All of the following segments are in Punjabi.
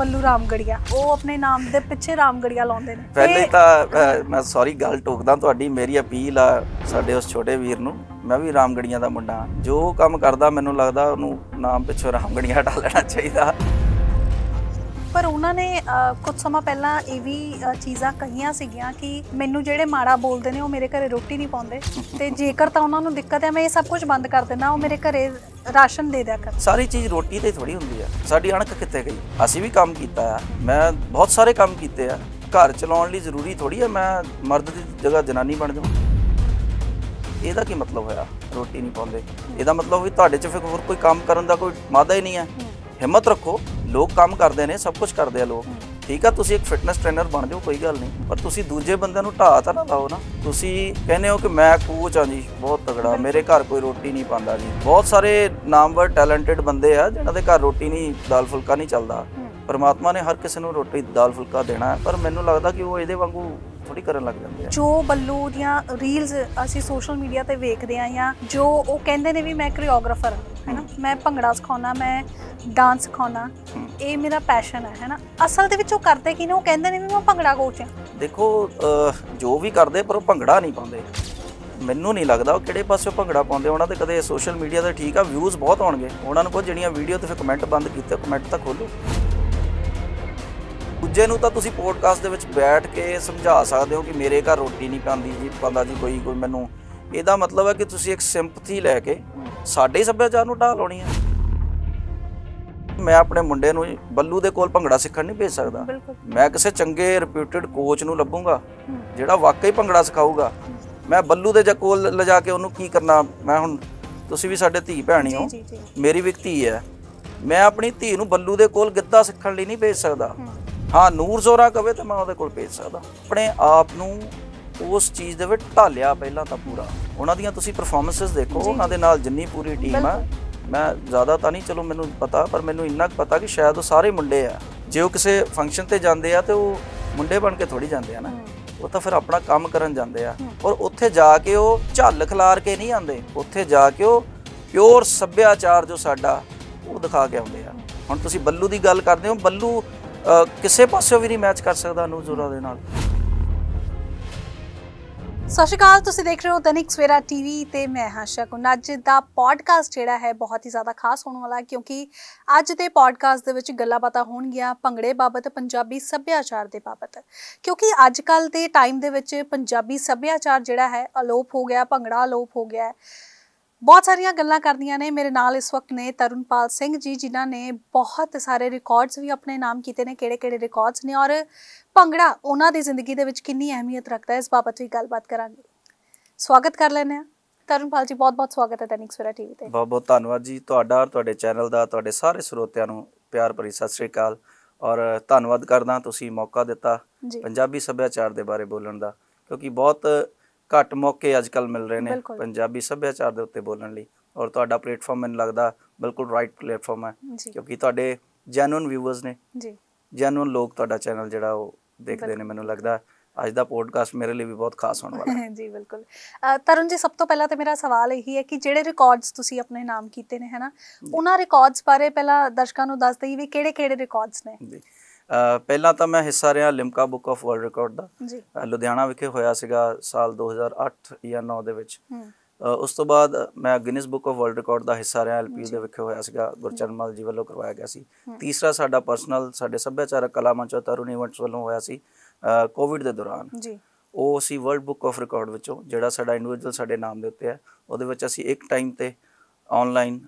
ਬੱਲੂ ਰਾਮਗੜੀਆ ਉਹ ਆਪਣੇ ਨਾਮ ਦੇ ਪਿੱਛੇ ਰਾਮਗੜੀਆ ਲਾਉਂਦੇ ਨੇ ਪਹਿਲੇ ਤਾਂ ਮੈਂ ਸੌਰੀ ਗੱਲ ਟੋਕਦਾ ਤੁਹਾਡੀ ਮੇਰੀ ਅਪੀਲ ਆ ਸਾਡੇ ਉਸ ਛੋਟੇ ਵੀਰ ਨੂੰ ਮੈਂ ਵੀ ਰਾਮਗੜੀਆਂ ਦਾ ਮੁੰਡਾ ਜੋ ਕੰਮ ਕਰਦਾ ਮੈਨੂੰ ਲੱਗਦਾ ਉਹਨੂੰ ਨਾਮ ਪਿੱਛੇ ਰਾਮਗੜੀਆਂ ਹਟਾ ਲੈਣਾ ਚਾਹੀਦਾ ਪਰ ਉਹਨਾਂ ਨੇ ਕੁਝ ਸਮਾਂ ਪਹਿਲਾਂ ਇਹ ਵੀ ਚੀਜ਼ਾਂ ਕਹੀਆਂ ਸੀਗੀਆਂ ਕਿ ਮੈਨੂੰ ਜਿਹੜੇ ਮਾੜਾ ਬੋਲਦੇ ਨੇ ਉਹ ਮੇਰੇ ਘਰੇ ਰੋਟੀ ਨਹੀਂ ਪਾਉਂਦੇ ਤੇ ਜੇਕਰ ਤਾਂ ਉਹਨਾਂ ਨੂੰ ਦਿੱਕਤ ਹੈ ਮੈਂ ਇਹ ਸਭ ਕੁਝ ਬੰਦ ਕਰ ਦੇਣਾ ਉਹ ਮੇਰੇ ਘਰੇ ਰਾਸ਼ਨ ਦੇ ਦਿਆ ਕਰ ਸਾਰੀ ਚੀਜ਼ ਰੋਟੀ ਤੇ ਥੋੜੀ ਹੁੰਦੀ ਆ ਸਾਡੀ ਅਣਖ ਕਿੱਥੇ ਗਈ ਅਸੀਂ ਵੀ ਕੰਮ ਕੀਤਾ ਆ ਮੈਂ ਬਹੁਤ ਸਾਰੇ ਕੰਮ ਕੀਤੇ ਆ ਘਰ ਚਲਾਉਣ ਲਈ ਜ਼ਰੂਰੀ ਥੋੜੀ ਆ ਮੈਂ ਮਰਦ ਦੀ ਜਗ੍ਹਾ ਜਨਾਨੀ ਬਣ ਜਾਵਾਂ ਇਹਦਾ ਕੀ ਮਤਲਬ ਹੋਇਆ ਰੋਟੀ ਨਹੀਂ ਪਾਉਂਦੇ ਇਹਦਾ ਮਤਲਬ ਵੀ ਤੁਹਾਡੇ 'ਚ ਫਿਰ ਹੋਰ ਕੋਈ ਕੰਮ ਕਰਨ ਦਾ ਕੋਈ ਮਾਦਾ ਹੀ ਨਹੀਂ ਹੈ ਹਿੰਮਤ ਰੱਖੋ ਲੋਕ ਕੰਮ ਕਰਦੇ ਨੇ ਸਭ ਕੁਝ ਕਰਦੇ ਆ ਲੋਕ ਠੀਕ ਆ ਤੁਸੀਂ ਇੱਕ ਫਿਟਨੈਸ ਟ੍ਰੇਨਰ ਬਣ ਜਾਓ ਕੋਈ ਗੱਲ ਨਹੀਂ ਪਰ ਤੁਸੀਂ ਦੂਜੇ ਬੰਦਿਆਂ ਨੂੰ ਢਾਹ ਤਾਂ ਨਾ ਲਾਓ ਨਾ ਤੁਸੀਂ ਕਹਿੰਦੇ ਹੋ ਕਿ ਮੈਂ ਕੋਚ ਆ ਜੀ ਬਹੁਤ ਤਗੜਾ ਮੇਰੇ ਘਰ ਕੋਈ ਰੋਟੀ ਨਹੀਂ ਪਾਉਂਦਾ ਜੀ ਬਹੁਤ ਸਾਰੇ ਨਾਮਵਰ ਟੈਲੈਂਟਡ ਬੰਦੇ ਆ ਜਿਨ੍ਹਾਂ ਦੇ ਘਰ ਰੋਟੀ ਨਹੀਂ ਦਾਲ ਫੁਲਕਾ ਨਹੀਂ ਚੱਲਦਾ ਪਰਮਾਤਮਾ ਨੇ ਹਰ ਕਿਸੇ ਨੂੰ ਰੋਟੀ ਦਾਲ ਫੁਲਕਾ ਦੇਣਾ ਪਰ ਮੈਨੂੰ ਲੱਗਦਾ ਕਿ ਉਹ ਇਹਦੇ ਵਾਂਗੂ ਥੋੜੀ ਕਰਨ ਲੱਗ ਜਾਂਦੇ ਆ ਜੋ ਬੱਲੂ ਦੀਆਂ ਰੀਲਸ ਅਸੀਂ ਸੋਸ਼ਲ ਮੀਡੀਆ ਤੇ ਵੇਖਦੇ ਆ ਜਾਂ ਜੋ ਉਹ ਕਹਿੰਦੇ ਨੇ ਵੀ ਮੈਂ ਕੋਰੀਓਗ੍ਰਾਫਰ ਹੈਨਾ ਮੈਂ ਭੰਗੜਾ ਸਿਖਾਉਣਾ ਮੈਂ ਡਾਂਸ ਸਿਖਾਉਣਾ ਇਹ ਮੇਰਾ ਪੈਸ਼ਨ ਹੈ ਹੈਨਾ ਅਸਲ ਦੇ ਵਿੱਚ ਉਹ ਕਰਦੇ ਕਿ ਨੇ ਉਹ ਕਹਿੰਦੇ ਨੇ ਵੀ ਮੈਂ ਭੰਗੜਾ ਕੋਚ ਆ ਦੇਖੋ ਜੋ ਵੀ ਕਰਦੇ ਪਰ ਉਹ ਭੰਗੜਾ ਨਹੀਂ ਪਾਉਂਦੇ ਮੈਨੂੰ ਨਹੀਂ ਲੱਗਦਾ ਉਹ ਕਿਹੜੇ ਪਾਸੇ ਭੰਗੜਾ ਪਾਉਂਦੇ ਉਹਨਾਂ ਦੇ ਕਦੇ ਸੋਸ਼ਲ ਮੀਡੀਆ ਤੇ ਠੀਕ ਆ ਵਿਊਜ਼ ਬਹੁਤ ਆਉਣਗੇ ਉਹਨਾਂ ਨੂੰ ਕੋ ਜਿਹੜੀਆਂ ਵੀਡੀਓ ਤੇ ਫਿਰ ਕਮੈਂਟ ਬੰਦ ਕੀਤੇ ਕਮੈਂਟ ਤਾਂ ਖੋਲੋ ਦੂਜੇ ਨੂੰ ਤਾਂ ਤੁਸੀਂ ਪੋਡਕਾਸਟ ਦੇ ਵਿੱਚ ਬੈਠ ਕੇ ਸਮਝਾ ਸਕਦੇ ਹੋ ਕਿ ਮੇਰੇ ਘਰ ਰੋਟੀ ਨਹੀਂ ਪਾਉਂਦੀ ਜੀ ਪਾਉਂਦਾ ਜੀ ਕੋਈ ਕੋਈ ਮੈਨੂੰ ਇਹਦਾ ਮਤਲਬ ਹੈ ਕਿ ਤੁਸੀਂ ਇੱਕ ਸਿੰਪਥੀ ਲੈ ਕੇ ਸਾਡੇ ਸੱਭਿਆਚਾਰ ਨੂੰ ਢਾਲ ਲਾਉਣੀ ਹੈ ਮੈਂ ਆਪਣੇ ਮੁੰਡੇ ਨੂੰ ਬੱਲੂ ਦੇ ਕੋਲ ਭੰਗੜਾ ਸਿੱਖਣ ਨਹੀਂ ਭੇਜ ਸਕਦਾ ਮੈਂ ਕਿਸੇ ਚੰਗੇ ਰਿਪਿਊਟਡ ਕੋਚ ਨੂੰ ਲੱਭੂੰਗਾ ਜਿਹੜਾ ਵਾਕਈ ਭੰਗੜਾ ਸਿਖਾਊਗਾ ਮੈਂ ਬੱਲੂ ਦੇ ਕੋਲ ਲਿਜਾ ਕੇ ਉਹਨੂੰ ਕੀ ਕਰਨਾ ਮੈਂ ਹੁਣ ਤੁਸੀਂ ਵੀ ਸਾਡੇ ਧੀ ਭੈਣੀ ਹੋ ਮੇਰੀ ਵੀ ਧੀ ਹੈ ਮੈਂ ਆਪਣੀ ਧੀ ਨੂੰ ਬੱਲੂ ਦੇ ਕੋਲ ਗਿੱਧਾ ਸਿੱਖਣ ਲਈ ਨਹੀਂ ਭੇਜ ਸਕਦਾ ਹਾਂ ਨੂਰ ਜ਼ੋਰਾ ਕਵੇ ਤਾਂ ਮੈਂ ਉਹਦੇ ਕੋਲ ਭੇਜ ਸਕਦਾ ਆਪਣੇ ਆਪ ਨੂੰ ਉਸ ਚੀਜ਼ ਦੇ ਵਿੱਚ ਢਾਲਿਆ ਪਹਿਲਾਂ ਤਾਂ ਪੂਰਾ ਉਹਨਾਂ ਦੀਆਂ ਤੁਸੀਂ ਪਰਫਾਰਮੈਂਸਸ ਦੇਖੋ ਉਹਨਾਂ ਦੇ ਨਾਲ ਜਿੰਨੀ ਪੂਰੀ ਟੀਮ ਆ ਮੈਂ ਜ਼ਿਆਦਾ ਤਾਂ ਨਹੀਂ ਚਲੋ ਮੈਨੂੰ ਪਤਾ ਪਰ ਮੈਨੂੰ ਇੰਨਾ ਕੁ ਪਤਾ ਕਿ ਸ਼ਾਇਦ ਉਹ ਸਾਰੇ ਮੁੰਡੇ ਆ ਜੇ ਉਹ ਕਿਸੇ ਫੰਕਸ਼ਨ ਤੇ ਜਾਂਦੇ ਆ ਤੇ ਉਹ ਮੁੰਡੇ ਬਣ ਕੇ ਥੋੜੀ ਜਾਂਦੇ ਆ ਨਾ ਉਹ ਤਾਂ ਫਿਰ ਆਪਣਾ ਕੰਮ ਕਰਨ ਜਾਂਦੇ ਆ ਔਰ ਉੱਥੇ ਜਾ ਕੇ ਉਹ ਝੱਲ ਖਲਾਰ ਕੇ ਨਹੀਂ ਆਉਂਦੇ ਉੱਥੇ ਜਾ ਕੇ ਉਹ ਪਿਓਰ ਸੱਭਿਆਚਾਰ ਜੋ ਸਾਡਾ ਉਹ ਦਿਖਾ ਕੇ ਆਉਂਦੇ ਆ ਹੁਣ ਤੁਸੀਂ ਬੱਲੂ ਦੀ ਗੱਲ ਕਰਦੇ ਹੋ ਬੱਲੂ ਕਿਸੇ ਪਾਸਿਓਂ ਵੀ ਨਹੀਂ ਮੈਚ ਕਰ ਸਕਦਾ ਅਨੂਜ ਜੁਰਾ ਦੇ ਨਾਲ ਸਤਿ ਸ਼੍ਰੀ ਅਕਾਲ ਤੁਸੀਂ ਦੇਖ ਰਹੇ ਹੋ ਦੈਨਿਕ ਸਵੇਰਾ ਟੀਵੀ ਤੇ ਮੈਂ ਹਾਂ ਸ਼ਕੁਨ ਅੱਜ ਦਾ ਪੋਡਕਾਸਟ ਜਿਹੜਾ ਹੈ ਬਹੁਤ ਹੀ ਜ਼ਿਆਦਾ ਖਾਸ ਹੋਣ ਵਾਲਾ ਕਿਉਂਕਿ ਅੱਜ ਦੇ ਪੋਡਕਾਸਟ ਦੇ ਵਿੱਚ ਗੱਲਾਂ ਬਾਤਾਂ ਹੋਣਗੀਆਂ ਭੰਗੜੇ ਬਾਬਤ ਪੰਜਾਬੀ ਸੱਭਿਆਚਾਰ ਦੇ ਬਾਬਤ ਕਿਉਂਕਿ ਅੱਜ ਕੱਲ ਦੇ ਟਾਈਮ ਦੇ ਵਿੱਚ ਪੰਜਾਬੀ ਸੱਭਿਆਚਾਰ ਜਿਹੜਾ ਹੈ ਅਲੋਪ ਹੋ ਗਿਆ ਭੰਗੜਾ ਅਲੋਪ ਹੋ ਗਿਆ ਬਹੁਤ ਸਾਰੀਆਂ ਗੱਲਾਂ ਕਰਦੀਆਂ ਨੇ ਮੇਰੇ ਨਾਲ ਇਸ ਵਕਤ ਨੇ ਤਰਨਪਾਲ ਸਿੰਘ ਜੀ ਜਿਨ੍ਹਾਂ ਨੇ ਬਹੁਤ ਸਾਰੇ ਰਿਕਾਰਡਸ ਵੀ ਆਪਣੇ ਨਾਮ ਕੀਤੇ ਨੇ ਕਿਹੜੇ-ਕਿਹੜੇ ਰਿਕਾਰਡਸ ਨੇ ਔਰ ਭੰਗੜਾ ਉਹਨਾਂ ਦੀ ਜ਼ਿੰਦਗੀ ਦੇ ਵਿੱਚ ਕਿੰਨੀ ਅਹਿਮੀਅਤ ਰੱਖਦਾ ਹੈ ਇਸ ਬਾਬਤ ਵੀ ਗੱਲਬਾਤ ਕਰਾਂਗੇ ਸਵਾਗਤ ਕਰ ਲੈਨੇ ਆ ਤਰਨਪਾਲ ਜੀ ਬਹੁਤ-ਬਹੁਤ ਸਵਾਗਤ ਹੈ ਦੈਨਿਕ ਸਵੇਰਾ ਟੀਵੀ ਤੇ ਬਹੁਤ-ਬਹੁਤ ਧੰਨਵਾਦ ਜੀ ਤੁਹਾਡਾ ਔਰ ਤੁਹਾਡੇ ਚੈਨਲ ਦਾ ਤੁਹਾਡੇ ਸਾਰੇ ਸਰੋਤਿਆਂ ਨੂੰ ਪਿਆਰ ਭਰੀ ਸਤਿ ਸ੍ਰੀ ਅਕਾਲ ਔਰ ਧੰਨਵਾਦ ਕਰਦਾ ਤੁਸੀਂ ਮੌਕਾ ਦਿੱਤਾ ਪੰਜਾਬੀ ਸੱਭਿਆਚਾਰ ਦੇ ਬਾਰੇ ਬੋਲਣ ਦਾ ਕਿਉਂਕਿ ਬਹੁਤ ਘੱਟ ਮੌਕੇ ਅੱਜ ਕੱਲ ਮਿਲ ਰਹੇ ਨੇ ਪੰਜਾਬੀ ਸੱਭਿਆਚਾਰ ਦੇ ਉੱਤੇ ਬੋਲਣ ਲਈ ਔਰ ਤੁਹਾਡਾ ਪਲੇਟਫਾਰਮ ਮੈਨੂੰ ਲੱਗਦਾ ਬਿਲਕੁਲ ਰਾਈਟ ਪਲੇਟਫਾਰਮ ਹੈ ਕਿਉਂਕਿ ਤੁਹਾਡੇ ਜੈਨੂਨ ਵਿਊਅਰਸ ਨੇ ਜੀ ਜੈਨੂਨ ਲੋਕ ਤੁਹਾਡਾ ਚੈਨਲ ਜਿਹੜਾ ਉਹ ਦੇਖਦੇ ਨੇ ਮੈਨੂੰ ਲੱਗਦਾ ਅੱਜ ਦਾ ਪੋਡਕਾਸਟ ਮੇਰੇ ਲਈ ਵੀ ਬਹੁਤ ਖਾਸ ਹੋਣ ਵਾਲਾ ਹੈ ਜੀ ਬਿਲਕੁਲ ਤਰਨ ਜੀ ਸਭ ਤੋਂ ਪਹਿਲਾਂ ਤੇ ਮੇਰਾ ਸਵਾਲ ਇਹੀ ਹੈ ਕਿ ਜਿਹੜੇ ਰਿਕਾਰਡਸ ਤੁਸੀਂ ਆਪਣੇ ਨਾਮ ਕੀਤੇ ਨੇ ਹੈਨਾ ਉਹਨਾਂ ਰਿਕਾਰਡਸ ਬਾਰੇ ਪਹਿਲਾਂ ਦਰਸ਼ਕਾਂ ਨੂੰ ਦੱਸ ਦਈਏ ਵੀ ਕਿਹੜੇ-ਕਿਹੜੇ ਰਿਕਾਰਡਸ ਨੇ ਜੀ ਪਹਿਲਾਂ ਤਾਂ ਮੈਂ ਹਿੱਸਾ ਰਿਹਾ Limca book of world record ਦਾ ਜੀ ਲੁਧਿਆਣਾ ਵਿਖੇ ਹੋਇਆ ਸੀਗਾ ਸਾਲ 2008 ਜਾਂ 9 ਦੇ ਵਿੱਚ ਉਸ ਤੋਂ ਬਾਅਦ ਮੈਂ Guinness book of world record ਦਾ ਹਿੱਸਾ ਰਿਹਾ ਐਲਪੀ ਦੇ ਵਿਖੇ ਹੋਇਆ ਸੀਗਾ ਗੁਰਚਰਨ ਮਾਲ ਜੀ ਵੱਲੋਂ ਕਰਵਾਇਆ ਗਿਆ ਸੀ ਤੀਸਰਾ ਸਾਡਾ ਪਰਸਨਲ ਸਾਡੇ ਸੱਭਿਆਚਾਰਕ ਕਲਾ ਮੰਚ ਤਰੁਣ ਇਵੈਂਟਸ ਵੱਲੋਂ ਹੋਇਆ ਸੀ ਕੋਵਿਡ ਦੇ ਦੌਰਾਨ ਜੀ ਉਹ ਅਸੀਂ ਵਰਲਡ ਬੁੱਕ ਆਫ ਰਿਕਾਰਡ ਵਿੱਚੋਂ ਜਿਹੜਾ ਸਾਡਾ ਇੰਡੀਵਿਜੂਅਲ ਸਾਡੇ ਨਾਮ ਦੇ ਉੱਤੇ ਹੈ ਉਹਦੇ ਵਿੱਚ ਅਸੀਂ ਇੱਕ ਟਾਈਮ ਤੇ ਆਨਲਾਈਨ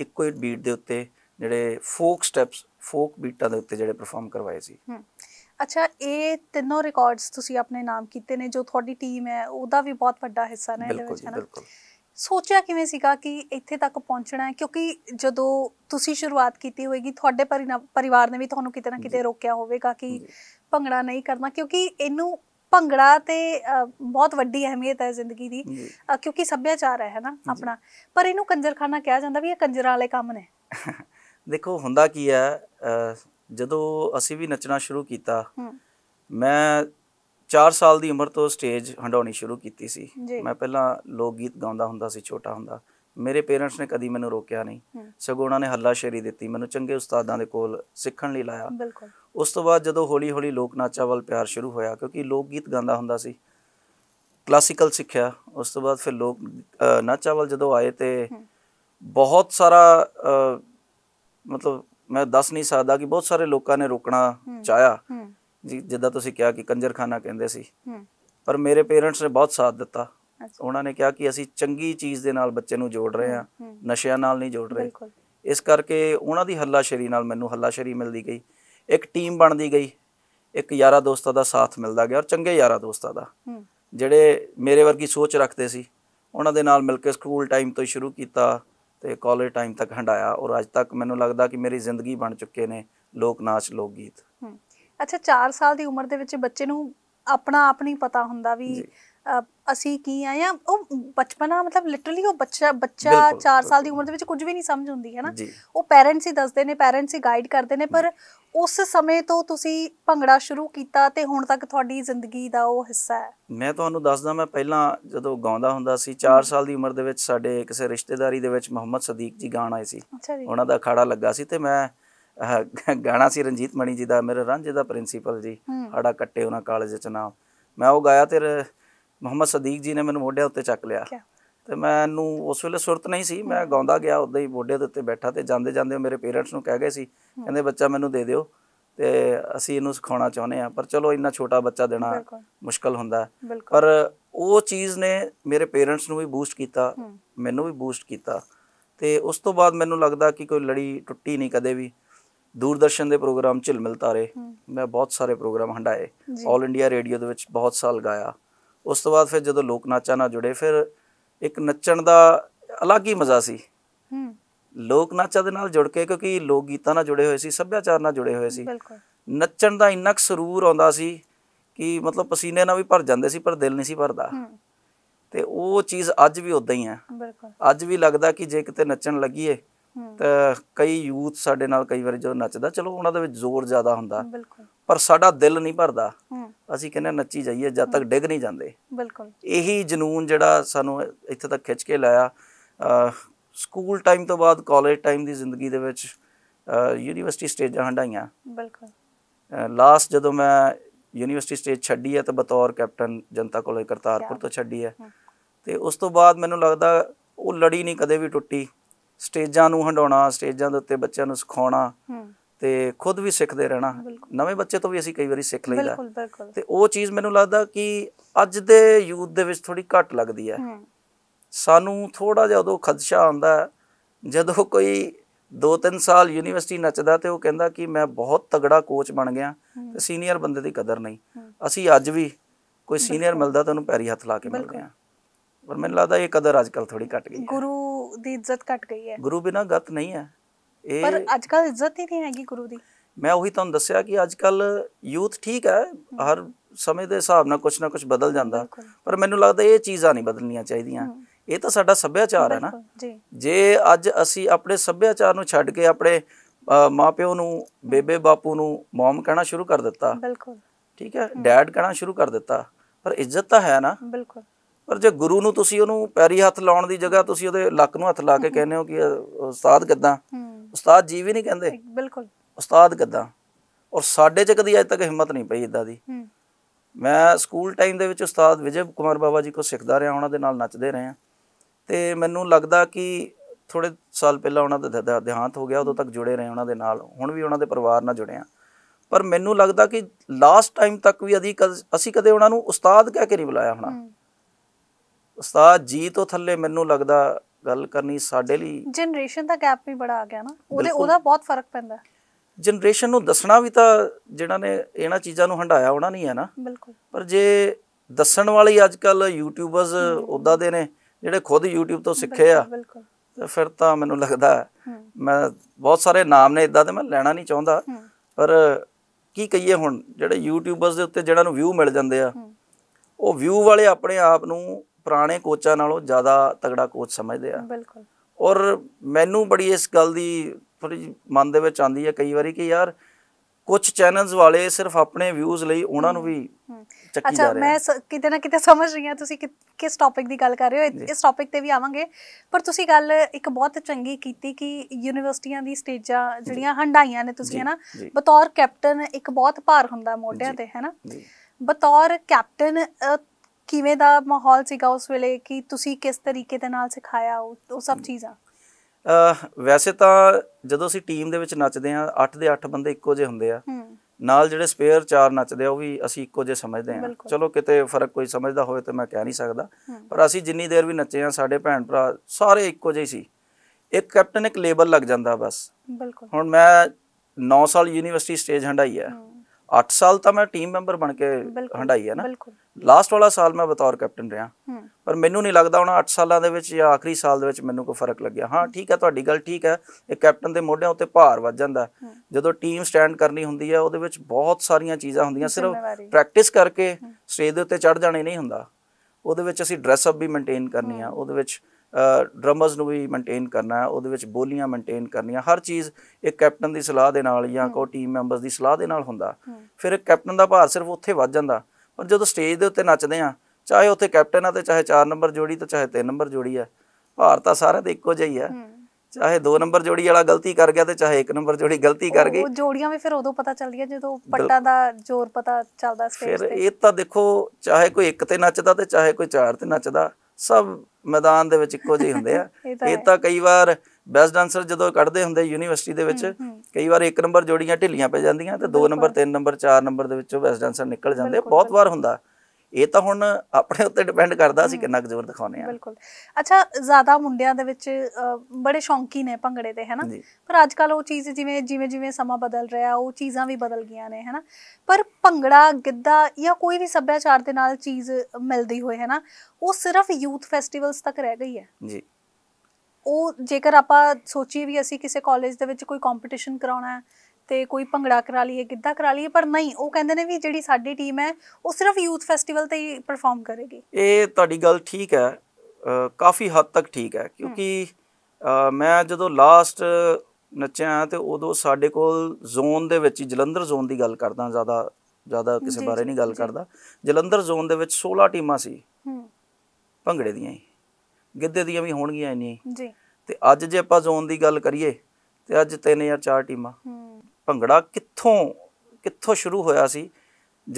ਇੱਕੋ ਹੀ ਬੀਟ ਦੇ ਉੱਤੇ ਜਿਹੜੇ ਫੋਕ ਸਟੈਪਸ ਫੋਕ ਬੀਟਾਂ ਦੇ ਉੱਤੇ ਜਿਹੜੇ ਪਰਫਾਰਮ ਕਰਵਾਏ ਸੀ ਅੱਛਾ ਇਹ ਤਿੰਨੋਂ ਰਿਕਾਰਡਸ ਤੁਸੀਂ ਆਪਣੇ ਨਾਮ ਕੀਤੇ ਨੇ ਜੋ ਤੁਹਾਡੀ ਟੀਮ ਹੈ ਉਹਦਾ ਵੀ ਬਹੁਤ ਵੱਡਾ ਹਿੱਸਾ ਨੇ ਇਹਦੇ ਵਿੱਚ ਹੈ ਨਾ ਸੋਚਿਆ ਕਿਵੇਂ ਸੀਗਾ ਕਿ ਇੱਥੇ ਤੱਕ ਪਹੁੰਚਣਾ ਹੈ ਕਿਉਂਕਿ ਜਦੋਂ ਤੁਸੀਂ ਸ਼ੁਰੂਆਤ ਕੀਤੀ ਹੋਏਗੀ ਤੁਹਾਡੇ ਪਰਿਵਾਰ ਨੇ ਵੀ ਤੁਹਾਨੂੰ ਕਿਤੇ ਨਾ ਕਿਤੇ ਰੋਕਿਆ ਹੋਵੇਗਾ ਕਿ ਭੰਗੜਾ ਨਹੀਂ ਕਰਨਾ ਕਿਉਂਕਿ ਇਹਨੂੰ ਭੰਗੜਾ ਤੇ ਬਹੁਤ ਵੱਡੀ ਅਹਿਮੀਅਤ ਹੈ ਜ਼ਿੰਦਗੀ ਦੀ ਕਿਉਂਕਿ ਸੱਭਿਆਚਾਰ ਹੈ ਨਾ ਆਪਣਾ ਪਰ ਇਹਨੂੰ ਕੰਜਰਖਾਨਾ ਕਿਹਾ ਜਾਂਦਾ ਵੀ ਇਹ ਕੰਜਰਾਂ ਵਾਲੇ ਕੰਮ ਨੇ ਦੇਖੋ ਹੁੰਦਾ ਕੀ ਹੈ ਜਦੋਂ ਅਸੀਂ ਵੀ ਨੱਚਣਾ ਸ਼ੁਰੂ ਕੀਤਾ ਮੈਂ 4 ਸਾਲ ਦੀ ਉਮਰ ਤੋਂ ਸਟੇਜ ਹੰਡਾਉਣੀ ਸ਼ੁਰੂ ਕੀਤੀ ਸੀ ਮੈਂ ਪਹਿਲਾਂ ਲੋਕ ਗੀਤ ਗਾਉਂਦਾ ਹੁੰਦਾ ਸੀ ਛੋਟਾ ਹੁੰਦਾ ਮੇਰੇ ਪੇਰੈਂਟਸ ਨੇ ਕਦੀ ਮੈਨੂੰ ਰੋਕਿਆ ਨਹੀਂ ਸਗੋਂ ਉਹਨਾਂ ਨੇ ਹੱਲਾ ਸ਼ੇਰੀ ਦਿੱਤੀ ਮੈਨੂੰ ਚੰਗੇ ਉਸਤਾਦਾਂ ਦੇ ਕੋਲ ਸਿੱਖਣ ਲਈ ਲਾਇਆ ਉਸ ਤੋਂ ਬਾਅਦ ਜਦੋਂ ਹੌਲੀ-ਹੌਲੀ ਲੋਕ ਨਾਚਾਂ ਵੱਲ ਪਿਆਰ ਸ਼ੁਰੂ ਹੋਇਆ ਕਿਉਂਕਿ ਲੋਕ ਗੀਤ ਗਾਉਂਦਾ ਹੁੰਦਾ ਸੀ ਕਲਾਸਿਕਲ ਸਿੱਖਿਆ ਉਸ ਤੋਂ ਬਾਅਦ ਫਿਰ ਲੋਕ ਨਾਚਾਂ ਵੱਲ ਜਦੋਂ ਆਏ ਤੇ ਬਹੁਤ ਸਾਰਾ ਮਤਲਬ ਮੈਂ ਦੱਸ ਨਹੀਂ ਸਕਦਾ ਕਿ ਬਹੁਤ ਸਾਰੇ ਲੋਕਾਂ ਨੇ ਰੋਕਣਾ ਚਾਹਿਆ ਜੀ ਜਿੱਦਾਂ ਤੁਸੀਂ ਕਿਹਾ ਕਿ ਕੰਜਰਖਾਨਾ ਕਹਿੰਦੇ ਸੀ ਪਰ ਮੇਰੇ ਪੇਰੈਂਟਸ ਨੇ ਬਹੁਤ ਸਾਥ ਦਿੱਤਾ ਉਹਨਾਂ ਨੇ ਕਿਹਾ ਕਿ ਅਸੀਂ ਚੰਗੀ ਚੀਜ਼ ਦੇ ਨਾਲ ਬੱਚੇ ਨੂੰ ਜੋੜ ਰਹੇ ਹਾਂ ਨਸ਼ਿਆਂ ਨਾਲ ਨਹੀਂ ਜੋੜ ਰਹੇ ਇਸ ਕਰਕੇ ਉਹਨਾਂ ਦੀ ਹੱਲਾਸ਼ੇਰੀ ਨਾਲ ਮੈਨੂੰ ਹੱਲਾਸ਼ੇਰੀ ਮਿਲਦੀ ਗਈ ਇੱਕ ਟੀਮ ਬਣਦੀ ਗਈ ਇੱਕ ਯਾਰਾ ਦੋਸਤਾਂ ਦਾ ਸਾਥ ਮਿਲਦਾ ਗਿਆ ਔਰ ਚੰਗੇ ਯਾਰਾ ਦੋਸਤਾਂ ਦਾ ਜਿਹੜੇ ਮੇਰੇ ਵਰਗੀ ਸੋਚ ਰੱਖਦੇ ਸੀ ਉਹਨਾਂ ਦੇ ਨਾਲ ਮਿਲ ਕੇ ਸਕੂਲ ਟਾਈਮ ਤੋਂ ਸ਼ੁਰੂ ਕੀਤਾ ਤੇ ਕਾਲਜ ਟਾਈਮ ਤੱਕ ਹੰਡਾਇਆ ਔਰ ਅੱਜ ਤੱਕ ਮੈਨੂੰ ਲੱਗਦਾ ਕਿ ਮੇਰੀ ਜ਼ਿੰਦਗੀ ਬਣ ਚੁੱਕੇ ਨੇ ਲੋਕ ਨਾਚ ਲੋਕ ਗੀਤ ਅੱਛਾ 4 ਸਾਲ ਦੀ ਉਮਰ ਦੇ ਵਿੱਚ ਬੱਚੇ ਨੂੰ ਆਪਣਾ ਆਪ ਨਹੀਂ ਪਤਾ ਹੁੰਦਾ ਵੀ ਅਸੀਂ ਕੀ ਆ ਜਾਂ ਉਹ ਬਚਪਨਾ ਮਤਲਬ ਲਿਟਰਲੀ ਉਹ ਬੱਚਾ ਬੱਚਾ 4 ਸਾਲ ਦੀ ਉਮਰ ਦੇ ਵਿੱਚ ਕੁਝ ਵੀ ਨਹੀਂ ਸਮਝ ਹੁੰਦੀ ਹੈ ਨਾ ਉਹ ਪੇਰੈਂਟਸ ਹੀ ਦੱਸਦੇ ਨੇ ਪੇਰੈਂਟਸ ਹੀ ਗਾਈਡ ਕਰਦੇ ਨੇ ਪਰ ਉਸ ਸਮੇਂ ਤੋਂ ਤੁਸੀਂ ਭੰਗੜਾ ਸ਼ੁਰੂ ਕੀਤਾ ਤੇ ਹੁਣ ਤੱਕ ਤੁਹਾਡੀ ਜ਼ਿੰਦਗੀ ਦਾ ਉਹ ਹਿੱਸਾ ਹੈ ਮੈਂ ਤੁਹਾਨੂੰ ਦੱਸਦਾ ਮੈਂ ਪਹਿਲਾਂ ਜਦੋਂ ਗਾਉਂਦਾ ਹੁੰਦਾ ਸੀ 4 ਸਾਲ ਦੀ ਉਮਰ ਦੇ ਵਿੱਚ ਸਾਡੇ ਕਿਸੇ ਰਿਸ਼ਤੇਦਾਰੀ ਦੇ ਵਿੱਚ ਮੁਹੰਮਦ ਸਦੀਕ ਜੀ ਗਾਣ ਆਏ ਸੀ ਉਹਨਾਂ ਦਾ ਅਖਾੜਾ ਲੱਗਾ ਸੀ ਤੇ ਮੈਂ ਗਾਣਾ ਸੀ ਰਣਜੀਤ ਮਣੀ ਜੀ ਦਾ ਮੇਰੇ ਰਾਂਝੇ ਦਾ ਪ੍ਰਿੰਸੀਪਲ ਜੀ ਸਾਡਾ ਕੱਟੇ ਉਹਨਾਂ ਕਾਲਜ ਚ ਨਾਮ ਮੈਂ ਉਹ ਗਾਇਆ ਤੇ ਮੁਹੰਮਦ ਸਦੀਕ ਜੀ ਨੇ ਮੈਨੂੰ ਮੋਢਿਆਂ ਉੱਤੇ ਚੱਕ ਲਿਆ ਤੇ ਮੈਨੂੰ ਉਸ ਵੇਲੇ ਸੁਰਤ ਨਹੀਂ ਸੀ ਮੈਂ ਗਾਉਂਦਾ ਗਿਆ ਉਦਾਂ ਹੀ ਮੋਢੇ ਦੇ ਉੱਤੇ ਬੈਠਾ ਤੇ ਜਾਂਦੇ ਜਾਂਦੇ ਮੇਰੇ ਪੇਰੈਂਟਸ ਨੂੰ ਕਹਿ ਗਏ ਸੀ ਕਹਿੰਦੇ ਬੱਚਾ ਮੈਨੂੰ ਦੇ ਦਿਓ ਤੇ ਅਸੀਂ ਇਹਨੂੰ ਸਿਖਾਉਣਾ ਚਾਹੁੰਦੇ ਆ ਪਰ ਚਲੋ ਇੰਨਾ ਛੋਟਾ ਬੱਚਾ ਦੇਣਾ ਮੁਸ਼ਕਲ ਹੁੰਦਾ ਪਰ ਉਹ ਚੀਜ਼ ਨੇ ਮੇਰੇ ਪੇਰੈਂਟਸ ਨੂੰ ਵੀ ਬੂਸਟ ਕੀਤਾ ਮੈਨੂੰ ਵੀ ਬੂਸਟ ਕੀਤਾ ਤੇ ਉਸ ਤੋਂ ਬਾਅਦ ਮੈਨੂੰ ਲੱਗਦਾ ਕਿ ਕੋਈ ਲੜੀ ਟੁੱਟੀ ਨਹੀਂ ਕਦੇ ਵੀ ਦੂਰਦਰਸ਼ਨ ਦੇ ਪ੍ਰੋਗਰਾਮ ਝਿਲਮਿਲ ਤਾਰੇ ਮੈਂ ਬਹੁਤ ਸਾਰੇ ਪ੍ਰੋਗਰਾਮ ਹੰਡਾਏ 올 ਇੰਡੀਆ ਰੇਡੀਓ ਦੇ ਵਿੱਚ ਬਹੁਤ ਸਾਲ ਗਾਇਆ ਉਸ ਤੋਂ ਬਾਅਦ ਫਿਰ ਜਦੋਂ ਲੋਕ ਨਾਚਾਂ ਨਾਲ ਜੁੜੇ ਫਿਰ ਇੱਕ ਨੱਚਣ ਦਾ ਅਲੱਗ ਹੀ ਮਜ਼ਾ ਸੀ ਹੂੰ ਲੋਕ ਨਾਚਾਂ ਦੇ ਨਾਲ ਜੁੜ ਕੇ ਕਿਉਂਕਿ ਲੋਕ ਗੀਤਾਂ ਨਾਲ ਜੁੜੇ ਹੋਏ ਸੀ ਸੱਭਿਆਚਾਰ ਨਾਲ ਜੁੜੇ ਹੋਏ ਸੀ ਨੱਚਣ ਦਾ ਇੰਨਾ ਸਰੂਰ ਆਉਂਦਾ ਸੀ ਕਿ ਮਤਲਬ ਪਸੀਨੇ ਨਾਲ ਵੀ ਭਰ ਜਾਂਦੇ ਸੀ ਪਰ ਦਿਲ ਨਹੀਂ ਸੀ ਭਰਦਾ ਤੇ ਉਹ ਚੀਜ਼ ਅੱਜ ਵੀ ਉਦਾਂ ਹੀ ਹੈ ਬਿਲਕੁਲ ਅੱਜ ਵੀ ਲੱਗਦਾ ਕਿ ਜੇ ਕਿਤੇ ਨੱਚਣ ਲੱਗੀਏ ਤਾਂ ਕਈ ਯੂਥ ਸਾਡੇ ਨਾਲ ਕਈ ਵਾਰ ਜਦੋਂ ਨੱਚਦਾ ਚਲੋ ਉਹਨਾਂ ਦੇ ਵਿੱਚ ਜ਼ੋਰ ਜ਼ਿਆਦਾ ਹੁੰਦਾ ਬਿਲਕੁਲ ਪਰ ਸਾਡਾ ਦਿਲ ਨਹੀਂ ਭਰਦਾ ਅਸੀਂ ਕਹਿੰਦੇ ਨੱਚੀ ਜਾਈਏ ਜਦ ਤੱਕ ਡਿੱਗ ਨਹੀਂ ਜਾਂਦੇ ਬਿਲਕੁਲ ਇਹੀ ਜਨੂਨ ਜਿਹੜਾ ਸਾਨੂੰ ਇੱਥੇ ਤੱਕ ਖਿੱਚ ਕੇ ਲਾਇਆ ਸਕੂਲ ਟਾਈਮ ਤੋਂ ਬਾਅਦ ਕਾਲਜ ਟਾਈਮ ਦੀ ਜ਼ਿੰਦਗੀ ਦੇ ਵਿੱਚ ਯੂਨੀਵਰਸਿਟੀ ਸਟੇਜਾਂ ਹੰਡਾਈਆਂ ਬਿਲਕੁਲ ਲਾਸਟ ਜਦੋਂ ਮੈਂ ਯੂਨੀਵਰਸਿਟੀ ਸਟੇਜ ਛੱਡੀ ਹੈ ਤਾਂ ਬਤੌਰ ਕੈਪਟਨ ਜਨਤਾ ਕਾਲਜ ਕਰਤਾਰਪੁਰ ਤੋਂ ਛੱਡੀ ਹੈ ਤੇ ਉਸ ਤੋਂ ਬਾਅਦ ਮੈਨੂੰ ਲੱਗਦਾ ਉਹ ਲੜੀ ਨਹੀਂ ਕਦੇ ਵੀ ਟੁੱਟੀ ਸਟੇਜਾਂ ਨੂੰ ਹੰਡਾਉਣਾ ਸਟੇਜਾਂ ਦੇ ਉੱਤੇ ਬੱਚਿਆਂ ਨੂੰ ਸਿਖਾਉਣਾ ਤੇ ਖੁਦ ਵੀ ਸਿੱਖਦੇ ਰਹਿਣਾ ਨਵੇਂ ਬੱਚੇ ਤੋਂ ਵੀ ਅਸੀਂ ਕਈ ਵਾਰੀ ਸਿੱਖ ਲਈਦਾ ਤੇ ਉਹ ਚੀਜ਼ ਮੈਨੂੰ ਲੱਗਦਾ ਕਿ ਅੱਜ ਦੇ ਯੂਥ ਦੇ ਵਿੱਚ ਥੋੜੀ ਘੱਟ ਲੱਗਦੀ ਹੈ ਸਾਨੂੰ ਥੋੜਾ ਜਿਹਾ ਉਦੋਂ ਖਦਸ਼ਾ ਆਉਂਦਾ ਜਦੋਂ ਕੋਈ 2-3 ਸਾਲ ਯੂਨੀਵਰਸਿਟੀ ਨੱਚਦਾ ਤੇ ਉਹ ਕਹਿੰਦਾ ਕਿ ਮੈਂ ਬਹੁਤ ਤਗੜਾ ਕੋਚ ਬਣ ਗਿਆ ਤੇ ਸੀਨੀਅਰ ਬੰਦੇ ਦੀ ਕਦਰ ਨਹੀਂ ਅਸੀਂ ਅੱਜ ਵੀ ਕੋਈ ਸੀਨੀਅਰ ਮਿਲਦਾ ਤਾਂ ਉਹਨੂੰ ਪੈਰੀ ਹੱਥ ਲਾ ਕੇ ਮਿਲਦੇ ਆ ਪਰ ਮੈਨੂੰ ਲੱਗਦਾ ਇਹ ਕਦਰ ਅੱਜਕੱਲ ਥੋੜੀ ਘਟ ਗਈ ਹੈ ਗੁਰੂ ਦੀ ਇੱਜ਼ਤ ਘਟ ਗਈ ਹੈ ਗੁਰੂ ਬਿਨਾ ਗਤ ਨਹੀਂ ਹੈ ਇਹ ਪਰ ਅੱਜ ਕੱਲ ਇੱਜ਼ਤ ਹੀ ਨਹੀਂ ਹੈਗੀ ਗੁਰੂ ਦੀ ਮੈਂ ਉਹੀ ਤੁਹਾਨੂੰ ਦੱਸਿਆ ਕਿ ਅੱਜ ਕੱਲ ਯੂਥ ਠੀਕ ਹੈ ਹਰ ਸਮੇਂ ਦੇ ਹਿਸਾਬ ਨਾਲ ਕੁਝ ਨਾ ਕੁਝ ਬਦਲ ਜਾਂਦਾ ਪਰ ਮੈਨੂੰ ਲੱਗਦਾ ਇਹ ਚੀਜ਼ਾਂ ਨਹੀਂ ਬਦਲਣੀਆਂ ਚਾਹੀਦੀਆਂ ਇਹ ਤਾਂ ਸਾਡਾ ਸੱਭਿਆਚਾਰ ਹੈ ਨਾ ਜੇ ਅੱਜ ਅਸੀਂ ਆਪਣੇ ਸੱਭਿਆਚਾਰ ਨੂੰ ਛੱਡ ਕੇ ਆਪਣੇ ਮਾਪਿਓ ਨੂੰ ਬੇਬੇ ਬਾਪੂ ਨੂੰ ਮਮ ਕਹਿਣਾ ਸ਼ੁਰੂ ਕਰ ਦਿੱਤਾ ਬਿਲਕੁਲ ਠੀਕ ਹੈ ਡੈਡ ਕਹਿਣਾ ਸ਼ੁਰੂ ਕਰ ਦਿੱਤਾ ਪਰ ਇੱਜ਼ਤ ਤਾਂ ਹੈ ਨਾ ਬਿਲਕੁਲ ਪਰ ਜੇ ਗੁਰੂ ਨੂੰ ਤੁਸੀਂ ਉਹਨੂੰ ਪੈਰੀ ਹੱਥ ਲਾਉਣ ਦੀ ਜਗ੍ਹਾ ਤੁਸੀਂ ਉਹਦੇ ਲੱਕ ਨੂੰ ਹੱਥ ਲਾ ਕੇ ਕਹਿੰਦੇ ਹੋ ਕਿ ਉਸਤਾਦ ਕਿੱਦਾਂ ਉਸਤਾਦ ਜੀ ਵੀ ਨਹੀਂ ਕਹਿੰਦੇ ਬਿਲਕੁਲ ਉਸਤਾਦ ਕਿੱਦਾਂ ਔਰ ਸਾਡੇ 'ਚ ਕਦੀ ਅਜੇ ਤੱਕ ਹਿੰਮਤ ਨਹੀਂ ਪਈ ਇਦਾਂ ਦੀ ਮੈਂ ਸਕੂਲ ਟਾਈਮ ਦੇ ਵਿੱਚ ਉਸਤਾਦ ਵਿਜੇ ਕੁਮਾਰ ਬਾਬਾ ਜੀ ਕੋ ਸਿੱਖਦਾ ਰਿਹਾ ਉਹਨਾਂ ਦੇ ਨਾਲ ਨੱਚਦੇ ਰਹੇ ਆ ਤੇ ਮੈਨੂੰ ਲੱਗਦਾ ਕਿ ਥੋੜੇ ਸਾਲ ਪਹਿਲਾਂ ਉਹਨਾਂ ਦਾ ਦੇਹਾਂਤ ਹੋ ਗਿਆ ਉਦੋਂ ਤੱਕ ਜੁੜੇ ਰਹੇ ਉਹਨਾਂ ਦੇ ਨਾਲ ਹੁਣ ਵੀ ਉਹਨਾਂ ਦੇ ਪਰਿਵਾਰ ਨਾਲ ਜੁੜੇ ਆ ਪਰ ਮੈਨੂੰ ਲੱਗਦਾ ਕਿ ਲਾਸਟ ਟਾਈਮ ਤੱਕ ਵੀ ਅਸੀਂ ਕਦੇ ਉਹਨਾਂ ਨੂੰ ਉਸਤਾਦ ਕਹਿ ਕੇ ਨਹੀਂ ਬੁਲਾਇਆ ਹੋਣਾ ਉਸਤਾਦ ਜੀ ਤੋਂ ਥੱਲੇ ਮੈਨੂੰ ਲੱਗਦਾ ਗੱਲ ਕਰਨੀ ਸਾਡੇ ਲਈ ਜਨਰੇਸ਼ਨ ਦਾ ਗੈਪ ਵੀ ਬੜਾ ਆ ਗਿਆ ਨਾ ਉਹਦੇ ਉਹਦਾ ਬਹੁਤ ਫਰਕ ਪੈਂਦਾ ਜਨਰੇਸ਼ਨ ਨੂੰ ਦੱਸਣਾ ਵੀ ਤਾਂ ਜਿਹੜਾ ਨੇ ਇਹਨਾਂ ਚੀਜ਼ਾਂ ਨੂੰ ਹੰਡਾਇਆ ਉਹਨਾਂ ਨਹੀਂ ਹੈ ਨਾ ਬਿਲਕੁਲ ਪਰ ਜੇ ਦੱਸਣ ਵਾਲੇ ਅੱਜ ਕੱਲ ਯੂਟਿਊਬਰਸ ਉਦਾਂ ਦੇ ਨੇ ਜਿਹੜੇ ਖੁਦ YouTube ਤੋਂ ਸਿੱਖੇ ਆ ਤੇ ਫਿਰ ਤਾਂ ਮੈਨੂੰ ਲੱਗਦਾ ਮੈਂ ਬਹੁਤ ਸਾਰੇ ਨਾਮ ਨੇ ਇਦਾਂ ਤੇ ਮੈਂ ਲੈਣਾ ਨਹੀਂ ਚਾਹੁੰਦਾ ਪਰ ਕੀ ਕਹੀਏ ਹੁਣ ਜਿਹੜੇ ਯੂਟਿਊਬਰਸ ਦੇ ਉੱਤੇ ਜਿਹੜਾ ਨੂੰ ਵਿਊ ਮਿਲ ਜਾਂਦੇ ਆ ਉਹ ਵਿਊ ਵਾਲੇ ਆਪਣੇ ਆਪ ਨੂੰ ਪੁਰਾਣੇ ਕੋਚਾਂ ਨਾਲੋਂ ਜ਼ਿਆਦਾ ਤਗੜਾ ਕੋਚ ਸਮਝਦੇ ਆ ਬਿਲਕੁਲ ਔਰ ਮੈਨੂੰ ਬੜੀ ਇਸ ਗੱਲ ਦੀ ਥੋੜੀ ਮਨ ਦੇ ਵਿੱਚ ਆਂਦੀ ਹੈ ਕਈ ਵਾਰੀ ਕਿ ਯਾਰ ਕੁਝ ਚੈਨਲਸ ਵਾਲੇ ਸਿਰਫ ਆਪਣੇ ਵਿਊਜ਼ ਲਈ ਉਹਨਾਂ ਨੂੰ ਵੀ ਚੱਕੀ ਜਾ ਰਹੇ ਅੱਛਾ ਮੈਂ ਕਿਤੇ ਨਾ ਕਿਤੇ ਸਮਝ ਰਹੀ ਹਾਂ ਤੁਸੀਂ ਕਿਸ ਟੌਪਿਕ ਦੀ ਗੱਲ ਕਰ ਰਹੇ ਹੋ ਇਸ ਟੌਪਿਕ ਤੇ ਵੀ ਆਵਾਂਗੇ ਪਰ ਤੁਸੀਂ ਗੱਲ ਇੱਕ ਬਹੁਤ ਚੰਗੀ ਕੀਤੀ ਕਿ ਯੂਨੀਵਰਸਿਟੀਆਂ ਦੀ ਸਟੇਜਾਂ ਜਿਹੜੀਆਂ ਹੰਡਾਈਆਂ ਨੇ ਤੁਸੀਂ ਹਨਾ ਬਤੌਰ ਕੈਪਟਨ ਇੱਕ ਬਹੁਤ ਭਾਰ ਹੁੰਦਾ ਮੋਢਿਆਂ ਤੇ ਹਨਾ ਬਤੌਰ ਕੈਪਟਨ ਕਿਵੇਂ ਦਾ ਮਾਹੌਲ ਸੀਗਾ ਉਸ ਵੇਲੇ ਕਿ ਤੁਸੀਂ ਕਿਸ ਤਰੀਕੇ ਦੇ ਨਾਲ ਸਿਖਾਇਆ ਉਹ ਸਭ ਚੀਜ਼ਾਂ ਅ ਵੈਸੇ ਤਾਂ ਜਦੋਂ ਅਸੀਂ ਟੀਮ ਦੇ ਵਿੱਚ ਨੱਚਦੇ ਆ 8 ਦੇ 8 ਬੰਦੇ ਇੱਕੋ ਜਿਹੇ ਹੁੰਦੇ ਆ ਨਾਲ ਜਿਹੜੇ ਸਪੇਅਰ ਚਾਰ ਨੱਚਦੇ ਆ ਉਹ ਵੀ ਅਸੀਂ ਇੱਕੋ ਜਿਹੇ ਸਮਝਦੇ ਆ ਚਲੋ ਕਿਤੇ ਫਰਕ ਕੋਈ ਸਮਝਦਾ ਹੋਵੇ ਤਾਂ ਮੈਂ ਕਹਿ ਨਹੀਂ ਸਕਦਾ ਪਰ ਅਸੀਂ ਜਿੰਨੀ ਦੇਰ ਵੀ ਨੱਚੇ ਆ ਸਾਡੇ ਭੈਣ ਭਰਾ ਸਾਰੇ ਇੱਕੋ ਜਿਹੇ ਸੀ ਇੱਕ ਕੈਪਟਨ ਇੱਕ ਲੇਬਲ ਲੱਗ ਜਾਂਦਾ ਬਸ ਬਿਲਕੁਲ ਹੁਣ ਮੈਂ 9 ਸਾਲ ਯੂਨੀਵਰਸਿਟੀ ਸਟੇਜ ਹੰਡਾਈ ਆ 8 ਸਾਲ ਤਾਂ ਮੈਂ ਟੀਮ ਮੈਂਬਰ ਬਣ ਕੇ ਹੰਡਾਈ ਹੈ ਨਾ ਲਾਸਟ ਵਾਲਾ ਸਾਲ ਮੈਂ ਬਤੌਰ ਕੈਪਟਨ ਰਿਹਾ ਪਰ ਮੈਨੂੰ ਨਹੀਂ ਲੱਗਦਾ ਉਹਨਾਂ 8 ਸਾਲਾਂ ਦੇ ਵਿੱਚ ਜਾਂ ਆਖਰੀ ਸਾਲ ਦੇ ਵਿੱਚ ਮੈਨੂੰ ਕੋਈ ਫਰਕ ਲੱਗਿਆ ਹਾਂ ਠੀਕ ਹੈ ਤੁਹਾਡੀ ਗੱਲ ਠੀਕ ਹੈ ਇਹ ਕੈਪਟਨ ਦੇ ਮੋਢਿਆਂ ਉੱਤੇ ਭਾਰ ਵੱਜ ਜਾਂਦਾ ਜਦੋਂ ਟੀਮ ਸਟੈਂਡ ਕਰਨੀ ਹੁੰਦੀ ਹੈ ਉਹਦੇ ਵਿੱਚ ਬਹੁਤ ਸਾਰੀਆਂ ਚੀਜ਼ਾਂ ਹੁੰਦੀਆਂ ਸਿਰਫ ਪ੍ਰੈਕਟਿਸ ਕਰਕੇ ਸਟੇਜ ਦੇ ਉੱਤੇ ਚੜ ਜਾਣੇ ਨਹੀਂ ਹੁੰਦਾ ਉਹਦੇ ਵਿੱਚ ਅਸੀਂ ਡਰੈਸ ਅਪ ਵੀ ਮੇਨਟੇਨ ਕਰਨੀ ਆ ਉਹਦੇ ਵਿੱਚ ਡਰਮਰਸ ਨੂੰ ਵੀ ਮੇਨਟੇਨ ਕਰਨਾ ਹੈ ਉਹਦੇ ਵਿੱਚ ਬੋਲੀਆਂ ਮੇਨਟੇਨ ਕਰਨੀਆਂ ਹਰ ਚੀਜ਼ ਇੱਕ ਕੈਪਟਨ ਦੀ ਸਲਾਹ ਦੇ ਨਾਲ ਜਾਂ ਕੋ ਟੀਮ ਮੈਂਬਰਸ ਦੀ ਸਲਾਹ ਦੇ ਨਾਲ ਹੁੰਦਾ ਫਿਰ ਕੈਪਟਨ ਦਾ ਭਾਰ ਸਿਰਫ ਉੱਥੇ ਵੱਧ ਜਾਂਦਾ ਪਰ ਜਦੋਂ ਸਟੇਜ ਦੇ ਉੱਤੇ ਨੱਚਦੇ ਆ ਚਾਹੇ ਉੱਥੇ ਕੈਪਟਨ ਆ ਤੇ ਚਾਹੇ 4 ਨੰਬਰ ਜੋੜੀ ਤੇ ਚਾਹੇ 3 ਨੰਬਰ ਜੋੜੀ ਆ ਭਾਰ ਤਾਂ ਸਾਰਿਆਂ ਦੇ ਇੱਕੋ ਜਿਹਾ ਹੀ ਆ ਚਾਹੇ 2 ਨੰਬਰ ਜੋੜੀ ਵਾਲਾ ਗਲਤੀ ਕਰ ਗਿਆ ਤੇ ਚਾਹੇ 1 ਨੰਬਰ ਜੋੜੀ ਗਲਤੀ ਕਰ ਗਈ ਉਹ ਜੋੜੀਆਂ ਵੀ ਫਿਰ ਉਦੋਂ ਪਤਾ ਚੱਲਦੀਆਂ ਜਦੋਂ ਪੱਟਾਂ ਦਾ ਜ਼ੋਰ ਪਤਾ ਚੱਲਦਾ ਸਟੇਜ ਤੇ ਫਿਰ ਇਹ ਤਾਂ ਦੇਖੋ ਚਾਹੇ ਕੋਈ ਇੱਕ ਤੇ ਨੱਚਦਾ ਤੇ ਚਾਹੇ ਕੋਈ 4 ਤੇ ਨੱਚਦਾ ਸਭ ਮੈਦਾਨ ਦੇ ਵਿੱਚ ਇੱਕੋ ਜਿਹੇ ਹੁੰਦੇ ਆ ਇਹ ਤਾਂ ਕਈ ਵਾਰ ਬੈਸਟ ਡਾਂਸਰ ਜਦੋਂ ਕੱਢਦੇ ਹੁੰਦੇ ਯੂਨੀਵਰਸਿਟੀ ਦੇ ਵਿੱਚ ਕਈ ਵਾਰ ਇੱਕ ਨੰਬਰ ਜੋੜੀਆਂ ਢਿੱਲੀਆਂ ਪੈ ਜਾਂਦੀਆਂ ਤੇ ਦੋ ਨੰਬਰ ਤਿੰਨ ਨੰਬਰ ਚਾਰ ਨੰਬਰ ਦੇ ਵਿੱਚੋਂ ਬੈਸਟ ਡਾਂਸਰ ਨਿਕਲ ਜਾਂਦੇ ਬਹੁਤ ਵਾਰ ਹੁੰਦਾ ਇਹ ਤਾਂ ਹੁਣ ਆਪਣੇ ਉੱਤੇ ਡਿਪੈਂਡ ਕਰਦਾ ਸੀ ਕਿੰਨਾ ਕੁ ਜ਼ੋਰ ਦਿਖਾਉਨੇ ਆ ਬਿਲਕੁਲ ਅੱਛਾ ਜ਼ਿਆਦਾ ਮੁੰਡਿਆਂ ਦੇ ਵਿੱਚ ਬੜੇ ਸ਼ੌਂਕੀ ਨੇ ਭੰਗੜੇ ਦੇ ਹੈਨਾ ਪਰ ਅੱਜ ਕੱਲ ਉਹ ਚੀਜ਼ ਜਿਵੇਂ ਜਿਵੇਂ ਜਿਵੇਂ ਸਮਾਂ ਬਦਲ ਰਿਹਾ ਉਹ ਚੀਜ਼ਾਂ ਵੀ ਬਦਲ ਗਈਆਂ ਨੇ ਹੈਨਾ ਪਰ ਭੰਗੜਾ ਗਿੱਧਾ ਜਾਂ ਕੋਈ ਵੀ ਸੱਭਿਆਚਾਰ ਦੇ ਨਾਲ ਚੀਜ਼ ਮਿਲਦੀ ਹੋਏ ਹੈਨਾ ਉਹ ਸਿਰਫ ਯੂਥ ਫੈਸਟੀਵਲਸ ਤੱਕ ਰਹਿ ਗਈ ਹੈ ਜੀ ਉਹ ਜੇਕਰ ਆਪਾਂ ਸੋਚੀਏ ਵੀ ਅਸੀਂ ਕਿਸੇ ਕਾਲਜ ਦੇ ਵਿੱਚ ਕੋਈ ਕੰਪੀਟੀਸ਼ਨ ਕਰਾਉਣਾ ਹੈ ਤੇ ਕੋਈ ਭੰਗੜਾ ਕਰਾ ਲਈਏ ਕਿੱਦਾਂ ਕਰਾ ਲਈਏ ਪਰ ਨਹੀਂ ਉਹ ਕਹਿੰਦੇ ਨੇ ਵੀ ਜਿਹੜੀ ਸਾਡੀ ਟੀਮ ਹੈ ਉਹ ਸਿਰਫ ਯੂਥ ਫੈਸਟੀਵਲ ਤੇ ਹੀ ਪਰਫਾਰਮ ਕਰੇਗੀ ਇਹ ਤੁਹਾਡੀ ਗੱਲ ਠੀਕ ਹੈ ਕਾਫੀ ਹੱਦ ਤੱਕ ਠੀਕ ਹੈ ਕਿਉਂਕਿ ਮੈਂ ਜਦੋਂ ਲਾਸਟ ਨੱਚਿਆ ਤੇ ਉਦੋਂ ਸਾਡੇ ਕੋਲ ਜ਼ੋਨ ਦੇ ਵਿੱਚ ਜਲੰਧਰ ਜ਼ੋਨ ਦੀ ਗੱਲ ਕਰਦਾ ਜ਼ਿਆਦਾ ਜ਼ਿਆਦਾ ਕਿਸੇ ਬਾਰੇ ਨਹੀਂ ਗੱਲ ਕਰਦਾ ਜਲੰਧਰ ਜ਼ੋਨ ਦੇ ਵਿੱਚ 16 ਟੀਮਾਂ ਸੀ ਭੰਗੜੇ ਦੀਆਂ ਹੀ ਗਿੱਧੇ ਦੀਆਂ ਵੀ ਹੋਣਗੀਆਂ ਇੰਨੀਆਂ ਜੀ ਤੇ ਅੱਜ ਜੇ ਆਪਾਂ ਜ਼ੋਨ ਦੀ ਗੱਲ ਕਰੀਏ ਤੇ ਅੱਜ 3 ਜਾਂ 4 ਟੀਮਾਂ ਭੰਗੜਾ ਕਿੱਥੋਂ ਕਿੱਥੋਂ ਸ਼ੁਰੂ ਹੋਇਆ ਸੀ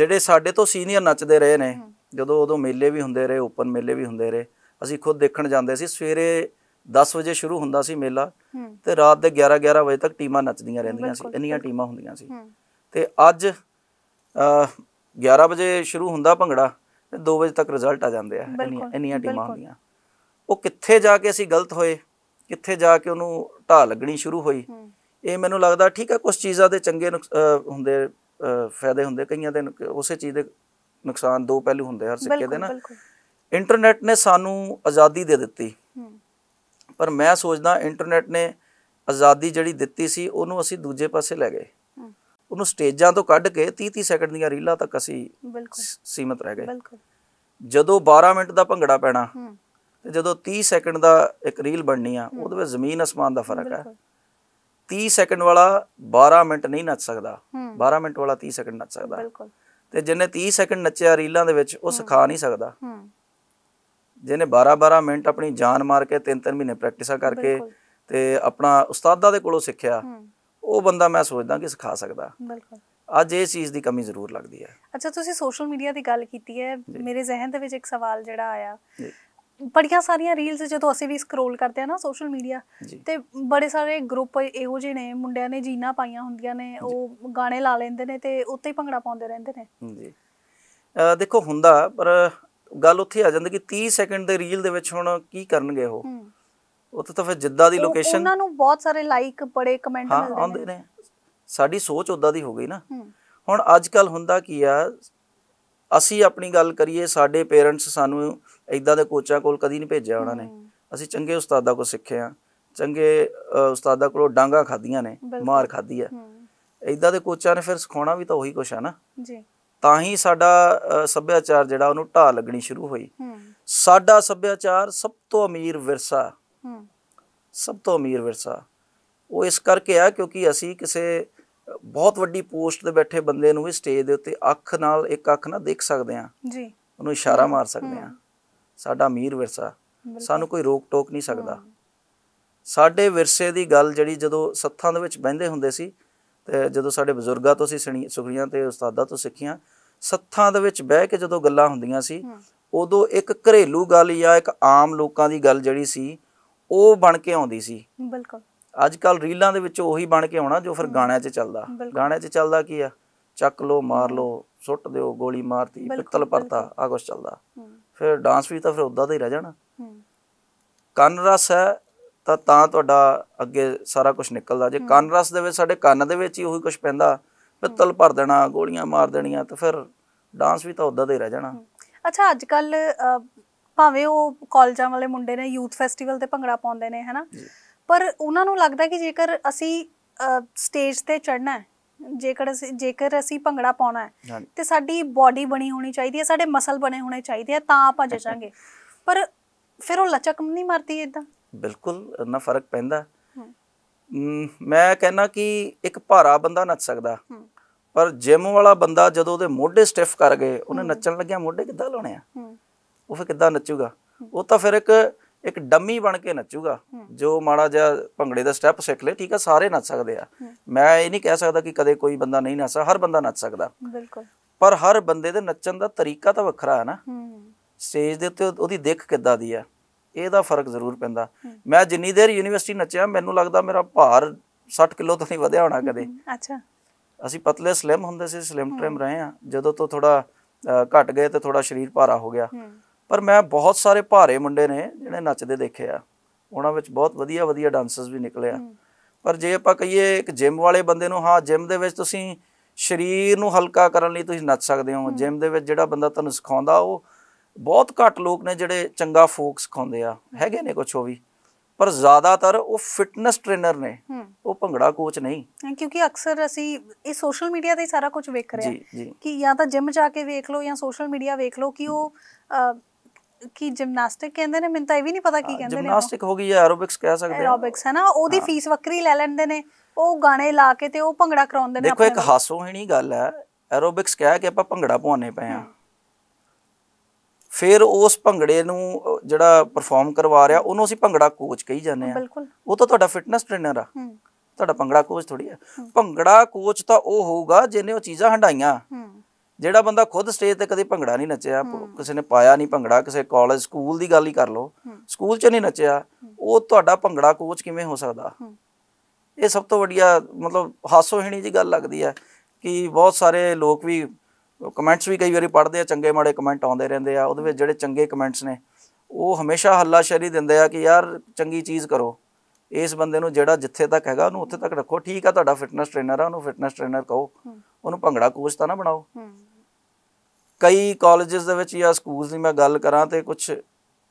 ਜਿਹੜੇ ਸਾਡੇ ਤੋਂ ਸੀਨੀਅਰ ਨੱਚਦੇ ਰਹੇ ਨੇ ਜਦੋਂ ਉਦੋਂ ਮੇਲੇ ਵੀ ਹੁੰਦੇ ਰਹੇ ਓਪਨ ਮੇਲੇ ਵੀ ਹੁੰਦੇ ਰਹੇ ਅਸੀਂ ਖੁਦ ਦੇਖਣ ਜਾਂਦੇ ਸੀ ਸਵੇਰੇ 10 ਵਜੇ ਸ਼ੁਰੂ ਹੁੰਦਾ ਸੀ ਮੇਲਾ ਤੇ ਰਾਤ ਦੇ 11 11 ਵਜੇ ਤੱਕ ਟੀਮਾਂ ਨੱਚਦੀਆਂ ਰਹਿੰਦੀਆਂ ਸੀ ਇੰਨੀਆਂ ਟੀਮਾਂ ਹੁੰਦੀਆਂ ਸੀ ਤੇ ਅੱਜ 11 ਵਜੇ ਸ਼ੁਰੂ ਹੁੰਦਾ ਭੰਗੜਾ ਤੇ 2 ਵਜੇ ਤੱਕ ਰਿਜ਼ਲਟ ਆ ਜਾਂਦੇ ਆ ਇੰਨੀਆਂ ਟੀਮਾਂ ਹੁੰਦੀਆਂ ਉਹ ਕਿੱਥੇ ਜਾ ਕੇ ਅਸੀਂ ਗਲਤ ਹੋਏ ਕਿੱਥੇ ਜਾ ਕੇ ਉਹਨੂੰ ਢਾ ਲੱਗਣੀ ਸ਼ੁਰੂ ਹੋਈ ਇਹ ਮੈਨੂੰ ਲੱਗਦਾ ਠੀਕ ਹੈ ਕੁਝ ਚੀਜ਼ਾਂ ਦੇ ਚੰਗੇ ਹੁੰਦੇ ਫਾਇਦੇ ਹੁੰਦੇ ਕਈਆਂ ਦੇ ਉਸੇ ਚੀਜ਼ ਦੇ ਨੁਕਸਾਨ ਦੋ ਪਹਿਲੂ ਹੁੰਦੇ ਹਰ ਸਿੱਕੇ ਦੇ ਨਾ ਇੰਟਰਨੈਟ ਨੇ ਸਾਨੂੰ ਆਜ਼ਾਦੀ ਦੇ ਦਿੱਤੀ ਪਰ ਮੈਂ ਸੋਚਦਾ ਇੰਟਰਨੈਟ ਨੇ ਆਜ਼ਾਦੀ ਜਿਹੜੀ ਦਿੱਤੀ ਸੀ ਉਹਨੂੰ ਅਸੀਂ ਦੂਜੇ ਪਾਸੇ ਲੈ ਗਏ ਉਹਨੂੰ ਸਟੇਜਾਂ ਤੋਂ ਕੱਢ ਕੇ 30 30 ਸੈਕਿੰਡ ਦੀਆਂ ਰੀਲਾਂ ਤੱਕ ਅਸੀਂ ਸੀਮਤ ਰਹਿ ਗਏ ਜਦੋਂ 12 ਮਿੰਟ ਦਾ ਭੰਗੜਾ ਪੈਣਾ ਤੇ ਜਦੋਂ 30 ਸੈਕਿੰਡ ਦਾ ਇੱਕ ਰੀਲ ਬਣਨੀ ਆ ਉਹਦੇ ਵਿੱਚ ਜ਼ਮੀਨ ਅਸਮਾਨ ਦਾ ਫਰਕ ਹੈ 30 ਸੈਕਿੰਡ ਵਾਲਾ 12 ਮਿੰਟ ਨਹੀਂ ਨੱਚ ਸਕਦਾ 12 ਮਿੰਟ ਵਾਲਾ 30 ਸੈਕਿੰਡ ਨੱਚ ਸਕਦਾ ਬਿਲਕੁਲ ਤੇ ਜਿਹਨੇ 30 ਸੈਕਿੰਡ ਨੱਚਿਆ ਰੀਲਾਂ ਦੇ ਵਿੱਚ ਉਹ ਸਿਖਾ ਨਹੀਂ ਸਕਦਾ ਜਿਹਨੇ 12-12 ਮਿੰਟ ਆਪਣੀ ਜਾਨ ਮਾਰ ਕੇ ਤਿੰਨ ਤਿੰਨ ਮਹੀਨੇ ਪ੍ਰੈਕਟਿਸਾ ਕਰਕੇ ਤੇ ਆਪਣਾ ਉਸਤਾਦਾ ਦੇ ਕੋਲੋਂ ਸਿੱਖਿਆ ਉਹ ਬੰਦਾ ਮੈਂ ਸੋਚਦਾ ਕਿ ਸਿਖਾ ਸਕਦਾ ਬਿਲਕੁਲ ਅੱਜ ਇਹ ਚੀਜ਼ ਦੀ ਕਮੀ ਜ਼ਰੂਰ ਲੱਗਦੀ ਹੈ ਅੱਛਾ ਤੁਸੀਂ ਸੋਸ਼ਲ ਮੀਡੀਆ ਦੀ ਗੱਲ ਕੀਤੀ ਹੈ ਮੇਰੇ ਜ਼ਿਹਨ ਦੇ ਵਿੱਚ ਇੱਕ ਸਵਾਲ ਜਿਹੜਾ ਆਇਆ ਬੜੀਆਂ ਸਾਰੀਆਂ ਰੀਲਸ ਜਦੋਂ ਅਸੀਂ ਵੀ ਸਕਰੋਲ ਕਰਦੇ ਆ ਨਾ ਸੋਸ਼ਲ ਮੀਡੀਆ ਤੇ ਬੜੇ ਸਾਰੇ ਗਰੁੱਪ ਇਹੋ ਜਿਹੇ ਨੇ ਮੁੰਡਿਆਂ ਨੇ ਜੀਨਾ ਪਾਈਆਂ ਹੁੰਦੀਆਂ ਨੇ ਉਹ ਗਾਣੇ ਲਾ ਲੈਂਦੇ ਨੇ ਤੇ ਉੱਤੇ ਹੀ ਭੰਗੜਾ ਪਾਉਂਦੇ ਰਹਿੰਦੇ ਨੇ ਜੀ ਦੇਖੋ ਹੁੰਦਾ ਪਰ ਗੱਲ ਉੱਥੇ ਆ ਜਾਂਦੀ ਕਿ 30 ਸੈਕਿੰਡ ਦੇ ਰੀਲ ਦੇ ਵਿੱਚ ਹੁਣ ਕੀ ਕਰਨਗੇ ਉਹ ਉੱਥੇ ਤਾਂ ਫਿਰ ਜਿੱਦਾਂ ਦੀ ਲੋਕੇਸ਼ਨ ਉਹਨਾਂ ਨੂੰ ਬਹੁਤ ਸਾਰੇ ਲਾਈਕ ਬੜੇ ਕਮੈਂਟ ਮਿਲਦੇ ਨੇ ਸਾਡੀ ਸੋਚ ਉਦਾਂ ਦੀ ਹੋ ਗਈ ਨਾ ਹੁਣ ਅੱਜ ਕੱਲ ਹੁੰਦਾ ਕੀ ਆ ਅਸੀਂ ਆਪਣੀ ਗੱਲ ਕਰੀਏ ਸਾਡੇ ਪੇਰੈਂਟਸ ਸਾਨੂੰ ਇਦਾਂ ਦੇ ਕੋਚਾਂ ਕੋਲ ਕਦੀ ਨਹੀਂ ਭੇਜਿਆ ਉਹਨਾਂ ਨੇ ਅਸੀਂ ਚੰਗੇ ਉਸਤਾਦਾਂ ਕੋਲ ਸਿੱਖੇ ਆ ਚੰਗੇ ਉਸਤਾਦਾਂ ਕੋਲੋਂ ਡਾਂਗਾ ਖਾਧੀਆਂ ਨੇ ਮਾਰ ਖਾਧੀ ਆ ਇਦਾਂ ਦੇ ਕੋਚਾਂ ਨੇ ਫਿਰ ਸਿਖਾਉਣਾ ਵੀ ਤਾਂ ਉਹੀ ਕੁਛ ਆ ਨਾ ਜੀ ਤਾਂ ਹੀ ਸਾਡਾ ਸੱਭਿਆਚਾਰ ਜਿਹੜਾ ਉਹਨੂੰ ਢਾਹ ਲੱਗਣੀ ਸ਼ੁਰੂ ਹੋਈ ਸਾਡਾ ਸੱਭਿਆਚਾਰ ਸਭ ਤੋਂ ਅਮੀਰ ਵਿਰਸਾ ਸਭ ਤੋਂ ਅਮੀਰ ਵਿਰਸਾ ਉਹ ਇਸ ਕਰਕੇ ਆ ਕਿਉਂਕਿ ਅਸੀਂ ਕਿਸੇ ਬਹੁਤ ਵੱਡੀ ਪੋਸਟ ਤੇ ਬੈਠੇ ਬੰਦੇ ਨੂੰ ਵੀ ਸਟੇਜ ਦੇ ਉੱਤੇ ਅੱਖ ਨਾਲ ਇੱਕ ਅੱਖ ਨਾਲ ਦੇਖ ਸਕਦੇ ਆ ਜੀ ਉਹਨੂੰ ਇਸ਼ਾਰਾ ਮਾਰ ਸਕਦੇ ਆ ਸਾਡਾ ਅਮੀਰ ਵਿਰਸਾ ਸਾਨੂੰ ਕੋਈ ਰੋਕ ਟੋਕ ਨਹੀਂ ਸਕਦਾ ਸਾਡੇ ਵਿਰਸੇ ਦੀ ਗੱਲ ਜਿਹੜੀ ਜਦੋਂ ਸੱਥਾਂ ਦੇ ਵਿੱਚ ਬੈੰਦੇ ਹੁੰਦੇ ਸੀ ਤੇ ਜਦੋਂ ਸਾਡੇ ਬਜ਼ੁਰਗਾਂ ਤੋਂ ਅਸੀਂ ਸੁਖਰੀਆਂ ਤੇ ਉਸਤਾਦਾਂ ਤੋਂ ਸਿੱਖੀਆਂ ਸੱਥਾਂ ਦੇ ਵਿੱਚ ਬਹਿ ਕੇ ਜਦੋਂ ਗੱਲਾਂ ਹੁੰਦੀਆਂ ਸੀ ਉਦੋਂ ਇੱਕ ਘਰੇਲੂ ਗੱਲ ਜਾਂ ਇੱਕ ਆਮ ਲੋਕਾਂ ਦੀ ਗੱਲ ਜਿਹੜੀ ਸੀ ਉਹ ਬਣ ਕੇ ਆਉਂਦੀ ਸੀ ਬਿਲਕੁਲ ਅੱਜ ਕੱਲ ਰੀਲਾਂ ਦੇ ਵਿੱਚ ਉਹੀ ਬਣ ਕੇ ਆਉਣਾ ਜੋ ਫਿਰ ਗਾਣਿਆਂ 'ਚ ਚੱਲਦਾ ਗਾਣਿਆਂ 'ਚ ਚੱਲਦਾ ਕੀ ਆ ਚੱਕ ਲੋ ਮਾਰ ਲੋ ਸੁੱਟ ਦਿਓ ਗੋਲੀ ਮਾਰਤੀ ਪਿੱਤਲ ਪਰਤਾ ਆ ਕੁਛ ਚੱਲਦਾ ਫਿਰ ਡਾਂਸ ਵੀ ਤਾਂ ਫਿਰ ਉਦਾਂ ਦਾ ਹੀ ਰਹਿ ਜਾਣਾ ਕੰਨ ਰਸ ਹੈ ਤਾਂ ਤਾਂ ਤੁਹਾਡਾ ਅੱਗੇ ਸਾਰਾ ਕੁਝ ਨਿਕਲਦਾ ਜੇ ਕੰਨ ਰਸ ਦੇ ਵਿੱਚ ਸਾਡੇ ਕੰਨ ਦੇ ਵਿੱਚ ਹੀ ਉਹੀ ਕੁਝ ਪੈਂਦਾ ਪਿੱਤਲ ਭਰ ਦੇਣਾ ਗੋਲੀਆਂ ਮਾਰ ਦੇਣੀਆਂ ਤਾਂ ਫਿਰ ਡਾਂਸ ਵੀ ਤਾਂ ਉਦਾਂ ਦਾ ਹੀ ਰਹਿ ਜਾਣਾ ਅੱਛਾ ਅੱਜ ਕੱਲ ਭਾਵੇਂ ਉਹ ਕਾਲਜਾਂ ਵਾਲੇ ਮੁੰਡੇ ਨੇ ਯੂਥ ਫੈਸਟੀਵਲ ਤੇ ਭੰਗੜਾ ਪਾਉਂਦੇ ਨੇ ਹੈਨਾ ਪਰ ਉਹਨਾਂ ਨੂੰ ਲੱਗਦਾ ਕਿ ਜੇਕਰ ਅਸੀਂ ਸਟੇਜ ਤੇ ਚੜਨਾ ਹੈ ਜੇਕਰ ਅਸੀਂ ਜੇਕਰ ਅਸੀਂ ਭੰਗੜਾ ਪਾਉਣਾ ਹੈ ਤੇ ਸਾਡੀ ਬਾਡੀ ਬਣੀ ਹੋਣੀ ਚਾਹੀਦੀ ਹੈ ਸਾਡੇ ਮਸਲ ਬਣੇ ਹੋਣੇ ਚਾਹੀਦੇ ਆ ਤਾਂ ਆਪਾਂ ਜਚਾਂਗੇ ਪਰ ਫਿਰ ਉਹ ਲਚਕ ਨਹੀਂ ਮਰਦੀ ਇਦਾਂ ਬਿਲਕੁਲ ਨਾ ਫਰਕ ਪੈਂਦਾ ਮੈਂ ਕਹਿੰਦਾ ਕਿ ਇੱਕ ਭਾਰਾ ਬੰਦਾ ਨੱਚ ਸਕਦਾ ਪਰ ਜਿਮ ਵਾਲਾ ਬੰਦਾ ਜਦੋਂ ਉਹਦੇ ਮੋਢੇ ਸਟਿਫ ਕਰ ਗਏ ਉਹਨੇ ਨੱਚਣ ਲੱਗਿਆ ਮੋਢੇ ਕਿੱਦਾਂ ਲਾਉਣੇ ਆ ਉਹ ਫਿਰ ਕਿੱਦਾਂ ਨੱਚੂਗਾ ਉਹ ਤਾਂ ਫਿਰ ਇੱਕ ਇੱਕ ਡੰਮੀ ਬਣ ਕੇ ਨੱਚੂਗਾ ਜੋ ਮਾੜਾ ਜਿਹਾ ਭੰਗੜੇ ਦਾ ਸਟੈਪ ਸਿੱਖ ਲੇ ਠੀਕ ਆ ਸਾਰੇ ਨੱਚ ਸਕਦੇ ਆ ਮੈਂ ਇਹ ਨਹੀਂ ਕਹਿ ਸਕਦਾ ਕਿ ਕਦੇ ਕੋਈ ਬੰਦਾ ਨਹੀਂ ਨੱਚਦਾ ਹਰ ਬੰਦਾ ਨੱਚ ਸਕਦਾ ਬਿਲਕੁਲ ਪਰ ਹਰ ਬੰਦੇ ਦੇ ਨੱਚਣ ਦਾ ਤਰੀਕਾ ਤਾਂ ਵੱਖਰਾ ਹੈ ਨਾ ਸਟੇਜ ਦੇ ਉੱਤੇ ਉਹਦੀ ਦਿੱਖ ਕਿੱਦਾਂ ਦੀ ਆ ਇਹਦਾ ਫਰਕ ਜ਼ਰੂਰ ਪੈਂਦਾ ਮੈਂ ਜਿੰਨੀ ਦੇਰ ਯੂਨੀਵਰਸਿਟੀ ਨੱਚਿਆ ਮੈਨੂੰ ਲੱਗਦਾ ਮੇਰਾ ਭਾਰ 60 ਕਿਲੋ ਤੋਂ ਨਹੀਂ ਵਧਿਆ ਹੋਣਾ ਕਦੇ ਅੱਛਾ ਅਸੀਂ ਪਤਲੇ ਸਲਿਮ ਹੁੰਦੇ ਸੀ ਸਲਿਮ ਟ੍ਰਿਮ ਰਹੇ ਆ ਜਦੋਂ ਤੋਂ ਥੋੜਾ ਘਟ ਗਏ ਤੇ ਥੋੜਾ ਸਰੀਰ ਭਾਰਾ ਹੋ ਗਿਆ ਪਰ ਮੈਂ ਬਹੁਤ ਸਾਰੇ ਭਾਰੇ ਮੁੰਡੇ ਨੇ ਜਿਹੜੇ ਨੱਚਦੇ ਦੇਖੇ ਆ ਉਹਨਾਂ ਵਿੱਚ ਬਹੁਤ ਵਧੀਆ ਵਧੀਆ ਡਾਂਸਰਸ ਵੀ ਨਿਕਲੇ ਆ ਪਰ ਜੇ ਆਪਾਂ ਕਹੀਏ ਇੱਕ ਜਿਮ ਵਾਲੇ ਬੰਦੇ ਨੂੰ ਹਾਂ ਜਿਮ ਦੇ ਵਿੱਚ ਤੁਸੀਂ ਸਰੀਰ ਨੂੰ ਹਲਕਾ ਕਰਨ ਲਈ ਤੁਸੀਂ ਨੱਚ ਸਕਦੇ ਹੋ ਜਿਮ ਦੇ ਵਿੱਚ ਜਿਹੜਾ ਬੰਦਾ ਤੁਹਾਨੂੰ ਸਿਖਾਉਂਦਾ ਉਹ ਬਹੁਤ ਘੱਟ ਲੋਕ ਨੇ ਜਿਹੜੇ ਚੰਗਾ ਫੋਕ ਸਿਖਾਉਂਦੇ ਆ ਹੈਗੇ ਨੇ ਕੁਝ ਉਹ ਵੀ ਪਰ ਜ਼ਿਆਦਾਤਰ ਉਹ ਫਿਟਨੈਸ ਟ੍ਰੇਨਰ ਨੇ ਉਹ ਭੰਗੜਾ ਕੋਚ ਨਹੀਂ ਕਿਉਂਕਿ ਅਕਸਰ ਅਸੀਂ ਇਹ ਸੋਸ਼ਲ ਮੀਡੀਆ ਤੇ ਸਾਰਾ ਕੁਝ ਵੇਖ ਰਹੇ ਹਾਂ ਕਿ ਜਾਂ ਤਾਂ ਜਿਮ ਜਾ ਕੇ ਵੇਖ ਲਓ ਜਾਂ ਸੋਸ਼ਲ ਮੀਡੀਆ ਵੇਖ ਲਓ ਕਿ ਉਹ ਕੀ ਜਿਮਨਾਸਟਿਕ ਕਹਿੰਦੇ ਨੇ ਮੈਨੂੰ ਤਾਂ ਇਹ ਵੀ ਨਹੀਂ ਪਤਾ ਕੀ ਕਹਿੰਦੇ ਨੇ ਜਿਮਨਾਸਟਿਕ ਹੋ ਗਈ ਹੈ ਐਰੋਬਿਕਸ ਕਹਿ ਸਕਦੇ ਆ ਐਰੋਬਿਕਸ ਹੈ ਨਾ ਉਹਦੀ ਫੀਸ ਵੱਖਰੀ ਲੈ ਲੈਂਦੇ ਨੇ ਉਹ ਗਾਣੇ ਲਾ ਕੇ ਤੇ ਉਹ ਭੰਗੜਾ ਕਰਾਉਂਦੇ ਨੇ ਦੇਖੋ ਇੱਕ ਹਾਸੋਹੀਣੀ ਗੱਲ ਹੈ ਐਰੋਬਿਕਸ ਕਹਿ ਕੇ ਆਪਾਂ ਭੰਗੜਾ ਪਵਾਉਣੇ ਪਏ ਆ ਫਿਰ ਉਸ ਭੰਗੜੇ ਨੂੰ ਜਿਹੜਾ ਪਰਫਾਰਮ ਕਰਵਾ ਰਿਹਾ ਉਹਨੂੰ ਅਸੀਂ ਭੰਗੜਾ ਕੋਚ ਕਹੀ ਜਾਂਦੇ ਆ ਉਹ ਤਾਂ ਤੁਹਾਡਾ ਫਿਟਨੈਸ ਟ੍ਰੇਨਰ ਆ ਤੁਹਾਡਾ ਭੰਗੜਾ ਕੋਚ ਥੋੜੀ ਆ ਭੰਗੜਾ ਕੋਚ ਤਾਂ ਉਹ ਹੋਊਗਾ ਜਿਹਨੇ ਉਹ ਚੀਜ਼ਾਂ ਹੰਡਾਈਆਂ ਜਿਹੜਾ ਬੰਦਾ ਖੁਦ ਸਟੇਜ ਤੇ ਕਦੇ ਭੰਗੜਾ ਨਹੀਂ ਨੱਚਿਆ ਕਿਸੇ ਨੇ ਪਾਇਆ ਨਹੀਂ ਭੰਗੜਾ ਕਿਸੇ ਕਾਲਜ ਸਕੂਲ ਦੀ ਗੱਲ ਹੀ ਕਰ ਲਓ ਸਕੂਲ 'ਚ ਨਹੀਂ ਨੱਚਿਆ ਉਹ ਤੁਹਾਡਾ ਭੰਗੜਾ ਕੋਚ ਕਿਵੇਂ ਹੋ ਸਕਦਾ ਇਹ ਸਭ ਤੋਂ ਵੱਡੀਆ ਮਤਲਬ ਹਾਸੋਹੀਣੀ ਜੀ ਗੱਲ ਲੱਗਦੀ ਹੈ ਕਿ ਬਹੁਤ ਸਾਰੇ ਲੋਕ ਵੀ ਕਮੈਂਟਸ ਵੀ ਕਈ ਵਾਰੀ ਪੜਦੇ ਆ ਚੰਗੇ ਮਾੜੇ ਕਮੈਂਟ ਆਉਂਦੇ ਰਹਿੰਦੇ ਆ ਉਹਦੇ ਵਿੱਚ ਜਿਹੜੇ ਚੰਗੇ ਕਮੈਂਟਸ ਨੇ ਉਹ ਹਮੇਸ਼ਾ ਹੱਲਾਸ਼ੇਰੀ ਦਿੰਦੇ ਆ ਕਿ ਯਾਰ ਚੰਗੀ ਚੀਜ਼ ਕਰੋ ਇਸ ਬੰਦੇ ਨੂੰ ਜਿਹੜਾ ਜਿੱਥੇ ਤੱਕ ਹੈਗਾ ਉਹਨੂੰ ਉੱਥੇ ਤੱਕ ਰੱਖੋ ਠੀਕ ਆ ਤੁਹਾਡਾ ਫਿਟਨੈਸ ਟ੍ਰੇਨਰ ਆ ਉਹਨੂੰ ਫਿਟਨੈਸ ਟ੍ਰੇਨਰ ਕਹੋ ਉਹਨੂੰ ਭੰਗੜਾ ਕੋਚ ਤਾਂ ਨਾ ਬਣਾਓ ਕਈ ਕਾਲਜਸ ਦੇ ਵਿੱਚ ਜਾਂ ਸਕੂਲਸ ਦੀ ਮੈਂ ਗੱਲ ਕਰਾਂ ਤੇ ਕੁਝ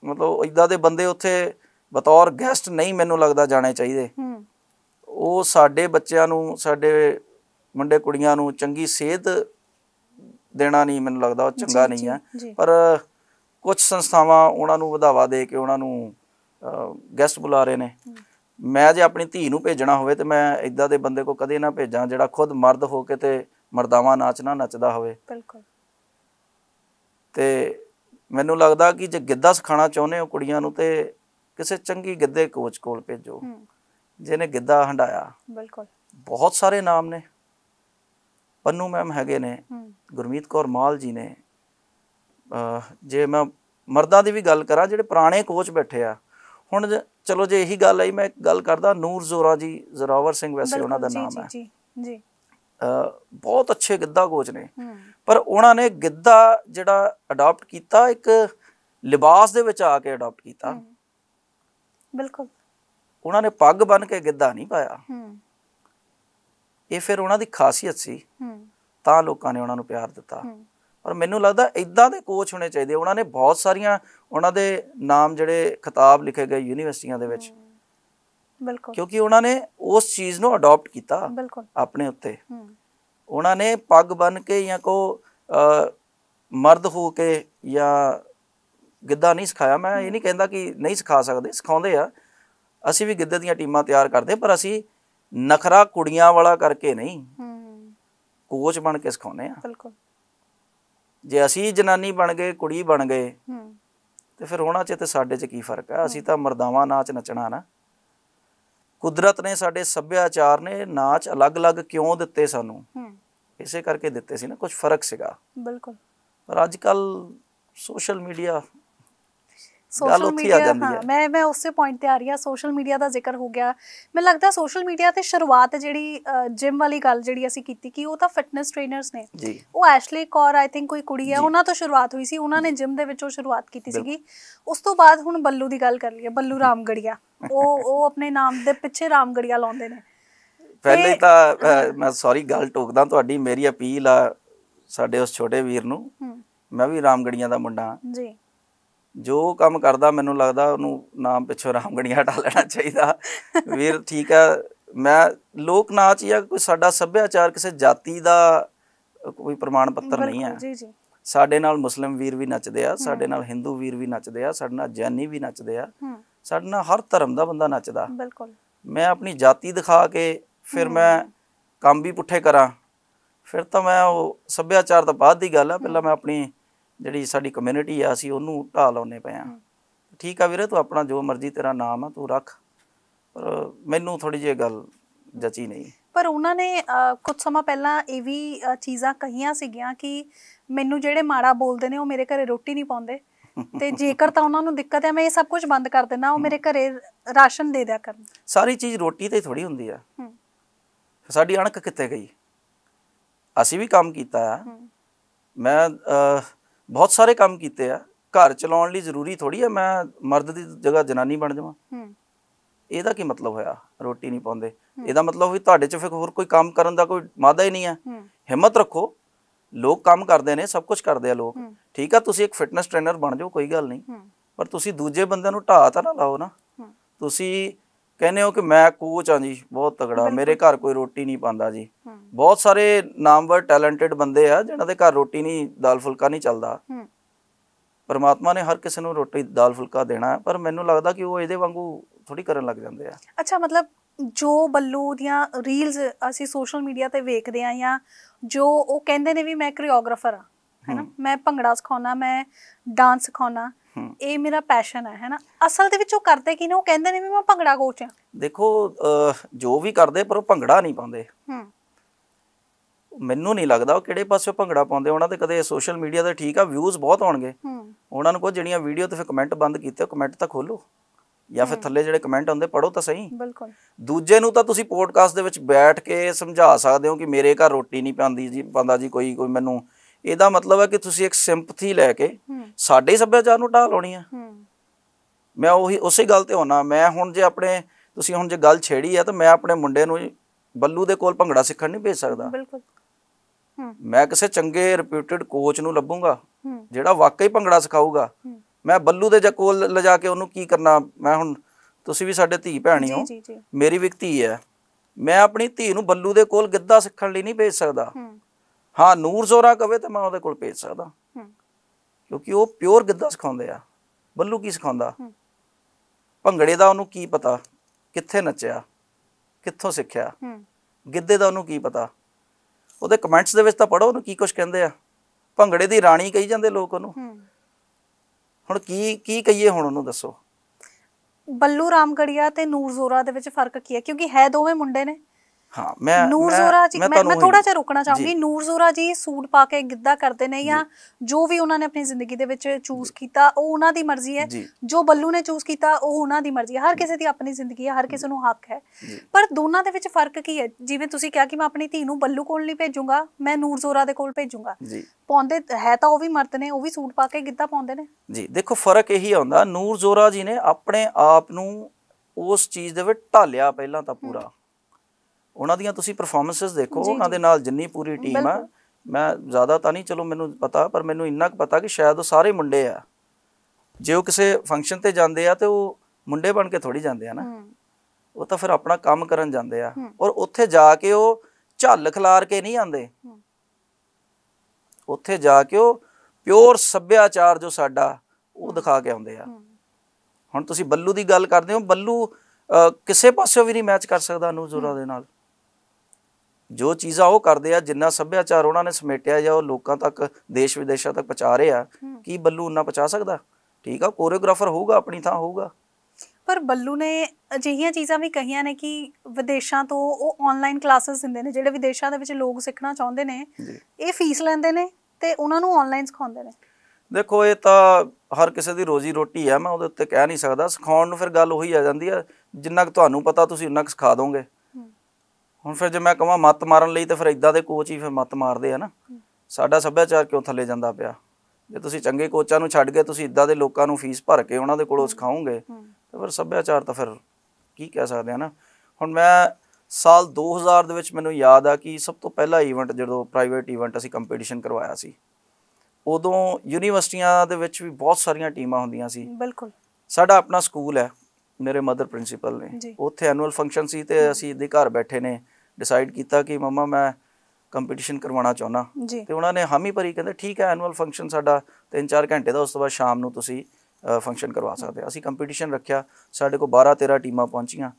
ਮਤਲਬ ਇਦਾਂ ਦੇ ਬੰਦੇ ਉੱਥੇ ਬਤੌਰ ਗੈਸਟ ਨਹੀਂ ਮੈਨੂੰ ਲੱਗਦਾ ਜਾਣੇ ਚਾਹੀਦੇ ਉਹ ਸਾਡੇ ਬੱਚਿਆਂ ਨੂੰ ਸਾਡੇ ਮੁੰਡੇ ਕੁੜੀਆਂ ਨੂੰ ਚੰਗੀ ਸਿਹਤ ਦੇਣਾ ਨਹੀਂ ਮੈਨੂੰ ਲੱਗਦਾ ਉਹ ਚੰਗਾ ਨਹੀਂ ਆ ਪਰ ਕੁਝ ਸੰਸਥਾਵਾਂ ਉਹਨਾਂ ਨੂੰ ਵਧਾਵਾ ਦੇ ਕੇ ਉਹਨਾਂ ਨੂੰ ਗੈਸਟ ਬੁਲਾ ਰਹੇ ਨੇ ਮੈਂ ਜੇ ਆਪਣੀ ਧੀ ਨੂੰ ਭੇਜਣਾ ਹੋਵੇ ਤੇ ਮੈਂ ਇਦਾਂ ਦੇ ਬੰਦੇ ਕੋ ਕਦੇ ਨਾ ਭੇਜਾਂ ਜਿਹੜਾ ਖੁਦ ਮਰਦ ਹੋ ਕੇ ਤੇ ਮਰਦਾਵਾ ਨਾਚ ਨਾ ਨੱਚਦਾ ਹੋਵੇ ਬਿਲਕੁਲ ਤੇ ਮੈਨੂੰ ਲੱਗਦਾ ਕਿ ਜੇ ਗਿੱਧਾ ਸਿਖਾਣਾ ਚਾਹੁੰਦੇ ਹੋ ਕੁੜੀਆਂ ਨੂੰ ਤੇ ਕਿਸੇ ਚੰਗੀ ਗਿੱਧੇ ਕੋਚ ਕੋਲ ਭੇਜੋ ਜਿਹਨੇ ਗਿੱਧਾ ਹੰਡਾਇਆ ਬਿਲਕੁਲ ਬਹੁਤ ਸਾਰੇ ਨਾਮ ਨੇ ਪੰਨੂ ਮੈਮ ਹੈਗੇ ਨੇ ਗੁਰਮੀਤ ਕੌਰ ਮਾਲ ਜੀ ਨੇ ਜੇ ਮੈਂ ਮਰਦਾਂ ਦੀ ਵੀ ਗੱਲ ਕਰਾਂ ਜਿਹੜੇ ਪੁਰਾਣੇ ਕੋਚ ਬੈਠੇ ਆ ਹੁਣ ਚਲੋ ਜੇ ਇਹੀ ਗੱਲ ਆਈ ਮੈਂ ਗੱਲ ਕਰਦਾ ਨੂਰ ਜ਼ੋਰਾ ਜੀ ਜ਼ਰਾਵਰ ਸਿੰਘ ਵੈਸੇ ਉਹਨਾਂ ਦਾ ਨਾਮ ਹੈ ਜੀ ਜੀ ਬਹੁਤ ਅੱਛੇ ਗਿੱਧਾ ਕੋਚ ਨੇ ਪਰ ਉਹਨਾਂ ਨੇ ਗਿੱਧਾ ਜਿਹੜਾ ਅਡਾਪਟ ਕੀਤਾ ਇੱਕ ਲਿਬਾਸ ਦੇ ਵਿੱਚ ਆ ਕੇ ਅਡਾਪਟ ਕੀਤਾ ਬਿਲਕੁਲ ਉਹਨਾਂ ਨੇ ਪੱਗ ਬਨ ਕੇ ਗਿੱਧਾ ਨਹੀਂ ਪਾਇਆ ਇਹ ਫਿਰ ਉਹਨਾਂ ਦੀ ਖਾਸੀਅਤ ਸੀ ਤਾਂ ਲੋਕਾਂ ਨੇ ਉਹਨਾਂ ਨੂੰ ਪਿਆਰ ਦਿੱਤਾ ਔਰ ਮੈਨੂੰ ਲੱਗਦਾ ਇਦਾਂ ਦੇ ਕੋਚ ਹੋਣੇ ਚਾਹੀਦੇ ਉਹਨਾਂ ਨੇ ਬਹੁਤ ਸਾਰੀਆਂ ਉਹਨਾਂ ਦੇ ਨਾਮ ਜਿਹੜੇ ਖਿਤਾਬ ਲਿਖੇ ਗਏ ਯੂਨੀਵਰਸਿਟੀਆਂ ਦੇ ਵਿੱਚ ਬਿਲਕੁਲ ਕਿਉਂਕਿ ਉਹਨਾਂ ਨੇ ਉਸ ਚੀਜ਼ ਨੂੰ ਅਡਾਪਟ ਕੀਤਾ ਆਪਣੇ ਉੱਤੇ ਉਹਨਾਂ ਨੇ ਪੱਗ ਬਨ ਕੇ ਜਾਂ ਕੋ ਮਰਦ ਹੋ ਕੇ ਜਾਂ ਗਿੱਧਾ ਨਹੀਂ ਸਿਖਾਇਆ ਮੈਂ ਇਹ ਨਹੀਂ ਕਹਿੰਦਾ ਕਿ ਨਹੀਂ ਸਿਖਾ ਸਕਦੇ ਸਿਖਾਉਂਦੇ ਆ ਅਸੀਂ ਵੀ ਗਿੱਧੇ ਦੀਆਂ ਟੀਮਾਂ ਤਿਆਰ ਕਰਦੇ ਪਰ ਅਸੀਂ ਨਖਰਾ ਕੁੜੀਆਂ ਵਾਲਾ ਕਰਕੇ ਨਹੀਂ ਕੋਚ ਬਣ ਕੇ ਸਿਖਾਉਂਦੇ ਆ ਬਿਲਕੁਲ ਜੇ ਅਸੀਂ ਜਨਾਨੀ ਬਣ ਗਏ ਕੁੜੀ ਬਣ ਗਏ ਤੇ ਫਿਰ ਹੋਣਾ 'ਚ ਤੇ ਸਾਡੇ 'ਚ ਕੀ ਫਰਕ ਆ ਅਸੀਂ ਤਾਂ ਮਰਦਾਵਾ ਨਾਚ ਨੱਚਣਾ ਨਾ ਕੁਦਰਤ ਨੇ ਸਾਡੇ ਸੱਭਿਆਚਾਰ ਨੇ ਨਾਚ ਅਲੱਗ-ਅਲੱਗ ਕਿਉਂ ਦਿੱਤੇ ਸਾਨੂੰ ਇਸੇ ਕਰਕੇ ਦਿੱਤੇ ਸੀ ਨਾ ਕੁਝ ਫਰਕ ਸੀਗਾ ਬਿਲਕੁਲ ਪਰ ਅੱਜ ਕੱਲ ਸੋਸ਼ਲ ਮੀਡੀਆ ਸੋਸ਼ਲ ਮੀਡੀਆ ਹਾਂ ਮੈਂ ਮੈਂ ਉਸੇ ਪੁਆਇੰਟ ਤੇ ਆ ਰਹੀ ਆ ਸੋਸ਼ਲ ਮੀਡੀਆ ਦਾ ਜ਼ਿਕਰ ਹੋ ਗਿਆ ਮੈਨੂੰ ਲੱਗਦਾ ਸੋਸ਼ਲ ਮੀਡੀਆ ਤੇ ਸ਼ੁਰੂਆਤ ਜਿਹੜੀ ਜਿਮ ਵਾਲੀ ਗੱਲ ਜਿਹੜੀ ਅਸੀਂ ਕੀਤੀ ਕਿ ਉਹ ਤਾਂ ਫਿਟਨੈਸ ਟ੍ਰੇਨਰਸ ਨੇ ਉਹ ਐਸ਼ਲੀ ਕੌਰ ਆਈ ਥਿੰਕ ਕੋਈ ਕੁੜੀ ਹੈ ਉਹਨਾਂ ਤੋਂ ਸ਼ੁਰੂਆਤ ਹੋਈ ਸੀ ਉਹਨਾਂ ਨੇ ਜਿਮ ਦੇ ਵਿੱਚੋਂ ਸ਼ੁਰੂਆਤ ਕੀਤੀ ਸੀਗੀ ਉਸ ਤੋਂ ਬਾਅਦ ਹੁਣ ਬੱਲੂ ਦੀ ਗੱਲ ਕਰ ਲਈਏ ਬੱਲੂ ਰਾਮਗੜੀਆ ਉਹ ਉਹ ਆਪਣੇ ਨਾਮ ਦੇ ਪਿੱਛੇ ਰਾਮਗੜੀਆ ਲਾਉਂਦੇ ਨੇ ਪਹਿਲੇ ਤਾਂ ਮੈਂ ਸੌਰੀ ਗੱਲ ਟੋਕਦਾ ਤੁਹਾਡੀ ਮੇਰੀ ਅਪੀਲ ਆ ਸਾਡੇ ਉਸ ਛੋਟੇ ਵੀਰ ਨੂੰ ਮੈਂ ਵੀ ਰਾਮਗੜੀਆਂ ਦਾ ਮੁੰਡਾ ਜੀ ਜੋ ਕੰਮ ਕਰਦਾ ਮੈਨੂੰ ਲੱਗਦਾ ਉਹਨੂੰ ਨਾਮ ਪਿੱਛੋਂ ਰਾਮਗੜੀਆਂ ਹਟਾ ਲੈਣਾ ਚਾਹੀਦਾ ਵੀਰ ਠੀਕ ਆ ਮੈਂ ਲੋਕ ਨਾਚ ਜਾਂ ਕੋਈ ਸਾਡਾ ਸੱਭਿਆਚਾਰ ਕਿਸੇ ਜਾਤੀ ਦਾ ਕੋਈ ਪ੍ਰਮਾਣ ਪੱਤਰ ਨਹੀਂ ਹੈ ਜੀ ਜੀ ਸਾਡੇ ਨਾਲ ਮੁਸਲਮ ਵੀਰ ਵੀ ਨੱਚਦੇ ਆ ਸਾਡੇ ਨਾਲ ਹਿੰਦੂ ਵੀਰ ਵੀ ਨੱਚਦੇ ਆ ਸਾਡੇ ਨਾਲ ਜੈਨੀ ਵੀ ਨੱਚਦੇ ਆ ਸਾਡੇ ਨਾਲ ਹਰ ਧਰਮ ਦਾ ਬੰਦਾ ਨੱਚਦਾ ਬਿਲਕੁਲ ਮੈਂ ਆਪਣੀ ਜਾਤੀ ਦਿਖਾ ਕੇ ਫਿਰ ਮੈਂ ਕੰਮ ਵੀ ਪੁੱਠੇ ਕਰਾਂ ਫਿਰ ਤਾਂ ਮੈਂ ਉਹ ਸੱਭਿਆਚਾਰ ਤਾਂ ਬਾਅਦ ਦੀ ਗੱਲ ਆ ਪਹਿਲਾਂ ਮੈਂ ਆਪਣੀ ਜਿਹੜੀ ਸਾਡੀ ਕਮਿਊਨਿਟੀ ਆ ਅਸੀਂ ਉਹਨੂੰ ਢਾ ਲਾਉਨੇ ਪਏ ਆ ਠੀਕ ਆ ਵੀਰੇ ਤੂੰ ਆਪਣਾ ਜੋ ਮਰਜ਼ੀ ਤੇਰਾ ਨਾਮ ਆ ਤੂੰ ਰੱਖ ਪਰ ਮੈਨੂੰ ਥੋੜੀ ਜਿਹੀ ਗੱਲ ਜਚੀ ਨਹੀਂ ਪਰ ਉਹਨਾਂ ਨੇ ਕੁਝ ਸਮਾਂ ਪਹਿਲਾਂ ਇਹ ਵੀ ਚੀਜ਼ਾਂ ਕਹੀਆਂ ਸੀਗੀਆਂ ਕਿ ਮੈਨੂੰ ਜਿਹੜੇ ਮਾੜਾ ਬੋਲਦੇ ਨੇ ਉਹ ਮੇਰੇ ਘਰੇ ਰੋਟੀ ਨਹੀਂ ਪਾਉਂਦੇ ਤੇ ਜੇਕਰ ਤਾਂ ਉਹਨਾਂ ਨੂੰ ਦਿੱਕਤ ਹੈ ਮੈਂ ਇਹ ਸਭ ਕੁਝ ਬੰਦ ਕਰ ਦੇਣਾ ਉਹ ਮੇਰੇ ਘਰੇ ਰਾਸ਼ਨ ਦੇ ਦਿਆ ਕਰਨ ਸਾਰੀ ਚੀਜ਼ ਰੋਟੀ ਤੇ ਥੋੜੀ ਹੁੰਦੀ ਆ ਸਾਡੀ ਅਣਕ ਕਿੱਥੇ ਗਈ ਅਸੀਂ ਵੀ ਕੰਮ ਕੀਤਾ ਆ ਮੈਂ ਬਹੁਤ ਸਾਰੇ ਕੰਮ ਕੀਤੇ ਆ ਘਰ ਚਲਾਉਣ ਲਈ ਜ਼ਰੂਰੀ ਥੋੜੀ ਆ ਮੈਂ ਮਰਦ ਦੀ ਜਗ੍ਹਾ ਜਨਾਨੀ ਬਣ ਜਾਵਾਂ ਹੂੰ ਇਹਦਾ ਕੀ ਮਤਲਬ ਹੋਇਆ ਰੋਟੀ ਨਹੀਂ ਪਾਉਂਦੇ ਇਹਦਾ ਮਤਲਬ ਵੀ ਤੁਹਾਡੇ ਚ ਫਿਰ ਹੋਰ ਕੋਈ ਕੰਮ ਕਰਨ ਦਾ ਕੋਈ ਮਾਦਾ ਹੀ ਨਹੀਂ ਆ ਹਿੰਮਤ ਰੱਖੋ ਲੋਕ ਕੰਮ ਕਰਦੇ ਨੇ ਸਭ ਕੁਝ ਕਰਦੇ ਆ ਲੋਕ ਠੀਕ ਆ ਤੁਸੀਂ ਇੱਕ ਫਿਟਨੈਸ ਟ੍ਰੇਨਰ ਬਣ ਜਾਓ ਕੋਈ ਗੱਲ ਨਹੀਂ ਪਰ ਤੁਸੀਂ ਦੂਜੇ ਬੰਦਿਆਂ ਨੂੰ ਢਾਹ ਤਾਂ ਨਾ ਲਾਓ ਨਾ ਤੁਸੀਂ ਕਹਿੰਦੇ ਹੋ ਕਿ ਮੈਂ ਕੋਚ ਆ ਜੀ ਬਹੁਤ ਤਗੜਾ ਮੇਰੇ ਘਰ ਕੋਈ ਰੋਟੀ ਨਹੀਂ ਪਾਉਂਦਾ ਜੀ ਬਹੁਤ ਸਾਰੇ ਨਾਮਵਰ ਟੈਲੈਂਟਡ ਬੰਦੇ ਆ ਜਿਨ੍ਹਾਂ ਦੇ ਘਰ ਰੋਟੀ ਨਹੀਂ ਦਾਲ ਫੁਲਕਾ ਨਹੀਂ ਚੱਲਦਾ ਪਰਮਾਤਮਾ ਨੇ ਹਰ ਕਿਸੇ ਨੂੰ ਰੋਟੀ ਦਾਲ ਫੁਲਕਾ ਦੇਣਾ ਪਰ ਮੈਨੂੰ ਲੱਗਦਾ ਕਿ ਉਹ ਇਹਦੇ ਵਾਂਗੂ ਥੋੜੀ ਕਰਨ ਲੱਗ ਜਾਂਦੇ ਆ ਅੱਛਾ ਮਤਲਬ ਜੋ ਬੱਲੂ ਦੀਆਂ ਰੀਲਸ ਅਸੀਂ ਸੋਸ਼ਲ ਮੀਡੀਆ ਤੇ ਵੇਖਦੇ ਆ ਜਾਂ ਜੋ ਉਹ ਕਹਿੰਦੇ ਨੇ ਵੀ ਮੈਂ ਕੋਰੀਓਗ੍ਰਾਫਰ ਆ ਹੈਨਾ ਮੈਂ ਭੰਗੜਾ ਸਿਖਾਉਣਾ ਮੈਂ ਡਾਂਸ ਸਿਖਾਉਣਾ ਇਹ ਮੇਰਾ ਪੈਸ਼ਨ ਹੈ ਹੈਨਾ ਅਸਲ ਦੇ ਵਿੱਚ ਉਹ ਕਰਦੇ ਕੀ ਨੇ ਉਹ ਕਹਿੰਦੇ ਨੇ ਵੀ ਮੈਂ ਭੰਗੜਾ ਕੋਚ ਆ ਦੇਖੋ ਜੋ ਵੀ ਕਰਦੇ ਪਰ ਉਹ ਭੰਗੜਾ ਨਹੀਂ ਪਾਉਂਦੇ ਹੂੰ ਮੈਨੂੰ ਨਹੀਂ ਲੱਗਦਾ ਉਹ ਕਿਹੜੇ ਪਾਸੇ ਭੰਗੜਾ ਪਾਉਂਦੇ ਉਹਨਾਂ ਦੇ ਕਦੇ ਸੋਸ਼ਲ ਮੀਡੀਆ ਤੇ ਠੀਕ ਆ ਵਿਊਜ਼ ਬਹੁਤ ਆਉਣਗੇ ਉਹਨਾਂ ਨੂੰ ਕੋ ਜਿਹੜੀਆਂ ਵੀਡੀਓ ਤੇ ਫਿਰ ਕਮੈਂਟ ਬੰਦ ਕੀਤੇ ਕਮੈਂਟ ਤਾਂ ਖੋਲੋ ਜਾਂ ਫਿਰ ਥੱਲੇ ਜਿਹੜੇ ਕਮੈਂਟ ਹੁੰਦੇ ਪੜੋ ਤਾਂ ਸਹੀ ਬਿਲਕੁਲ ਦੂਜੇ ਨੂੰ ਤਾਂ ਤੁਸੀਂ ਪੋਡਕਾਸਟ ਦੇ ਵਿੱਚ ਬੈਠ ਕੇ ਸਮਝਾ ਸਕਦੇ ਹੋ ਕਿ ਮੇਰੇ ਘਰ ਰੋਟੀ ਨਹੀਂ ਪੈਂਦੀ ਜੀ ਪੰਦਾ ਜੀ ਕੋਈ ਕੋਈ ਮੈਨੂੰ ਇਹਦਾ ਮਤਲਬ ਹੈ ਕਿ ਤੁਸੀਂ ਇੱਕ ਸਿੰਪਥੀ ਲੈ ਕੇ ਸਾਡੇ ਸੱਭਿਆਚਾਰ ਨੂੰ ਢਾਲ ਲਾਉਣੀ ਆ ਮੈਂ ਉਹੀ ਉਸੇ ਗੱਲ ਤੇ ਹੋਣਾ ਮੈਂ ਹੁਣ ਜੇ ਆਪਣੇ ਤੁਸੀਂ ਹੁਣ ਜੇ ਗੱਲ ਛੇੜੀ ਆ ਤਾਂ ਮੈਂ ਆਪਣੇ ਮੁੰਡੇ ਨੂੰ ਬੱਲੂ ਦੇ ਕੋਲ ਭੰਗੜਾ ਸਿੱਖਣ ਨਹੀਂ ਭੇਜ ਸਕਦਾ ਬਿਲਕੁਲ ਮੈਂ ਕਿਸੇ ਚੰਗੇ ਰਿਪਿਊਟਡ ਕੋਚ ਨੂੰ ਲੱਭੂਗਾ ਜਿਹੜਾ ਵਾਕਈ ਭੰਗੜਾ ਸਿਖਾਊਗਾ ਮੈਂ ਬੱਲੂ ਦੇ ਕੋਲ ਲਿਜਾ ਕੇ ਉਹਨੂੰ ਕੀ ਕਰਨਾ ਮੈਂ ਹੁਣ ਤੁਸੀਂ ਵੀ ਸਾਡੇ ਧੀ ਭੈਣੀ ਹੋ ਮੇਰੀ ਵੀ ਧੀ ਹੈ ਮੈਂ ਆਪਣੀ ਧੀ ਨੂੰ ਬੱਲੂ ਦੇ ਕੋਲ ਗਿੱਧਾ ਸਿੱਖਣ ਲਈ ਨਹੀਂ ਭੇਜ ਸਕਦਾ ਹਾਂ ਨੂਰ ਜ਼ੋਰਾ ਕਵੇ ਤਾਂ ਮੈਂ ਉਹਦੇ ਕੋਲ ਭੇਜ ਸਕਦਾ ਕਿਉਂਕਿ ਉਹ ਪਿਓਰ ਗਿੱਧਾ ਸਿਖਾਉਂਦੇ ਆ ਬੱਲੂ ਕੀ ਸਿਖਾਉਂਦਾ ਭੰਗੜੇ ਦਾ ਉਹਨੂੰ ਕੀ ਪਤਾ ਕਿੱਥੇ ਨੱਚਿਆ ਕਿੱਥੋਂ ਸਿੱਖਿਆ ਗਿੱਧੇ ਦਾ ਉਹਨੂੰ ਕੀ ਪਤਾ ਉਹਦੇ ਕਮੈਂਟਸ ਦੇ ਵਿੱਚ ਤਾਂ ਪੜੋ ਉਹਨੂੰ ਕੀ ਕੁਝ ਕਹਿੰਦੇ ਆ ਭੰਗੜੇ ਦੀ ਰਾਣੀ ਕਹੀ ਜਾਂਦੇ ਲੋਕ ਉਹਨੂੰ ਹੁਣ ਕੀ ਕੀ ਕਹੀਏ ਹੁਣ ਉਹਨੂੰ ਦੱਸੋ ਬੱਲੂ ਰਾਮਗੜੀਆ ਤੇ ਨੂਰ ਜ਼ੋਰਾ ਦੇ ਵਿੱਚ ਫਰਕ ਕੀ ਹੈ ਕਿਉਂਕਿ ਹੈ ਦੋਵੇਂ ਮੁੰਡੇ ਨੇ ਹਾਂ ਮੈਂ ਨੂਰ ਜ਼ੋਰਾ ਜੀ ਮੈਂ ਮੈਂ ਥੋੜਾ ਜਿਹਾ ਰੁਕਣਾ ਚਾਹੂੰਗੀ ਨੂਰ ਜ਼ੋਰਾ ਜੀ ਸੂਟ ਪਾ ਕੇ ਗਿੱਧਾ ਕਰਦੇ ਨੇ ਜਾਂ ਜੋ ਵੀ ਉਹਨਾਂ ਨੇ ਆਪਣੀ ਜ਼ਿੰਦਗੀ ਦੇ ਵਿੱਚ ਚੂਜ਼ ਕੀਤਾ ਉਹ ਉਹਨਾਂ ਦੀ ਮਰਜ਼ੀ ਹੈ ਜੋ ਬੱਲੂ ਨੇ ਚੂਜ਼ ਕੀਤਾ ਉਹ ਉਹਨਾਂ ਦੀ ਮਰਜ਼ੀ ਹੈ ਹਰ ਕਿਸੇ ਦੀ ਆਪਣੀ ਜ਼ਿੰਦਗੀ ਹੈ ਹਰ ਕਿਸੇ ਨੂੰ ਹੱਕ ਹੈ ਪਰ ਦੋਨਾਂ ਦੇ ਵਿੱਚ ਫਰਕ ਕੀ ਹੈ ਜਿਵੇਂ ਤੁਸੀਂ ਕਿਹਾ ਕਿ ਮੈਂ ਆਪਣੀ ਧੀ ਨੂੰ ਬੱਲੂ ਕੋਲ ਨਹੀਂ ਭੇਜੂੰਗਾ ਮੈਂ ਨੂਰ ਜ਼ੋਰਾ ਦੇ ਕੋਲ ਭੇਜੂੰਗਾ ਪਾਉਂਦੇ ਹੈ ਤਾਂ ਉਹ ਵੀ ਮਰਦ ਨੇ ਉਹ ਵੀ ਸੂਟ ਪਾ ਕੇ ਗਿੱਧਾ ਪਾਉਂਦੇ ਨੇ ਜੀ ਦੇਖੋ ਫਰਕ ਇਹੀ ਆਉਂਦਾ ਨੂਰ ਜ਼ੋਰਾ ਜੀ ਨੇ ਆਪਣੇ ਆਪ ਨੂੰ ਉਸ ਚੀਜ਼ ਦੇ ਵਿੱਚ ਢਾਲਿਆ ਪਹਿਲਾਂ ਤਾਂ ਪੂਰਾ ਉਹਨਾਂ ਦੀਆਂ ਤੁਸੀਂ ਪਰਫਾਰਮੈਂਸਸ ਦੇਖੋ ਉਹਨਾਂ ਦੇ ਨਾਲ ਜਿੰਨੀ ਪੂਰੀ ਟੀਮ ਆ ਮੈਂ ਜ਼ਿਆਦਾ ਤਾਂ ਨਹੀਂ ਚਲੋ ਮੈਨੂੰ ਪਤਾ ਪਰ ਮੈਨੂੰ ਇੰਨਾ ਕੁ ਪਤਾ ਕਿ ਸ਼ਾਇਦ ਉਹ ਸਾਰੇ ਮੁੰਡੇ ਆ ਜੇ ਉਹ ਕਿਸੇ ਫੰਕਸ਼ਨ ਤੇ ਜਾਂਦੇ ਆ ਤੇ ਉਹ ਮੁੰਡੇ ਬਣ ਕੇ ਥੋੜੀ ਜਾਂਦੇ ਆ ਨਾ ਉਹ ਤਾਂ ਫਿਰ ਆਪਣਾ ਕੰਮ ਕਰਨ ਜਾਂਦੇ ਆ ਔਰ ਉੱਥੇ ਜਾ ਕੇ ਉਹ ਝੱਲ ਖਲਾਰ ਕੇ ਨਹੀਂ ਆਂਦੇ ਉੱਥੇ ਜਾ ਕੇ ਉਹ ਪਿਓਰ ਸੱਭਿਆਚਾਰ ਜੋ ਸਾਡਾ ਉਹ ਦਿਖਾ ਕੇ ਆਉਂਦੇ ਆ ਹੁਣ ਤੁਸੀਂ ਬੱਲੂ ਦੀ ਗੱਲ ਕਰਦੇ ਹੋ ਬੱਲੂ ਕਿਸੇ ਪਾਸੇ ਵੀ ਨਹੀਂ ਮੈਚ ਕਰ ਸਕਦਾ ਨੂਜ਼ੁਰਾ ਦੇ ਨਾਲ ਜੋ ਚੀਜ਼ਾਂ ਉਹ ਕਰਦੇ ਆ ਜਿੰਨਾ ਸੱਭਿਆਚਾਰ ਉਹਨਾਂ ਨੇ ਸਮੇਟਿਆ ਜਾਂ ਉਹ ਲੋਕਾਂ ਤੱਕ ਦੇਸ਼ ਵਿਦੇਸ਼ਾਂ ਤੱਕ ਪਹੁੰਚਾ ਰਹੇ ਆ ਕੀ ਬੱਲੂ ਉਹਨਾਂ ਪਹੁੰਚਾ ਸਕਦਾ ਠੀਕ ਆ ਕੋਰੀਓਗ੍ਰਾਫਰ ਹੋਊਗਾ ਆਪਣੀ ਥਾਂ ਹੋਊਗਾ ਪਰ ਬੱਲੂ ਨੇ ਅਜਿਹੀਆਂ ਚੀਜ਼ਾਂ ਵੀ ਕਹੀਆਂ ਨੇ ਕਿ ਵਿਦੇਸ਼ਾਂ ਤੋਂ ਉਹ ਆਨਲਾਈਨ ਕਲਾਸਸ ਦਿੰਦੇ ਨੇ ਜਿਹੜੇ ਵਿਦੇਸ਼ਾਂ ਦੇ ਵਿੱਚ ਲੋਕ ਸਿੱਖਣਾ ਚਾਹੁੰਦੇ ਨੇ ਇਹ ਫੀਸ ਲੈਂਦੇ ਨੇ ਤੇ ਉਹਨਾਂ ਨੂੰ ਆਨਲਾਈਨ ਸਿਖਾਉਂਦੇ ਨੇ ਦੇਖੋ ਇਹ ਤਾਂ ਹਰ ਕਿਸੇ ਦੀ ਰੋਜ਼ੀ ਰੋਟੀ ਆ ਮੈਂ ਉਹਦੇ ਉੱਤੇ ਕਹਿ ਨਹੀਂ ਸਕਦਾ ਸਿਖਾਉਣ ਨੂੰ ਫਿਰ ਗੱਲ ਉਹੀ ਆ ਜਾਂਦੀ ਆ ਜਿੰਨਾ ਕਿ ਤੁਹਾਨੂੰ ਪਤਾ ਤੁਸੀਂ ਉਹਨਾਂ ਨੂੰ ਸਿਖਾ ਦੋਗੇ ਹੁਣ ਫਿਰ ਜੇ ਮੈਂ ਕਹਾਂ ਮੱਤ ਮਾਰਨ ਲਈ ਤੇ ਫਿਰ ਇਦਾਂ ਦੇ ਕੋਚ ਹੀ ਫਿਰ ਮੱਤ ਮਾਰਦੇ ਆ ਨਾ ਸਾਡਾ ਸੱਭਿਆਚਾਰ ਕਿਉਂ ਥੱਲੇ ਜਾਂਦਾ ਪਿਆ ਜੇ ਤੁਸੀਂ ਚੰਗੇ ਕੋਚਾਂ ਨੂੰ ਛੱਡ ਕੇ ਤੁਸੀਂ ਇਦਾਂ ਦੇ ਲੋਕਾਂ ਨੂੰ ਫੀਸ ਭਰ ਕੇ ਉਹਨਾਂ ਦੇ ਕੋਲੋਂ ਸਿਖਾਉਂਗੇ ਤੇ ਫਿਰ ਸੱਭਿਆਚਾਰ ਤਾਂ ਫਿਰ ਕੀ ਕਹਿ ਸਕਦੇ ਆ ਨਾ ਹੁਣ ਮੈਂ ਸਾਲ 2000 ਦੇ ਵਿੱਚ ਮੈਨੂੰ ਯਾਦ ਆ ਕਿ ਸਭ ਤੋਂ ਪਹਿਲਾ ਇਵੈਂਟ ਜਦੋਂ ਪ੍ਰਾਈਵੇਟ ਇਵੈਂਟ ਅਸੀਂ ਕੰਪੀਟੀਸ਼ਨ ਕਰਵਾਇਆ ਸੀ ਉਦੋਂ ਯੂਨੀਵਰਸਿਟੀਆਂ ਦੇ ਵਿੱਚ ਵੀ ਬਹੁਤ ਸਾਰੀਆਂ ਟੀਮਾਂ ਹੁੰਦੀਆਂ ਸੀ ਬਿਲਕੁਲ ਸਾਡਾ ਆਪਣਾ ਸਕੂਲ ਹੈ ਮੇਰੇ ਮਦਰ ਪ੍ਰਿੰਸੀਪਲ ਨੇ ਉੱਥੇ ਐਨੂਅਲ ਫੰਕਸ਼ਨ ਸੀ ਤੇ ਅਸੀਂ ਦੇ ਘਰ ਬੈਠੇ ਨੇ ਡਿਸਾਈਡ ਕੀਤਾ ਕਿ ਮਮਾ ਮੈਂ ਕੰਪੀਟੀਸ਼ਨ ਕਰਵਾਉਣਾ ਚਾਹੁੰਦਾ ਤੇ ਉਹਨਾਂ ਨੇ ਹਾਮੀ ਭਰੀ ਕਹਿੰਦੇ ਠੀਕ ਹੈ ਐਨੂਅਲ ਫੰਕਸ਼ਨ ਸਾਡਾ 3-4 ਘੰਟੇ ਦਾ ਉਸ ਤੋਂ ਬਾਅਦ ਸ਼ਾਮ ਨੂੰ ਤੁਸੀਂ ਫੰਕਸ਼ਨ ਕਰਵਾ ਸਕਦੇ ਅਸੀਂ ਕੰਪੀਟੀਸ਼ਨ ਰੱਖਿਆ ਸਾਡੇ ਕੋਲ 12-13 ਟੀਮਾਂ ਪਹੁੰਚੀਆਂ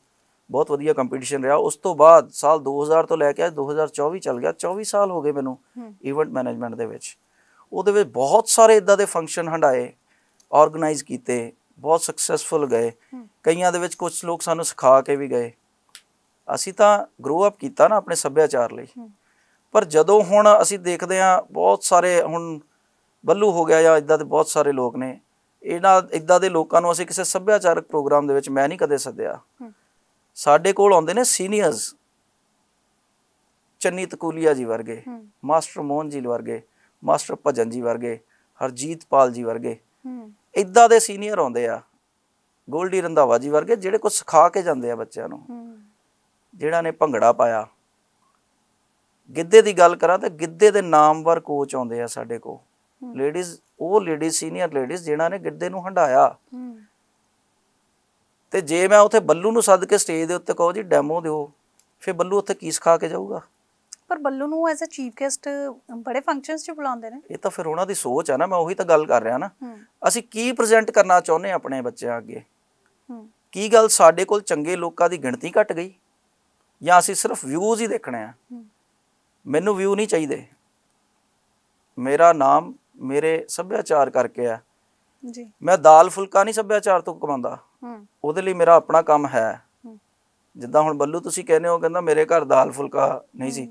ਬਹੁਤ ਵਧੀਆ ਕੰਪੀਟੀਸ਼ਨ ਰਿਹਾ ਉਸ ਤੋਂ ਬਾਅਦ ਸਾਲ 2000 ਤੋਂ ਲੈ ਕੇ 2024 ਚੱਲ ਗਿਆ 24 ਸਾਲ ਹੋ ਗਏ ਮੈਨੂੰ ਇਵੈਂਟ ਮੈਨੇਜਮੈਂਟ ਦੇ ਵਿੱਚ ਉਹਦੇ ਵਿੱਚ ਬਹੁਤ ਸਾਰੇ ਇਦਾਂ ਦੇ ਫੰਕਸ਼ਨ ਹੰਡਾਏ ਆਰਗੇਨਾਈਜ਼ ਕੀਤੇ ਬਹੁਤ ਸਕਸੈਸਫੁਲ ਗਏ ਕਈਆਂ ਦੇ ਵਿੱਚ ਕੁਝ ਲੋਕ ਸਾਨੂੰ ਸਿਖਾ ਕੇ ਵੀ ਗਏ ਅਸੀਂ ਤਾਂ ਗਰੋ ਅਪ ਕੀਤਾ ਨਾ ਆਪਣੇ ਸੱਭਿਆਚਾਰ ਲਈ ਪਰ ਜਦੋਂ ਹੁਣ ਅਸੀਂ ਦੇਖਦੇ ਆ ਬਹੁਤ ਸਾਰੇ ਹੁਣ ਬੱਲੂ ਹੋ ਗਿਆ ਜਾਂ ਇਦਾਂ ਦੇ ਬਹੁਤ ਸਾਰੇ ਲੋਕ ਨੇ ਇਹਨਾਂ ਇਦਾਂ ਦੇ ਲੋਕਾਂ ਨੂੰ ਅਸੀਂ ਕਿਸੇ ਸੱਭਿਆਚਾਰਕ ਪ੍ਰੋਗਰਾਮ ਦੇ ਵਿੱਚ ਮੈਂ ਨਹੀਂ ਕਦੇ ਸੱਦਿਆ ਸਾਡੇ ਕੋਲ ਆਉਂਦੇ ਨੇ ਸੀਨੀਅਰਸ ਚੰਨੀ ਤਕੂਲੀਆ ਜੀ ਵਰਗੇ ਮਾਸਟਰ ਮੋਹਨ ਜੀ ਵਰਗੇ ਮਾਸਟਰ ਭਜਨ ਜੀ ਵਰਗੇ ਹਰਜੀਤ ਪਾਲ ਜੀ ਵਰਗੇ ਇਦਾਂ ਦੇ ਸੀਨੀਅਰ ਆਉਂਦੇ ਆ ਗੋਲਡੀ ਰੰਧਾਵਾ ਜੀ ਵਰਗੇ ਜਿਹੜੇ ਕੁਝ ਸਿਖਾ ਕੇ ਜਾਂਦੇ ਆ ਬੱਚਿਆਂ ਨੂੰ ਜਿਹੜਾ ਨੇ ਭੰਗੜਾ ਪਾਇਆ ਗਿੱਧੇ ਦੀ ਗੱਲ ਕਰਾਂ ਤਾਂ ਗਿੱਧੇ ਦੇ ਨਾਮਵਰ ਕੋਚ ਆਉਂਦੇ ਆ ਸਾਡੇ ਕੋ ਲੇਡੀਜ਼ ਉਹ ਲੇਡੀਜ਼ ਸੀਨੀਅਰ ਲੇਡੀਜ਼ ਜਿਨ੍ਹਾਂ ਨੇ ਗਿੱਧੇ ਨੂੰ ਹੰਡਾਇਆ ਤੇ ਜੇ ਮੈਂ ਉੱਥੇ ਬੱਲੂ ਨੂੰ ਸੱਦ ਕੇ ਸਟੇਜ ਦੇ ਉੱਤੇ ਕਹੋ ਜੀ ਡੈਮੋ ਦਿਓ ਫਿਰ ਬੱਲੂ ਉੱਥੇ ਕੀ ਸਿਖਾ ਕੇ ਜਾਊਗਾ ਪਰ ਬੱਲੂ ਨੂੰ ਐਜ਼ ਅ ਚੀਫ ਗੈਸਟ ਬੜੇ ਫੰਕਸ਼ਨਸ 'ਚ ਬੁਲਾਉਂਦੇ ਨੇ ਇਹ ਤਾਂ ਫਿਰ ਉਹਨਾਂ ਦੀ ਸੋਚ ਆ ਨਾ ਮੈਂ ਉਹੀ ਤਾਂ ਗੱਲ ਕਰ ਰਿਹਾ ਨਾ ਅਸੀਂ ਕੀ ਪ੍ਰੈਜ਼ੈਂਟ ਕਰਨਾ ਚਾਹੁੰਦੇ ਆਪਣੇ ਬੱਚਿਆਂ ਅੱਗੇ ਕੀ ਗੱਲ ਸਾਡੇ ਕੋਲ ਚੰਗੇ ਲੋਕਾਂ ਦੀ ਗਿਣਤੀ ਘਟ ਗਈ ਜਾਂ ਅਸੀਂ ਸਿਰਫ ਵਿਊਜ਼ ਹੀ ਦੇਖਣੇ ਆ ਮੈਨੂੰ ਵਿਊ ਨਹੀਂ ਚਾਹੀਦੇ ਮੇਰਾ ਨਾਮ ਮੇਰੇ ਸੱਭਿਆਚਾਰ ਕਰਕੇ ਆ ਜੀ ਮੈਂ ਦਾਲ ਫੁਲਕਾ ਨਹੀਂ ਸੱਭਿਆਚਾਰ ਤੋਂ ਕਮਾਉਂਦਾ ਹੂੰ ਉਹਦੇ ਲਈ ਮੇਰਾ ਆਪਣਾ ਕੰਮ ਹੈ ਜਿੱਦਾਂ ਹੁਣ ਬੱਲੂ ਤੁਸੀਂ ਕਹਿੰਦੇ ਹੋ ਕਹਿੰਦਾ ਮੇਰੇ ਘਰ ਦਾਲ ਫੁਲਕਾ ਨਹੀਂ ਸੀ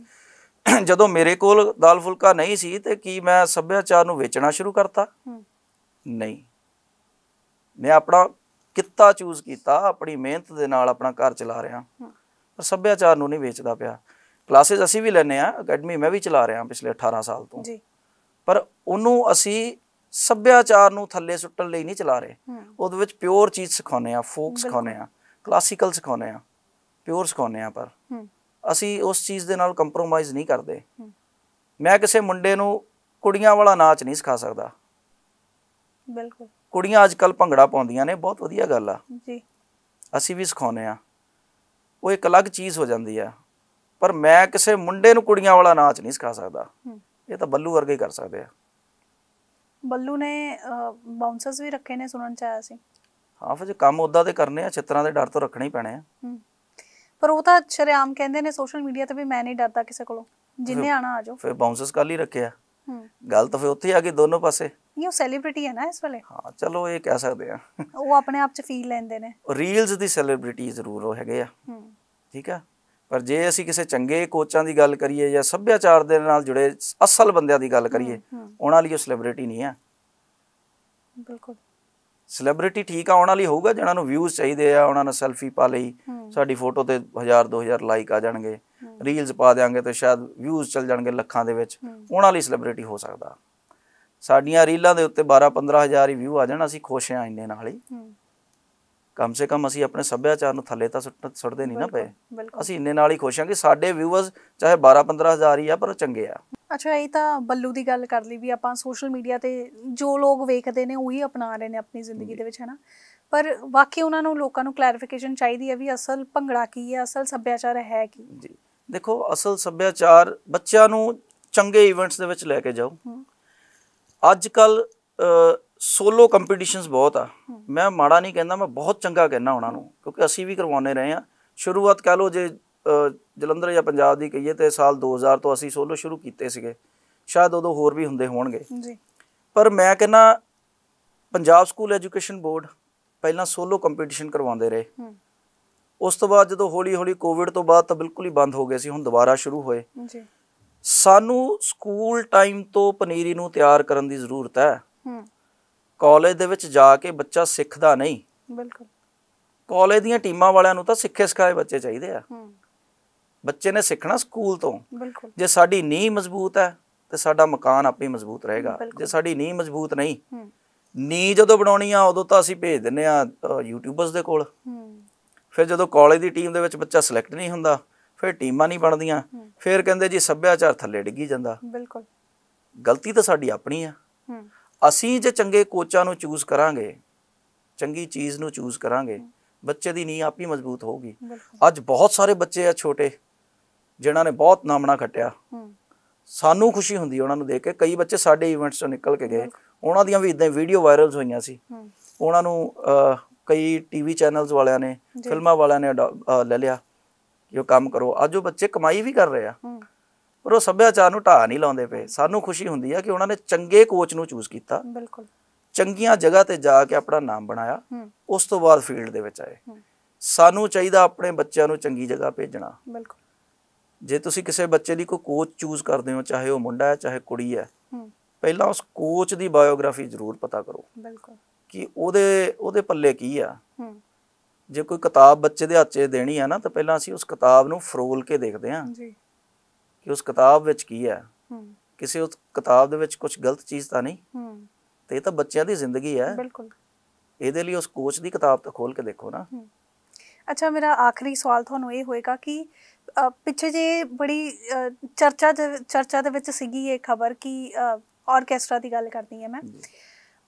ਜਦੋਂ ਮੇਰੇ ਕੋਲ ਦਾਲ ਫੁਲਕਾ ਨਹੀਂ ਸੀ ਤੇ ਕੀ ਮੈਂ ਸੱਭਿਆਚਾਰ ਨੂੰ ਵੇਚਣਾ ਸ਼ੁਰੂ ਕਰਤਾ ਨਹੀਂ ਮੈਂ ਆਪਣਾ ਕਿੱਤਾ ਚੂਜ਼ ਕੀਤਾ ਆਪਣੀ ਮਿਹਨਤ ਦੇ ਨਾਲ ਆਪਣਾ ਘਰ ਚਲਾ ਰਿਹਾ ਪਰ ਸੱਭਿਆਚਾਰ ਨੂੰ ਨਹੀਂ ਵੇਚਦਾ ਪਿਆ ਕਲਾਸਿਸ ਅਸੀਂ ਵੀ ਲੈਨੇ ਆ ਅਕੈਡਮੀ ਮੈਂ ਵੀ ਚਲਾ ਰਿਹਾ ਪਿਛਲੇ 18 ਸਾਲ ਤੋਂ ਜੀ ਪਰ ਉਹਨੂੰ ਅਸੀਂ ਸੱਭਿਆਚਾਰ ਨੂੰ ਥੱਲੇ ਸੁੱਟਣ ਲਈ ਨਹੀਂ ਚਲਾ ਰਹੇ ਉਹਦੇ ਵਿੱਚ ਪਿਓਰ ਚੀਜ਼ ਸਿਖਾਉਨੇ ਆ ਫੋਕ ਸਿਖਾਉਨੇ ਆ ਕਲਾਸਿਕਲ ਸਿਖਾਉਨੇ ਆ ਪਿਓਰ ਸਿਖਾਉਨੇ ਆ ਪਰ ਅਸੀਂ ਉਸ ਚੀਜ਼ ਦੇ ਨਾਲ ਕੰਪਰੋਮਾਈਜ਼ ਨਹੀਂ ਕਰਦੇ ਮੈਂ ਕਿਸੇ ਮੁੰਡੇ ਨੂੰ ਕੁੜੀਆਂ ਵਾਲਾ ਨਾਚ ਨਹੀਂ ਸਿਖਾ ਸਕਦਾ ਬਿਲਕੁਲ ਕੁੜੀਆਂ ਅੱਜ ਕੱਲ ਭੰਗੜਾ ਪਾਉਂਦੀਆਂ ਨੇ ਬਹੁਤ ਵਧੀਆ ਗੱਲ ਆ ਜੀ ਅਸੀਂ ਵੀ ਸਿਖਾਉਨੇ ਆ ਉਹ ਇੱਕ ਅਲੱਗ ਚੀਜ਼ ਹੋ ਜਾਂਦੀ ਆ ਪਰ ਮੈਂ ਕਿਸੇ ਮੁੰਡੇ ਨੂੰ ਕੁੜੀਆਂ ਵਾਲਾ ਨਾਚ ਨਹੀਂ ਸਿਖਾ ਸਕਦਾ ਇਹ ਤਾਂ ਬੱਲੂ ਵਰਗੇ ਹੀ ਕਰ ਸਕਦੇ ਆ ਬੱਲੂ ਨੇ ਬਾਉਂਸਰਸ ਵੀ ਰੱਖੇ ਨੇ ਸੁਣਨ ਚ ਆਇਆ ਸੀ ਹਾਂ ਫਿਰ ਕੰਮ ਉਦਾਂ ਦੇ ਕਰਨੇ ਆ ਚਿੱਤਰਾਂ ਦੇ ਡਰ ਤੋਂ ਰੱਖਣੇ ਹੀ ਪੈਣੇ ਆ ਪਰ ਉਹ ਤਾਂ ਸ਼ਰਿਆਮ ਕਹਿੰਦੇ ਨੇ ਸੋਸ਼ਲ ਮੀਡੀਆ ਤੇ ਵੀ ਮੈਂ ਨਹੀਂ ਡਰਦਾ ਕਿਸੇ ਕੋਲੋਂ ਜਿੰਨੇ ਆਣਾ ਆਜੋ ਫਿਰ ਬਾਉਂਸਰਸ ਕੱਲ ਹੀ ਰੱਖਿਆ ਗੱਲ ਤਾਂ ਫਿਰ ਉੱਥੇ ਆ ਗਈ ਦੋਨੋਂ ਪਾਸੇ ਇਹ ਉਹ ਸੈਲੀਬ੍ਰਿਟੀ ਹੈ ਨਾ ਇਸ ਵੇਲੇ ਹਾਂ ਚਲੋ ਇਹ ਕਹਿ ਸਕਦੇ ਆ ਉਹ ਆਪਣੇ ਆਪ ਚ ਫੀਲ ਲੈਂਦੇ ਨੇ ਰੀਲਸ ਦੀ ਸੈਲੀਬ੍ਰਿਟੀ ਜ਼ਰੂਰ ਉਹ ਹੈਗੇ ਆ ਹੂੰ ਠੀਕ ਆ ਪਰ ਜੇ ਅਸੀਂ ਕਿਸੇ ਚੰਗੇ ਕੋਚਾਂ ਦੀ ਗੱਲ ਕਰੀਏ ਜਾਂ ਸੱਭਿਆਚਾਰ ਦੇ ਨਾਲ ਜੁੜੇ ਅਸਲ ਬੰਦਿਆਂ ਦੀ ਗੱਲ ਕਰੀਏ ਉਹਨਾਂ ਲਈ ਉਹ ਸੈਲੀਬ੍ਰਿਟੀ ਨਹੀਂ ਆ ਬਿਲਕੁਲ ਸੈਲੀਬ੍ਰਿਟੀ ਠੀਕ ਆ ਉਹਨਾਂ ਲਈ ਹੋਊਗਾ ਜਿਹਨਾਂ ਨੂੰ ਵਿਊਜ਼ ਚਾਹੀਦੇ ਆ ਉਹਨਾਂ ਨੇ ਸੈਲਫੀ ਪਾ ਲਈ ਸਾਡੀ ਫੋਟੋ ਤੇ 1000 2000 ਲਾਈਕ ਆ ਜਾਣਗੇ ਰੀਲਸ ਪਾ ਦੇਾਂਗੇ ਤੇ ਸ਼ਾਇਦ ਵਿਊਜ਼ ਚੱਲ ਜਾਣਗੇ ਲੱਖਾਂ ਦੇ ਵਿੱਚ ਉਹਨਾਂ ਲਈ ਸੈਲੀਬ੍ਰਿਟੀ ਹੋ ਸਕਦਾ ਸਾਡੀਆਂ ਰੀਲਾਂ ਦੇ ਉੱਤੇ 12-15000 ਹੀ ਵਿਊ ਆ ਜਾਣ ਅਸੀਂ ਖੁਸ਼ ਹਾਂ ਇੰਨੇ ਨਾਲ ਹੀ ਕਮ ਸੇ ਕਮ ਅਸੀਂ ਆਪਣੇ ਸੱਭਿਆਚਾਰ ਨੂੰ ਥੱਲੇ ਤਾਂ ਸੁੱਟਦੇ ਨਹੀਂ ਨਾ ਪਏ ਅਸੀਂ ਇੰਨੇ ਨਾਲ ਹੀ ਖੁਸ਼ ਹਾਂ ਕਿ ਸਾਡੇ ਵਿਊਅਰਸ ਚਾਹੇ 12-15000 ਹੀ ਆ ਪਰ ਚੰਗੇ ਆ ਅੱਛਾ ਇਹ ਤਾਂ ਬੱਲੂ ਦੀ ਗੱਲ ਕਰ ਲਈ ਵੀ ਆਪਾਂ ਸੋਸ਼ਲ ਮੀਡੀਆ ਤੇ ਜੋ ਲੋਕ ਵੇਖਦੇ ਨੇ ਉਹੀ ਅਪਣਾ ਰਹੇ ਨੇ ਆਪਣੀ ਜ਼ਿੰਦਗੀ ਦੇ ਵਿੱਚ ਹੈ ਨਾ ਪਰ ਵਾਕਈ ਉਹਨਾਂ ਨੂੰ ਲੋਕਾਂ ਨੂੰ ਕਲੈਰੀਫਿਕੇਸ਼ਨ ਚਾਹੀਦੀ ਹੈ ਵੀ ਅਸਲ ਭੰਗੜਾ ਕੀ ਹੈ ਅਸਲ ਸੱਭਿਆਚਾਰ ਹੈ ਕੀ ਜੀ ਦੇਖੋ ਅਸਲ ਸੱਭਿਆਚਾਰ ਬੱਚਿਆਂ ਨੂੰ ਚੰਗੇ ਇਵੈਂਟਸ ਦੇ ਵਿੱਚ ਲੈ ਕੇ ਜਾਓ ਅੱਜ ਕੱਲ ਸੋਲੋ ਕੰਪੀਟੀਸ਼ਨਸ ਬਹੁਤ ਆ ਮੈਂ ਮਾੜਾ ਨਹੀਂ ਕਹਿੰਦਾ ਮੈਂ ਬਹੁਤ ਚੰਗਾ ਕਹਿੰਦਾ ਉਹਨਾਂ ਨੂੰ ਕਿਉਂਕਿ ਅਸੀਂ ਵੀ ਕਰਵਾਉਨੇ ਰਹੇ ਆ ਸ਼ੁਰੂਆਤ ਕਹ ਲੋ ਜੇ ਜਲੰਧਰ ਜਾਂ ਪੰਜਾਬ ਦੀ ਕਹੀਏ ਤੇ ਸਾਲ 2000 ਤੋਂ ਅਸੀਂ ਸੋਲੋ ਸ਼ੁਰੂ ਕੀਤੇ ਸੀਗੇ ਸ਼ਾਇਦ ਉਦੋਂ ਹੋਰ ਵੀ ਹੁੰਦੇ ਹੋਣਗੇ ਜੀ ਪਰ ਮੈਂ ਕਹਿੰਦਾ ਪੰਜਾਬ ਸਕੂਲ ਐਜੂਕੇਸ਼ਨ ਬੋਰਡ ਪਹਿਲਾਂ ਸੋਲੋ ਕੰਪੀਟੀਸ਼ਨ ਕਰਵਾਉਂਦੇ ਰਹੇ ਉਸ ਤੋਂ ਬਾਅਦ ਜਦੋਂ ਹੌਲੀ ਹੌਲੀ ਕੋਵਿਡ ਤੋਂ ਬਾਅਦ ਤਾਂ ਬਿਲਕੁਲ ਹੀ ਬੰਦ ਹੋ ਗਏ ਸੀ ਹੁਣ ਦੁਬਾਰਾ ਸ਼ੁਰੂ ਹੋਏ ਜੀ ਸਾਨੂੰ ਸਕੂਲ ਟਾਈਮ ਤੋਂ ਪਨੀਰੀ ਨੂੰ ਤਿਆਰ ਕਰਨ ਦੀ ਜ਼ਰੂਰਤ ਹੈ ਹੂੰ ਕਾਲਜ ਦੇ ਵਿੱਚ ਜਾ ਕੇ ਬੱਚਾ ਸਿੱਖਦਾ ਨਹੀਂ ਬਿਲਕੁਲ ਕਾਲਜ ਦੀਆਂ ਟੀਮਾਂ ਵਾਲਿਆਂ ਨੂੰ ਤਾਂ ਸਿੱਖੇ ਸਿਖਾਏ ਬੱਚੇ ਚਾਹੀਦੇ ਆ ਹੂੰ ਬੱਚੇ ਨੇ ਸਿੱਖਣਾ ਸਕੂਲ ਤੋਂ ਬਿਲਕੁਲ ਜੇ ਸਾਡੀ ਨੀਂਹ ਮਜ਼ਬੂਤ ਹੈ ਤੇ ਸਾਡਾ ਮਕਾਨ ਆਪੇ ਮਜ਼ਬੂਤ ਰਹੇਗਾ ਜੇ ਸਾਡੀ ਨੀਂਹ ਮਜ਼ਬੂਤ ਨਹੀਂ ਹੂੰ ਨੀਂਹ ਜਦੋਂ ਬਣਾਉਣੀ ਆ ਉਦੋਂ ਤਾਂ ਅਸੀਂ ਭੇਜ ਦਿੰਨੇ ਆ ਯੂਟਿਊਬਰਸ ਦੇ ਕੋਲ ਹੂੰ ਫਿਰ ਜਦੋਂ ਕਾਲਜ ਦੀ ਟੀਮ ਦੇ ਵਿੱਚ ਬੱਚਾ ਸਿਲੈਕਟ ਨਹੀਂ ਹੁੰਦਾ ਫਿਰ ਟੀਮਾਂ ਨਹੀਂ ਬਣਦੀਆਂ ਫਿਰ ਕਹਿੰਦੇ ਜੀ ਸੱਭਿਆਚਾਰ ਥੱਲੇ ਡਿੱਗੀ ਜਾਂਦਾ ਬਿਲਕੁਲ ਗਲਤੀ ਤਾਂ ਸਾਡੀ ਆਪਣੀ ਆ ਅਸੀਂ ਜੇ ਚੰਗੇ ਕੋਚਾਂ ਨੂੰ ਚੂਜ਼ ਕਰਾਂਗੇ ਚੰਗੀ ਚੀਜ਼ ਨੂੰ ਚੂਜ਼ ਕਰਾਂਗੇ ਬੱਚੇ ਦੀ ਨੀਂਹ ਆਪ ਹੀ ਮਜ਼ਬੂਤ ਹੋਊਗੀ ਅੱਜ ਬਹੁਤ ਸਾਰੇ ਬੱਚੇ ਆ ਛੋਟੇ ਜਿਨ੍ਹਾਂ ਨੇ ਬਹੁਤ ਨਾਮਣਾ ਖਟਿਆ ਸਾਨੂੰ ਖੁਸ਼ੀ ਹੁੰਦੀ ਉਹਨਾਂ ਨੂੰ ਦੇਖ ਕੇ ਕਈ ਬੱਚੇ ਸਾਡੇ ਇਵੈਂਟਸ ਤੋਂ ਨਿਕਲ ਕੇ ਗਏ ਉਹਨਾਂ ਦੀਆਂ ਵੀ ਇਦਾਂ ਵੀਡੀਓ ਵਾਇਰਲ ਹੋਈਆਂ ਸੀ ਉਹਨਾਂ ਨੂੰ ਕਈ ਟੀਵੀ ਚੈਨਲਸ ਵਾਲਿਆਂ ਨੇ ਫਿਲਮਾਂ ਵਾਲਿਆਂ ਨੇ ਲੈ ਲਿਆ ਜੋ ਕੰਮ ਕਰੋ ਅੱਜ ਉਹ ਬੱਚੇ ਕਮਾਈ ਵੀ ਕਰ ਰਹੇ ਆ ਪਰ ਉਹ ਸੱਭਿਆਚਾਰ ਨੂੰ ਢਾਹ ਨਹੀਂ ਲਾਉਂਦੇ ਪਏ ਸਾਨੂੰ ਖੁਸ਼ੀ ਹੁੰਦੀ ਆ ਕਿ ਉਹਨਾਂ ਨੇ ਚੰਗੇ ਕੋਚ ਨੂੰ ਚੂਜ਼ ਕੀਤਾ ਬਿਲਕੁਲ ਚੰਗੀਆਂ ਜਗ੍ਹਾ ਤੇ ਜਾ ਕੇ ਆਪਣਾ ਨਾਮ ਬਣਾਇਆ ਉਸ ਤੋਂ ਬਾਅਦ ਫੀਲਡ ਦੇ ਵਿੱਚ ਆਏ ਸਾਨੂੰ ਚਾਹੀਦਾ ਆਪਣੇ ਬੱਚਿਆਂ ਨੂੰ ਚੰਗੀ ਜਗ੍ਹਾ ਭੇਜਣਾ ਬਿਲਕੁਲ ਜੇ ਤੁਸੀਂ ਕਿਸੇ ਬੱਚੇ ਲਈ ਕੋਈ ਕੋਚ ਚੂਜ਼ ਕਰਦੇ ਹੋ ਚਾਹੇ ਉਹ ਮੁੰਡਾ ਹੈ ਚਾਹੇ ਕੁੜੀ ਹੈ ਪਹਿਲਾਂ ਉਸ ਕੋਚ ਦੀ ਬਾਇਓਗ੍ਰਾਫੀ ਜ਼ਰੂਰ ਪਤਾ ਕਰੋ ਬਿਲਕੁਲ ਕਿ ਉਹਦੇ ਉਹਦੇ ਪੱਲੇ ਕੀ ਆ ਜੇ ਕੋਈ ਕਿਤਾਬ ਬੱਚੇ ਦੇ ਹੱਥੇ ਦੇਣੀ ਆ ਨਾ ਤਾਂ ਪਹਿਲਾਂ ਅਸੀਂ ਉਸ ਕਿਤਾਬ ਨੂੰ ਫਰੋਲ ਕੇ ਦੇਖਦੇ ਆ ਜੀ ਕਿ ਉਸ ਕਿਤਾਬ ਵਿੱਚ ਕੀ ਹੈ ਕਿਸੇ ਉਸ ਕਿਤਾਬ ਦੇ ਵਿੱਚ ਕੁਝ ਗਲਤ ਚੀਜ਼ ਤਾਂ ਨਹੀਂ ਤੇ ਇਹ ਤਾਂ ਬੱਚਿਆਂ ਦੀ ਜ਼ਿੰਦਗੀ ਹੈ ਬਿਲਕੁਲ ਇਹਦੇ ਲਈ ਉਸ ਕੋਚ ਦੀ ਕਿਤਾਬ ਤਾਂ ਖੋਲ ਕੇ ਦੇਖੋ ਨਾ ਅੱਛਾ ਮੇਰਾ ਆਖਰੀ ਸਵਾਲ ਤੁਹਾਨੂੰ ਇਹ ਹੋਏਗਾ ਕਿ ਪਿੱਛੇ ਜੇ ਬੜੀ ਚਰਚਾ ਚਰਚਾ ਦੇ ਵਿੱਚ ਸੀਗੀ ਇਹ ਖਬਰ ਕਿ ਆਰਕੈਸਟਰਾ ਦੀ ਗੱਲ ਕਰਦੀ ਹਾਂ ਮੈਂ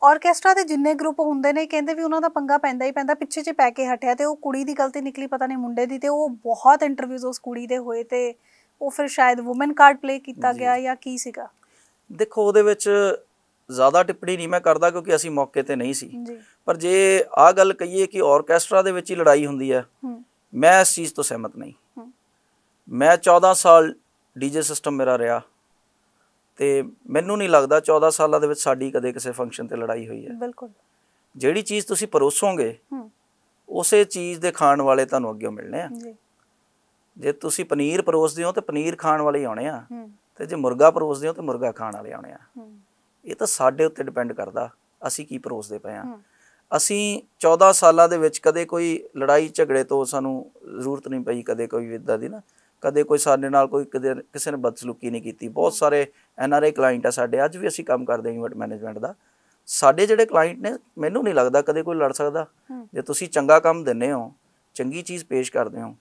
ਆਰਕੈਸਟਰਾ ਦੇ ਜਿੰਨੇ ਗਰੁੱਪ ਹੁੰਦੇ ਨੇ ਕਹਿੰਦੇ ਵੀ ਉਹਨਾਂ ਦਾ ਪੰਗਾ ਪੈਂਦਾ ਹੀ ਪੈਂਦਾ ਪਿੱਛੇ ਚ ਪੈ ਕੇ ਹਟਿਆ ਤੇ ਉਹ ਕੁੜੀ ਦੀ ਗਲਤੀ ਨਿਕਲੀ ਪਤਾ ਨਹੀਂ ਮੁੰਡੇ ਦੀ ਤੇ ਉਹ ਬਹੁਤ ਇੰਟਰਵਿਊਜ਼ ਉਸ ਕੁੜੀ ਦੇ ਹੋਏ ਤੇ ਉਹ ਫਿਰ ਸ਼ਾਇਦ ਔਮਨ ਕਾਰਡ ਪਲੇ ਕੀਤਾ ਗਿਆ ਜਾਂ ਕੀ ਸੀਗਾ ਦੇਖੋ ਉਹਦੇ ਵਿੱਚ ਜ਼ਿਆਦਾ ਟਿੱਪਣੀ ਨਹੀਂ ਮੈਂ ਕਰਦਾ ਕਿਉਂਕਿ ਅਸੀਂ ਮੌਕੇ ਤੇ ਨਹੀਂ ਸੀ ਪਰ ਜੇ ਆ ਗੱਲ ਕਹੀਏ ਕਿ ਆਰਕੈਸਟਰਾ ਦੇ ਵਿੱਚ ਹੀ ਲੜਾਈ ਹੁੰਦੀ ਹੈ ਮੈਂ ਇਸ ਚੀਜ਼ ਤੋਂ ਸਹਿਮਤ ਨਹੀਂ ਮੈਂ 14 ਸਾਲ ਡੀਜੇ ਸਿਸਟਮ ਮੇਰਾ ਰਿਹਾ ਤੇ ਮੈਨੂੰ ਨਹੀਂ ਲੱਗਦਾ 14 ਸਾਲਾਂ ਦੇ ਵਿੱਚ ਸਾਡੀ ਕਦੇ ਕਿਸੇ ਫੰਕਸ਼ਨ ਤੇ ਲੜਾਈ ਹੋਈ ਹੈ ਬਿਲਕੁਲ ਜਿਹੜੀ ਚੀਜ਼ ਤੁਸੀਂ ਪਰੋਸੋਗੇ ਹੂੰ ਉਸੇ ਚੀਜ਼ ਦੇ ਖਾਣ ਵਾਲੇ ਤੁਹਾਨੂੰ ਅੱਗੇ ਮਿਲਣੇ ਆ ਜੀ ਜੇ ਤੁਸੀਂ ਪਨੀਰ ਪਰੋਸਦੇ ਹੋ ਤੇ ਪਨੀਰ ਖਾਣ ਵਾਲੇ ਆਉਣੇ ਆ ਤੇ ਜੇ ਮੁਰਗਾ ਪਰੋਸਦੇ ਹੋ ਤੇ ਮੁਰਗਾ ਖਾਣ ਵਾਲੇ ਆਉਣੇ ਆ ਹੂੰ ਇਹ ਤਾਂ ਸਾਡੇ ਉੱਤੇ ਡਿਪੈਂਡ ਕਰਦਾ ਅਸੀਂ ਕੀ ਪਰੋਸਦੇ ਪਏ ਆ ਅਸੀਂ 14 ਸਾਲਾਂ ਦੇ ਵਿੱਚ ਕਦੇ ਕੋਈ ਲੜਾਈ ਝਗੜੇ ਤੋਂ ਸਾਨੂੰ ਜ਼ਰੂਰਤ ਨਹੀਂ ਪਈ ਕਦੇ ਕੋਈ ਵਿਦਾ ਦੀ ਨਾ ਕਦੇ ਕੋਈ ਸਾਡੇ ਨਾਲ ਕੋਈ ਕਿਸੇ ਨੇ ਬਦਸਲੂਕੀ ਨਹੀਂ ਕੀਤੀ ਬਹੁਤ ਸਾਰੇ ਐਨ ਆਰ ਆਈ ਕਲਾਇੰਟ ਆ ਸਾਡੇ ਅੱਜ ਵੀ ਅਸੀਂ ਕੰਮ ਕਰਦੇ ਹਾਂ ਇਵੈਂਟ ਮੈਨੇਜਮੈਂਟ ਦਾ ਸਾਡੇ ਜਿਹੜੇ ਕਲਾਇੰਟ ਨੇ ਮੈਨੂੰ ਨਹੀਂ ਲੱਗਦਾ ਕਦੇ ਕੋਈ ਲੜ ਸਕਦਾ ਜੇ ਤੁਸੀਂ ਚੰਗਾ ਕੰਮ ਦਿੰਨੇ ਹੋ ਚੰਗੀ ਚੀਜ਼ ਪੇਸ਼ ਕਰਦੇ ਹੋ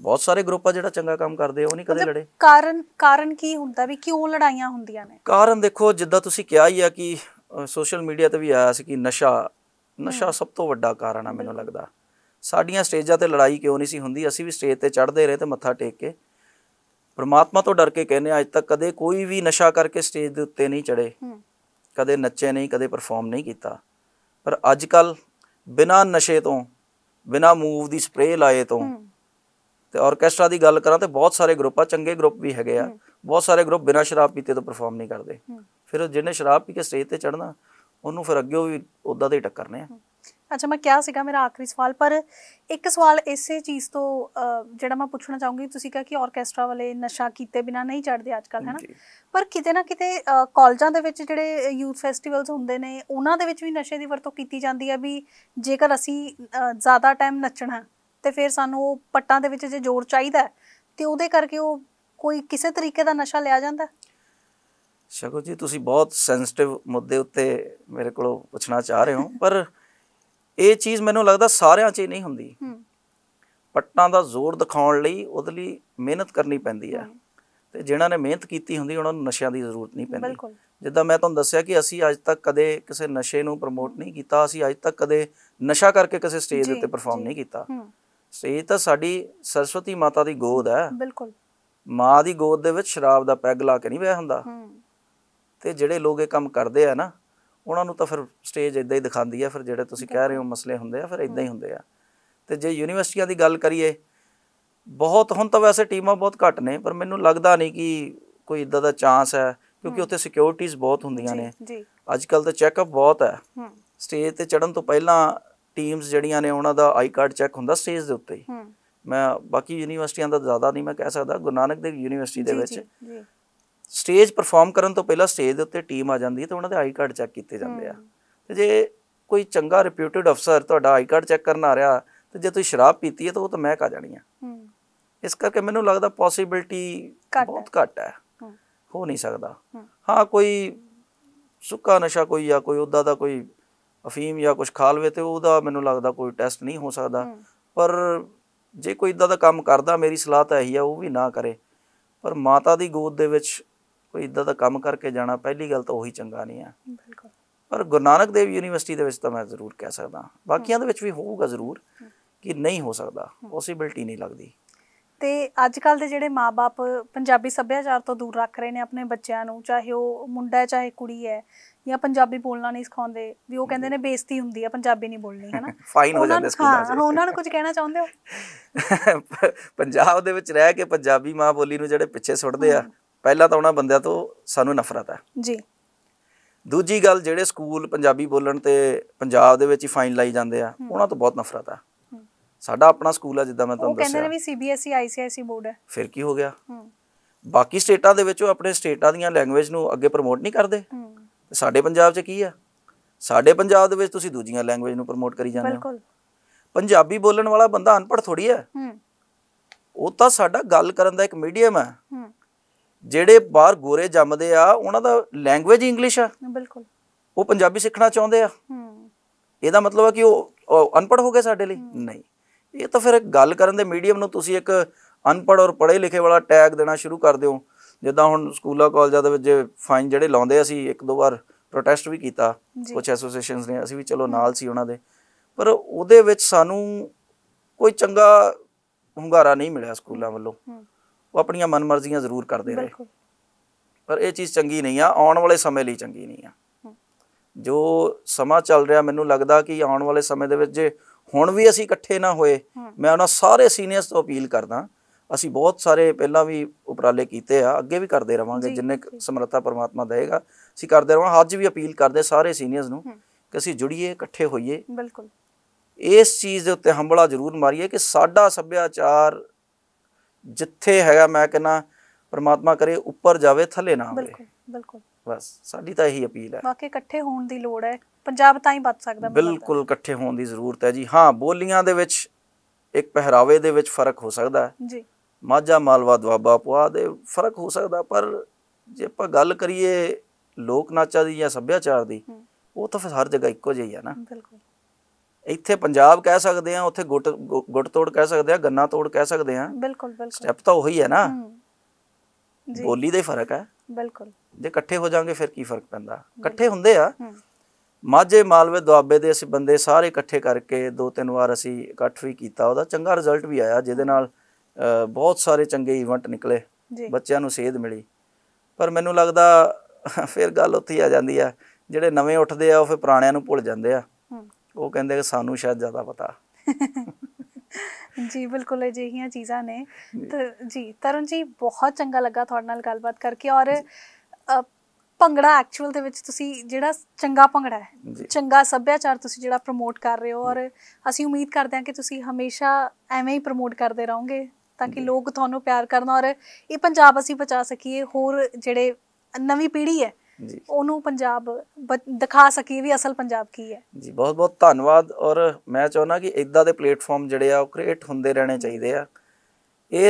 ਬਹੁਤ ਸਾਰੇ ਗਰੁੱਪ ਆ ਜਿਹੜਾ ਚੰਗਾ ਕੰਮ ਕਰਦੇ ਉਹ ਨਹੀਂ ਕਦੇ ਲੜੇ ਕਾਰਨ ਕਾਰਨ ਕੀ ਹੁੰਦਾ ਵੀ ਕਿਉਂ ਲੜਾਈਆਂ ਹੁੰਦੀਆਂ ਨੇ ਕਾਰਨ ਦੇਖੋ ਜਿੱਦਾਂ ਤੁਸੀਂ ਕਿਹਾ ਹੀ ਆ ਕਿ ਸੋਸ਼ਲ ਮੀਡੀਆ ਤੇ ਵੀ ਆਇਆ ਸੀ ਕਿ ਨਸ਼ਾ ਨਸ਼ਾ ਸਭ ਤੋਂ ਵੱਡਾ ਕਾਰਨ ਆ ਮੈਨੂੰ ਲੱਗਦਾ ਸਾਡੀਆਂ ਸਟੇਜਾਂ ਤੇ ਲੜਾਈ ਕਿਉਂ ਨਹੀਂ ਸੀ ਹੁੰਦੀ ਅਸੀਂ ਵੀ ਸਟੇਜ ਤੇ ਚੜਦੇ ਰਹੇ ਤੇ ਮੱਥਾ ਟੇਕ ਕੇ ਪਰਮਾਤਮਾ ਤੋਂ ਡਰ ਕੇ ਕਹਿੰਦੇ ਅੱਜ ਤੱਕ ਕਦੇ ਕੋਈ ਵੀ ਨਸ਼ਾ ਕਰਕੇ ਸਟੇਜ ਦੇ ਉੱਤੇ ਨਹੀਂ ਚੜੇ ਕਦੇ ਨੱਚੇ ਨਹੀਂ ਕਦੇ ਪਰਫਾਰਮ ਨਹੀਂ ਕੀਤਾ ਪਰ ਅੱਜ ਕੱਲ ਬਿਨਾ ਨਸ਼ੇ ਤੋਂ ਬਿਨਾ ਮੂਵ ਦੀ ਸਪਰੇ ਲਾਏ ਤੋਂ ਤੇ ਆਰਕੈਸਟਰਾ ਦੀ ਗੱਲ ਕਰਾਂ ਤੇ ਬਹੁਤ ਸਾਰੇ ਗਰੁੱਪ ਆ ਚੰਗੇ ਗਰੁੱਪ ਵੀ ਹੈਗੇ ਆ ਬਹੁਤ ਸਾਰੇ ਗਰੁੱਪ ਬਿਨਾ ਸ਼ਰਾਬ ਪੀਤੇ ਤੋਂ ਪਰਫਾਰਮ ਨਹੀਂ ਕਰਦੇ ਫਿਰ ਜਿਹਨੇ ਸ਼ਰਾਬ ਪੀ ਕੇ ਸਟੇਜ ਤੇ ਚੜਨਾ ਉਹਨੂੰ ਫਿਰ ਅੱਗੇ ਵੀ ਉਦਾਂ ਦੇ ਟੱਕਰਨੇ ਆ ਅੱਛਾ ਮੈਂ ਕਿਹਾ ਸੀਗਾ ਮੇਰਾ ਆਖਰੀ ਸਵਾਲ ਪਰ ਇੱਕ ਸਵਾਲ ਇਸੇ ਚੀਜ਼ ਤੋਂ ਜਿਹੜਾ ਮੈਂ ਪੁੱਛਣਾ ਚਾਹੂੰਗੀ ਤੁਸੀਂ ਕਿਹਾ ਕਿ ਆਰਕੈਸਟਰਾ ਵਾਲੇ ਨਸ਼ਾ ਕੀਤੇ ਬਿਨਾ ਨਹੀਂ ਚੜਦੇ ਅੱਜ ਕੱਲ ਹੈਨਾ ਪਰ ਕਿਤੇ ਨਾ ਕਿਤੇ ਕਾਲਜਾਂ ਦੇ ਵਿੱਚ ਜਿਹੜੇ ਯੂਥ ਫੈਸਟੀਵਲਸ ਹੁੰਦੇ ਨੇ ਉਹਨਾਂ ਦੇ ਵਿੱਚ ਵੀ ਨਸ਼ੇ ਦੀ ਵਰਤੋਂ ਕੀਤੀ ਜਾਂਦੀ ਹੈ ਵੀ ਜੇਕਰ ਅਸੀਂ ਜ਼ਿਆਦਾ ਟਾਈਮ ਨੱਚਣਾ ਤੇ ਫਿਰ ਸਾਨੂੰ ਉਹ ਪੱਟਾਂ ਦੇ ਵਿੱਚ ਜੇ ਜ਼ੋਰ ਚਾਹੀਦਾ ਤੇ ਉਹਦੇ ਕਰਕੇ ਉਹ ਕੋਈ ਕਿਸੇ ਤਰੀਕੇ ਦਾ ਨਸ਼ਾ ਲਿਆ ਜਾਂਦਾ ਸ਼ਕੋ ਜੀ ਤੁਸੀਂ ਬਹੁਤ ਸੈਂਸਿਟਿਵ ਮੁੱਦੇ ਉੱਤੇ ਮੇਰੇ ਕੋਲੋਂ ਪੁੱਛਣਾ ਚਾਹ ਰਹੇ ਹੋ ਪਰ ਇਹ ਚੀਜ਼ ਮੈਨੂੰ ਲੱਗਦਾ ਸਾਰਿਆਂ 'ਚ ਨਹੀਂ ਹੁੰਦੀ ਪੱਟਾਂ ਦਾ ਜ਼ੋਰ ਦਿਖਾਉਣ ਲਈ ਉਹਦੇ ਲਈ ਮਿਹਨਤ ਕਰਨੀ ਪੈਂਦੀ ਹੈ ਤੇ ਜਿਨ੍ਹਾਂ ਨੇ ਮਿਹਨਤ ਕੀਤੀ ਹੁੰਦੀ ਉਹਨਾਂ ਨੂੰ ਨਸ਼ਿਆਂ ਦੀ ਜ਼ਰੂਰਤ ਨਹੀਂ ਪੈਂਦੀ ਜਿੱਦਾਂ ਮੈਂ ਤੁਹਾਨੂੰ ਦੱਸਿਆ ਕਿ ਅਸੀਂ ਅੱਜ ਤੱਕ ਕਦੇ ਕਿਸੇ ਨਸ਼ੇ ਨੂੰ ਪ੍ਰਮੋਟ ਨਹੀਂ ਕੀਤਾ ਅਸੀਂ ਅੱਜ ਤੱਕ ਕਦੇ ਨਸ਼ਾ ਕਰਕੇ ਕਿਸੇ ਸਟੇਜ ਦੇ ਉੱਤੇ ਪਰਫਾਰਮ ਨਹੀਂ ਕੀਤਾ ਸਹੀ ਤਾਂ ਸਾਡੀ ਸਰਸਵਤੀ ਮਾਤਾ ਦੀ ਗੋਦ ਹੈ ਬਿਲਕੁਲ ਮਾਂ ਦੀ ਗੋਦ ਦੇ ਵਿੱਚ ਸ਼ਰਾਬ ਦਾ ਪੈਗ ਲਾ ਕੇ ਨਹੀਂ ਵਿਆਹ ਹੁੰਦਾ ਤੇ ਜਿਹੜੇ ਲੋਕ ਇਹ ਕੰਮ ਕਰਦੇ ਆ ਨਾ ਉਹਨਾਂ ਨੂੰ ਤਾਂ ਫਿਰ ਸਟੇਜ ਇਦਾਂ ਹੀ ਦਿਖਾਉਂਦੀ ਆ ਫਿਰ ਜਿਹੜੇ ਤੁਸੀਂ ਕਹਿ ਰਹੇ ਹੋ ਮਸਲੇ ਹੁੰਦੇ ਆ ਫਿਰ ਇਦਾਂ ਹੀ ਹੁੰਦੇ ਆ ਤੇ ਜੇ ਯੂਨੀਵਰਸਿਟੀਆਂ ਦੀ ਗੱਲ ਕਰੀਏ ਬਹੁਤ ਹੁਣ ਤਾਂ ਵੈਸੇ ਟੀਮਾਂ ਬਹੁਤ ਘੱਟ ਨੇ ਪਰ ਮੈਨੂੰ ਲੱਗਦਾ ਨਹੀਂ ਕਿ ਕੋਈ ਇਦਾਂ ਦਾ ਚਾਂਸ ਹੈ ਕਿਉਂਕਿ ਉੱਥੇ ਸਿਕਿਉਰਿਟੀਆਂ ਬਹੁਤ ਹੁੰਦੀਆਂ ਨੇ ਜੀ ਅੱਜ ਕੱਲ ਤਾਂ ਚੈੱਕਅਪ ਬਹੁਤ ਹੈ ਸਟੇਜ ਤੇ ਚੜਨ ਤੋਂ ਪਹਿਲਾਂ ਟੀਮਸ ਜਿਹੜੀਆਂ ਨੇ ਉਹਨਾਂ ਦਾ ਆਈ ਕਾਰਡ ਚੈੱਕ ਹੁੰਦਾ ਸਟੇਜ ਦੇ ਉੱਤੇ ਹੀ ਮੈਂ ਬਾਕੀ ਯੂਨੀਵਰਸਿਟੀਆਂ ਦਾ ਜ਼ਿਆਦਾ ਨਹੀਂ ਮੈਂ ਕਹਿ ਸਕਦਾ ਗੁਰੂ ਨਾਨਕ ਦੇਵ ਯੂਨੀਵਰਸਿਟੀ ਦੇ ਵਿੱਚ ਸਟੇਜ ਪਰਫਾਰਮ ਕਰਨ ਤੋਂ ਪਹਿਲਾਂ ਸਟੇਜ ਦੇ ਉੱਤੇ ਟੀਮ ਆ ਜਾਂਦੀ ਹੈ ਤੇ ਉਹਨਾਂ ਦੇ ਆਈ ਕਾਰਡ ਚੈੱਕ ਕੀਤੇ ਜਾਂਦੇ ਆ ਤੇ ਜੇ ਕੋਈ ਚੰਗਾ ਰਿਪਿਊਟਡ ਅਫਸਰ ਤੁਹਾਡਾ ਆਈ ਕਾਰਡ ਚੈੱਕ ਕਰਨ ਆ ਰਿਹਾ ਤੇ ਜੇ ਤੁਸੀਂ ਸ਼ਰਾਬ ਪੀਤੀ ਹੈ ਤਾਂ ਉਹ ਤਾਂ ਮਹਿਕ ਆ ਜਾਣੀ ਆ ਇਸ ਕਰਕੇ ਮੈਨੂੰ ਲੱਗਦਾ ਪੋਸਿਬਿਲਟੀ ਬਹੁਤ ਘੱਟ ਹੈ ਹੋ ਨਹੀਂ ਸਕਦਾ ਹਾਂ ਕੋਈ ਸੁੱਕਾ ਨਸ਼ਾ ਕੋਈ ਜਾਂ ਕੋਈ ਉਦਾਂ ਦਾ ਕੋਈ ਅਫੀਮ ਜਾਂ ਕੁਝ ਖਾ ਲਵੇ ਤੇ ਉਹਦਾ ਮੈਨੂੰ ਲੱਗਦਾ ਕੋਈ ਟੈਸਟ ਨਹੀਂ ਹੋ ਸਕਦਾ ਪਰ ਜੇ ਕੋਈ ਇਦਾਂ ਦਾ ਕੰਮ ਕਰਦਾ ਮੇਰੀ ਸਲਾਹ ਤਾਂ ਇਹੀ ਆ ਉਹ ਵੀ ਨਾ ਕਰੇ ਪਰ ਮਾਤਾ ਦੀ ਗੋਦ ਦੇ ਵਿੱਚ ਕੋਈ ਇਦਾਂ ਦਾ ਕੰਮ ਕਰਕੇ ਜਾਣਾ ਪਹਿਲੀ ਗੱਲ ਤਾਂ ਉਹੀ ਚੰਗਾ ਨਹੀਂ ਆ ਬਿਲਕੁਲ ਪਰ ਗੁਰੂ ਨਾਨਕ ਦੇਵ ਯੂਨੀਵਰਸਿਟੀ ਦੇ ਵਿੱਚ ਤਾਂ ਮੈਂ ਜ਼ਰੂਰ ਕਹਿ ਸਕਦਾ ਬਾਕੀਆਂ ਦੇ ਵਿੱਚ ਵੀ ਹੋਊਗਾ ਜ਼ਰੂਰ ਕਿ ਨਹੀਂ ਹੋ ਸਕਦਾ ਪੋਸਿਬਿਲਟੀ ਨਹੀਂ ਲੱਗਦੀ ਤੇ ਅੱਜ ਕੱਲ ਦੇ ਜਿਹੜੇ ਮਾਪੇ ਪੰਜਾਬੀ ਸੱਭਿਆਚਾਰ ਤੋਂ ਦੂਰ ਰੱਖ ਰਹੇ ਨੇ ਆਪਣੇ ਬੱਚਿਆਂ ਨੂੰ ਚਾਹੇ ਉਹ ਮੁੰਡਾ ਹੈ ਚਾਹੇ ਕੁੜੀ ਹੈ ਜਾਂ ਪੰਜਾਬੀ ਬੋਲਣਾ ਨਹੀਂ ਸਿਖਾਉਂਦੇ ਵੀ ਉਹ ਕਹਿੰਦੇ ਨੇ ਬੇਇੱਜ਼ਤੀ ਹੁੰਦੀ ਹੈ ਪੰਜਾਬੀ ਨਹੀਂ ਬੋਲਣੀ ਨਾ ਫਾਈਨ ਹੋ ਜਾਂਦਾ ਸਕੂਲਾਂ 'ਚ ਹਾਂ ਉਹਨਾਂ ਨੂੰ ਕੁਝ ਕਹਿਣਾ ਚਾਹੁੰਦੇ ਹੋ ਪੰਜਾਬ ਦੇ ਵਿੱਚ ਰਹਿ ਕੇ ਪੰਜਾਬੀ ਮਾਂ ਬੋਲੀ ਨੂੰ ਜਿਹੜੇ ਪਿੱਛੇ ਸੁੱਟਦੇ ਆ ਪਹਿਲਾਂ ਤਾਂ ਉਹਨਾਂ ਬੰਦਿਆਂ ਤੋਂ ਸਾਨੂੰ ਨਫ਼ਰਤ ਹੈ ਜੀ ਦੂਜੀ ਗੱਲ ਜਿਹੜੇ ਸਕੂਲ ਪੰਜਾਬੀ ਬੋਲਣ ਤੇ ਪੰਜਾਬ ਦੇ ਵਿੱਚ ਹੀ ਫਾਈਨ ਲਾਈ ਜਾਂਦੇ ਆ ਉਹਨਾਂ ਤੋਂ ਬਹੁਤ ਨਫ਼ਰਤ ਆ ਸਾਡਾ ਆਪਣਾ ਸਕੂਲ ਆ ਜਿੱਦਾਂ ਮੈਂ ਤੁਹਾਨੂੰ ਦੱਸਿਆ ਉਹ ਕਹਿੰਦੇ ਨੇ ਵੀ ਸੀਬੀਐਸਈ ਆਈਸੀਐਸਈ e, ਬੋਰਡ ਹੈ ਫਿਰ ਕੀ ਹੋ ਗਿਆ ਬਾਕੀ ਸਟੇਟਾਂ ਦੇ ਵਿੱਚ ਉਹ ਆਪਣੇ ਸਟੇਟਾਂ ਦੀਆਂ ਲੈਂਗੁਏਜ ਨੂੰ ਅੱਗੇ ਪ੍ਰਮੋਟ ਨਹੀਂ ਕਰਦੇ ਸਾਡੇ ਪੰਜਾਬ 'ਚ ਕੀ ਆ ਸਾਡੇ ਪੰਜਾਬ ਦੇ ਵਿੱਚ ਤੁਸੀਂ ਦੂਜੀਆਂ ਲੈਂਗੁਏਜ ਨੂੰ ਪ੍ਰਮੋਟ ਕਰੀ ਜਾਂਦੇ ਹੋ ਬਿਲਕੁਲ ਪੰਜਾਬੀ ਬੋਲਣ ਵਾਲਾ ਬੰਦਾ ਅਨਪੜ੍ਹ ਥੋੜੀ ਹੈ ਉਹ ਤਾਂ ਸਾਡਾ ਗੱਲ ਕਰਨ ਦਾ ਇੱਕ ਮੀਡੀਅਮ ਹੈ ਜਿਹੜੇ ਬਾਹਰ ਗੋਰੇ ਜੰਮਦੇ ਆ ਉਹਨਾਂ ਦਾ ਲੈਂਗੁਏਜ ਇੰਗਲਿਸ਼ ਆ ਬਿਲਕੁਲ ਉਹ ਪੰਜਾਬੀ ਸਿੱਖਣਾ ਚਾਹੁੰਦੇ ਆ ਇਹਦਾ ਮਤਲਬ ਆ ਕਿ ਉਹ ਅਨਪੜ੍ਹ ਹੋ ਗਏ ਸਾਡੇ ਲਈ ਨਹੀਂ ਇਹ ਤਾਂ ਫਿਰ ਗੱਲ ਕਰਨ ਦੇ ਮੀਡੀਅਮ ਨੂੰ ਤੁਸੀਂ ਇੱਕ ਅਨਪੜ੍ਹ ਔਰ ਪੜ੍ਹੇ ਲਿਖੇ ਵਾਲਾ ਟੈਗ ਦੇਣਾ ਸ਼ੁਰੂ ਕਰ ਦਿਓ ਜਿੱਦਾਂ ਹੁਣ ਸਕੂਲਾਂ ਕਾਲਜਾਂ ਦੇ ਵਿੱਚ ਜੇ ਫਾਈਨ ਜਿਹੜੇ ਲਾਉਂਦੇ ਅਸੀਂ ਇੱਕ ਦੋ ਵਾਰ ਪ੍ਰੋਟੈਸਟ ਵੀ ਕੀਤਾ ਕੁਝ ਐਸੋਸੀਏਸ਼ਨਸ ਨੇ ਅਸੀਂ ਵੀ ਚਲੋ ਨਾਲ ਸੀ ਉਹਨਾਂ ਦੇ ਪਰ ਉਹਦੇ ਵਿੱਚ ਸਾਨੂੰ ਕੋਈ ਚੰਗਾ ਹੁੰਗਾਰਾ ਨਹੀਂ ਮਿਲਿਆ ਸਕੂਲਾਂ ਵੱਲੋਂ ਉਹ ਆਪਣੀਆਂ ਮਨਮਰਜ਼ੀਆਂ ਜ਼ਰੂਰ ਕਰਦੇ ਰਹੇ ਪਰ ਇਹ ਚੀਜ਼ ਚੰਗੀ ਨਹੀਂ ਆ ਆਉਣ ਵਾਲੇ ਸਮੇਂ ਲਈ ਚੰਗੀ ਨਹੀਂ ਆ ਜੋ ਸਮਾਂ ਚੱਲ ਰਿਹਾ ਮੈਨੂੰ ਲੱਗਦਾ ਕਿ ਆਉਣ ਵਾਲੇ ਸਮੇਂ ਦੇ ਵਿੱਚ ਜੇ ਹੁਣ ਵੀ ਅਸੀਂ ਇਕੱਠੇ ਨਾ ਹੋਏ ਮੈਂ ਉਹਨਾਂ ਸਾਰੇ ਸੀਨੀਅਰਸ ਤੋਂ ਅਪੀਲ ਕਰਦਾ ਅਸੀਂ ਬਹੁਤ ਸਾਰੇ ਪਹਿਲਾਂ ਵੀ ਉਪਰਾਲੇ ਕੀਤੇ ਆ ਅੱਗੇ ਵੀ ਕਰਦੇ ਰਵਾਂਗੇ ਜਿੰਨੇ ਸਮਰੱਥਾ ਪਰਮਾਤਮਾ ਦੇਵੇਗਾ ਅਸੀਂ ਕਰਦੇ ਰਵਾਂ ਅੱਜ ਵੀ ਅਪੀਲ ਕਰਦੇ ਸਾਰੇ ਸੀਨੀਅਰਸ ਨੂੰ ਕਿ ਅਸੀਂ ਜੁੜੀਏ ਇਕੱਠੇ ਹੋਈਏ ਬਿਲਕੁਲ ਇਸ ਚੀਜ਼ ਦੇ ਉੱਤੇ ਹੰਬਲਾ ਜ਼ਰੂਰ ਮਾਰੀਏ ਕਿ ਸਾਡਾ ਸੱਭਿਆਚਾਰ ਜਿੱਥੇ ਹੈਗਾ ਮੈਂ ਕਹਿੰਨਾ ਪਰਮਾਤਮਾ ਕਰੇ ਉੱਪਰ ਜਾਵੇ ਥੱਲੇ ਨਾ ਆਵੇ ਬਿਲਕੁਲ ਬਿਲਕੁਲ ਬਸ ਸਾਡੀ ਤਾਂ ਇਹੀ ਅਪੀਲ ਹੈ ਵਾਕੇ ਇਕੱਠੇ ਹੋਣ ਦੀ ਲੋੜ ਹੈ ਪੰਜਾਬ ਤਾਂ ਹੀ ਬਚ ਸਕਦਾ ਬਿਲਕੁਲ ਇਕੱਠੇ ਹੋਣ ਦੀ ਜ਼ਰੂਰਤ ਹੈ ਜੀ ਹਾਂ ਬੋਲੀਆਂ ਦੇ ਵਿੱਚ ਇੱਕ ਪਹਿਰਾਵੇ ਦੇ ਵਿੱਚ ਫਰਕ ਹੋ ਸਕਦਾ ਹੈ ਜੀ ਮਾਝਾ ਮਾਲਵਾ ਦੁਆਬਾ ਪੁਆ ਦੇ ਫਰਕ ਹੋ ਸਕਦਾ ਪਰ ਜੇ ਆਪਾਂ ਗੱਲ ਕਰੀਏ ਲੋਕ ਨਾਚਾਂ ਦੀ ਜਾਂ ਸੱਭਿਆਚਾਰ ਦੀ ਉਹ ਤਾਂ ਫਿਰ ਹਰ ਜਗ੍ਹਾ ਇੱਕੋ ਜਿਹੀ ਹੈ ਨਾ ਬਿਲਕੁਲ ਇੱਥੇ ਪੰਜਾਬ ਕਹਿ ਸਕਦੇ ਆ ਉੱਥੇ ਗੁੱਟ ਗੁੱਟ ਤੋੜ ਕਹਿ ਸਕਦੇ ਆ ਗੰਨਾ ਤੋੜ ਕਹਿ ਸਕਦੇ ਆ ਬਿਲਕੁਲ ਬਿਲਕੁਲ ਸਟੈਪ ਤਾਂ ਉਹੀ ਹੈ ਨਾ ਜੀ ਬੋਲੀ ਦਾ ਹੀ ਫਰਕ ਹੈ ਬਿਲਕੁਲ ਜੇ ਇਕੱਠੇ ਹੋ ਜਾਾਂਗੇ ਫਿਰ ਕੀ ਫਰਕ ਪੈਂਦਾ ਇਕੱਠੇ ਹੁੰਦੇ ਆ ਮਾਝੇ ਮਾਲਵੇ ਦੁਆਬੇ ਦੇ ਅਸੀਂ ਬੰਦੇ ਸਾਰੇ ਇਕੱਠੇ ਕਰਕੇ ਦੋ ਤਿੰਨ ਵਾਰ ਅਸੀਂ ਇਕੱਠ ਵੀ ਕੀਤਾ ਉਹਦਾ ਚੰਗਾ ਰਿਜ਼ਲਟ ਵੀ ਆਇਆ ਜਿਹਦੇ ਨਾਲ ਬਹੁਤ ਸਾਰੇ ਚੰਗੇ ਇਵੈਂਟ ਨਿਕਲੇ ਬੱਚਿਆਂ ਨੂੰ ਸੇਧ ਮਿਲੀ ਪਰ ਮੈਨੂੰ ਲੱਗਦਾ ਫਿਰ ਗੱਲ ਉੱਥੇ ਆ ਜਾਂਦੀ ਆ ਜਿਹੜੇ ਨਵੇਂ ਉੱਠਦੇ ਆ ਉਹ ਫਿਰ ਪੁਰਾਣਿਆਂ ਨੂੰ ਭੁੱਲ ਜਾਂਦੇ ਆ ਉਹ ਕਹਿੰਦੇ ਕਿ ਸਾਨੂੰ ਸ਼ਾਇਦ ਜ਼ਿਆਦਾ ਪਤਾ ਜੀ ਬਿਲਕੁਲ ਜਿਹੀਆਂ ਚੀਜ਼ਾਂ ਨੇ ਜੀ ਤਰਨ ਜੀ ਬਹੁਤ ਚੰਗਾ ਲੱਗਾ ਤੁਹਾਡੇ ਨਾਲ ਗੱਲਬਾਤ ਕਰਕੇ ਔਰ ਭੰਗੜਾ ਐਕਚੁਅਲ ਦੇ ਵਿੱਚ ਤੁਸੀਂ ਜਿਹੜਾ ਚੰਗਾ ਭੰਗੜਾ ਹੈ ਚੰਗਾ ਸੱਭਿਆਚਾਰ ਤੁਸੀਂ ਜਿਹੜਾ ਪ੍ਰਮੋਟ ਕਰ ਰਹੇ ਹੋ ਔਰ ਅਸੀਂ ਉਮੀਦ ਕਰਦੇ ਹਾਂ ਕਿ ਤੁਸੀਂ ਹਮੇਸ਼ਾ ਐਵੇਂ ਹੀ ਪ੍ਰਮੋਟ ਕਰਦੇ ਰਹੋਗੇ ਤਾਂ ਕਿ ਲੋਕ ਤੁਹਾਨੂੰ ਪਿਆਰ ਕਰਨ ਔਰ ਇਹ ਪੰਜਾਬ ਅਸੀਂ ਬਚਾ ਸਕੀਏ ਹੋਰ ਜਿਹੜੇ ਨਵੀਂ ਪੀੜ੍ਹੀ ਹੈ ਜੀ ਉਹਨੂੰ ਪੰਜਾਬ ਦਿਖਾ ਸਕੀ ਵੀ ਅਸਲ ਪੰਜਾਬ ਕੀ ਹੈ ਜੀ ਬਹੁਤ ਬਹੁਤ ਧੰਨਵਾਦ ਔਰ ਮੈਂ ਚਾਹੁੰਦਾ ਕਿ ਇਦਾਂ ਦੇ ਪਲੇਟਫਾਰਮ ਜਿਹੜੇ ਆ ਉਹ ਕ੍ਰੀਏਟ ਹੁੰਦੇ ਰਹਿਣੇ ਚਾਹੀਦੇ ਆ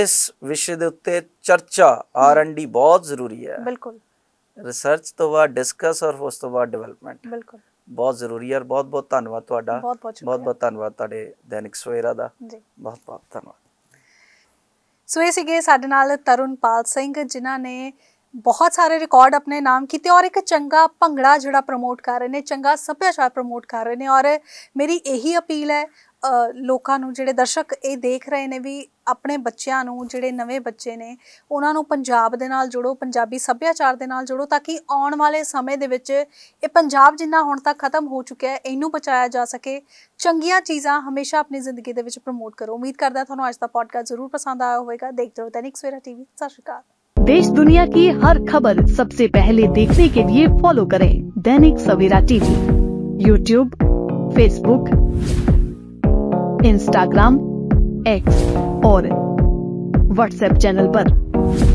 ਇਸ ਵਿਸ਼ੇ ਦੇ ਉੱਤੇ ਚਰਚਾ ਆਰ ਡੀ ਬਹੁਤ ਜ਼ਰੂਰੀ ਹੈ ਬਿਲਕੁਲ ਰਿਸਰਚ ਤੋਂ ਬਾਅਦ ਡਿਸਕਸ ਔਰ ਉਸ ਤੋਂ ਬਾਅਦ ਡਿਵੈਲਪਮੈਂਟ ਬਿਲਕੁਲ ਬਹੁਤ ਜ਼ਰੂਰੀ ਹੈ ਬਹੁਤ ਬਹੁਤ ਧੰਨਵਾਦ ਤੁਹਾਡਾ ਬਹੁਤ ਬਹੁਤ ਧੰਨਵਾਦ ਤੁਹਾਡੇ ਦੈਨਿਕ ਸਵੇਰਾ ਦਾ ਜੀ ਬਹੁਤ ਬਹੁਤ ਧੰਨਵਾਦ ਸੋ ਇਹ ਸੀਗੇ ਸਾਡੇ ਨਾਲ ਤਰੁਣਪਾਲ ਸਿੰਘ ਜਿਨ੍ਹਾਂ ਨੇ ਬਹੁਤ ਸਾਰੇ ਰਿਕਾਰਡ ਆਪਣੇ ਨਾਮ ਕੀਤੇ ਔਰ ਇੱਕ ਚੰਗਾ ਭੰਗੜਾ ਜਿਹੜਾ ਪ੍ਰਮੋਟ ਕਰ ਰਹੇ ਨੇ ਚੰਗਾ ਸੱਭਿਆਚਾਰ ਪ੍ਰਮੋਟ ਕਰ ਰਹੇ ਨੇ ਔਰ ਮੇਰੀ ਇਹੀ ਅਪੀਲ ਹੈ ਲੋਕਾਂ ਨੂੰ ਜਿਹੜੇ ਦਰਸ਼ਕ ਇਹ ਦੇਖ ਰਹੇ ਨੇ ਵੀ ਆਪਣੇ ਬੱਚਿਆਂ ਨੂੰ ਜਿਹੜੇ ਨਵੇਂ ਬੱਚੇ ਨੇ ਉਹਨਾਂ ਨੂੰ ਪੰਜਾਬ ਦੇ ਨਾਲ ਜੋੜੋ ਪੰਜਾਬੀ ਸੱਭਿਆਚਾਰ ਦੇ ਨਾਲ ਜੋੜੋ ਤਾਂ ਕਿ ਆਉਣ ਵਾਲੇ ਸਮੇਂ ਦੇ ਵਿੱਚ ਇਹ ਪੰਜਾਬ ਜਿੰਨਾ ਹੁਣ ਤੱਕ ਖਤਮ ਹੋ ਚੁੱਕਿਆ ਹੈ ਇਹਨੂੰ ਬਚਾਇਆ ਜਾ ਸਕੇ ਚੰਗੀਆਂ ਚੀਜ਼ਾਂ ਹਮੇਸ਼ਾ ਆਪਣੀ ਜ਼ਿੰਦਗੀ ਦੇ ਵਿੱਚ ਪ੍ਰਮੋਟ ਕਰੋ ਉਮੀਦ ਕਰਦਾ ਤੁਹਾਨੂੰ ਅੱਜ ਦਾ ਪੋਡਕਾਸਟ ਜ਼ਰੂਰ ਪਸੰਦ ਆਇਆ ਹੋਵੇਗਾ ਦੇਖਦੇ ਰਹੋ ਦੈਨਿਕ ਸਵੇਰਾ ਟੀਵੀ ਸਤਿ ਸ਼੍ਰੀ ਅਕਾਲ देश दुनिया की हर खबर सबसे पहले देखने के लिए फॉलो करें Dainik Savera TV YouTube Facebook Instagram X और व्हाट्सएप चैनल पर।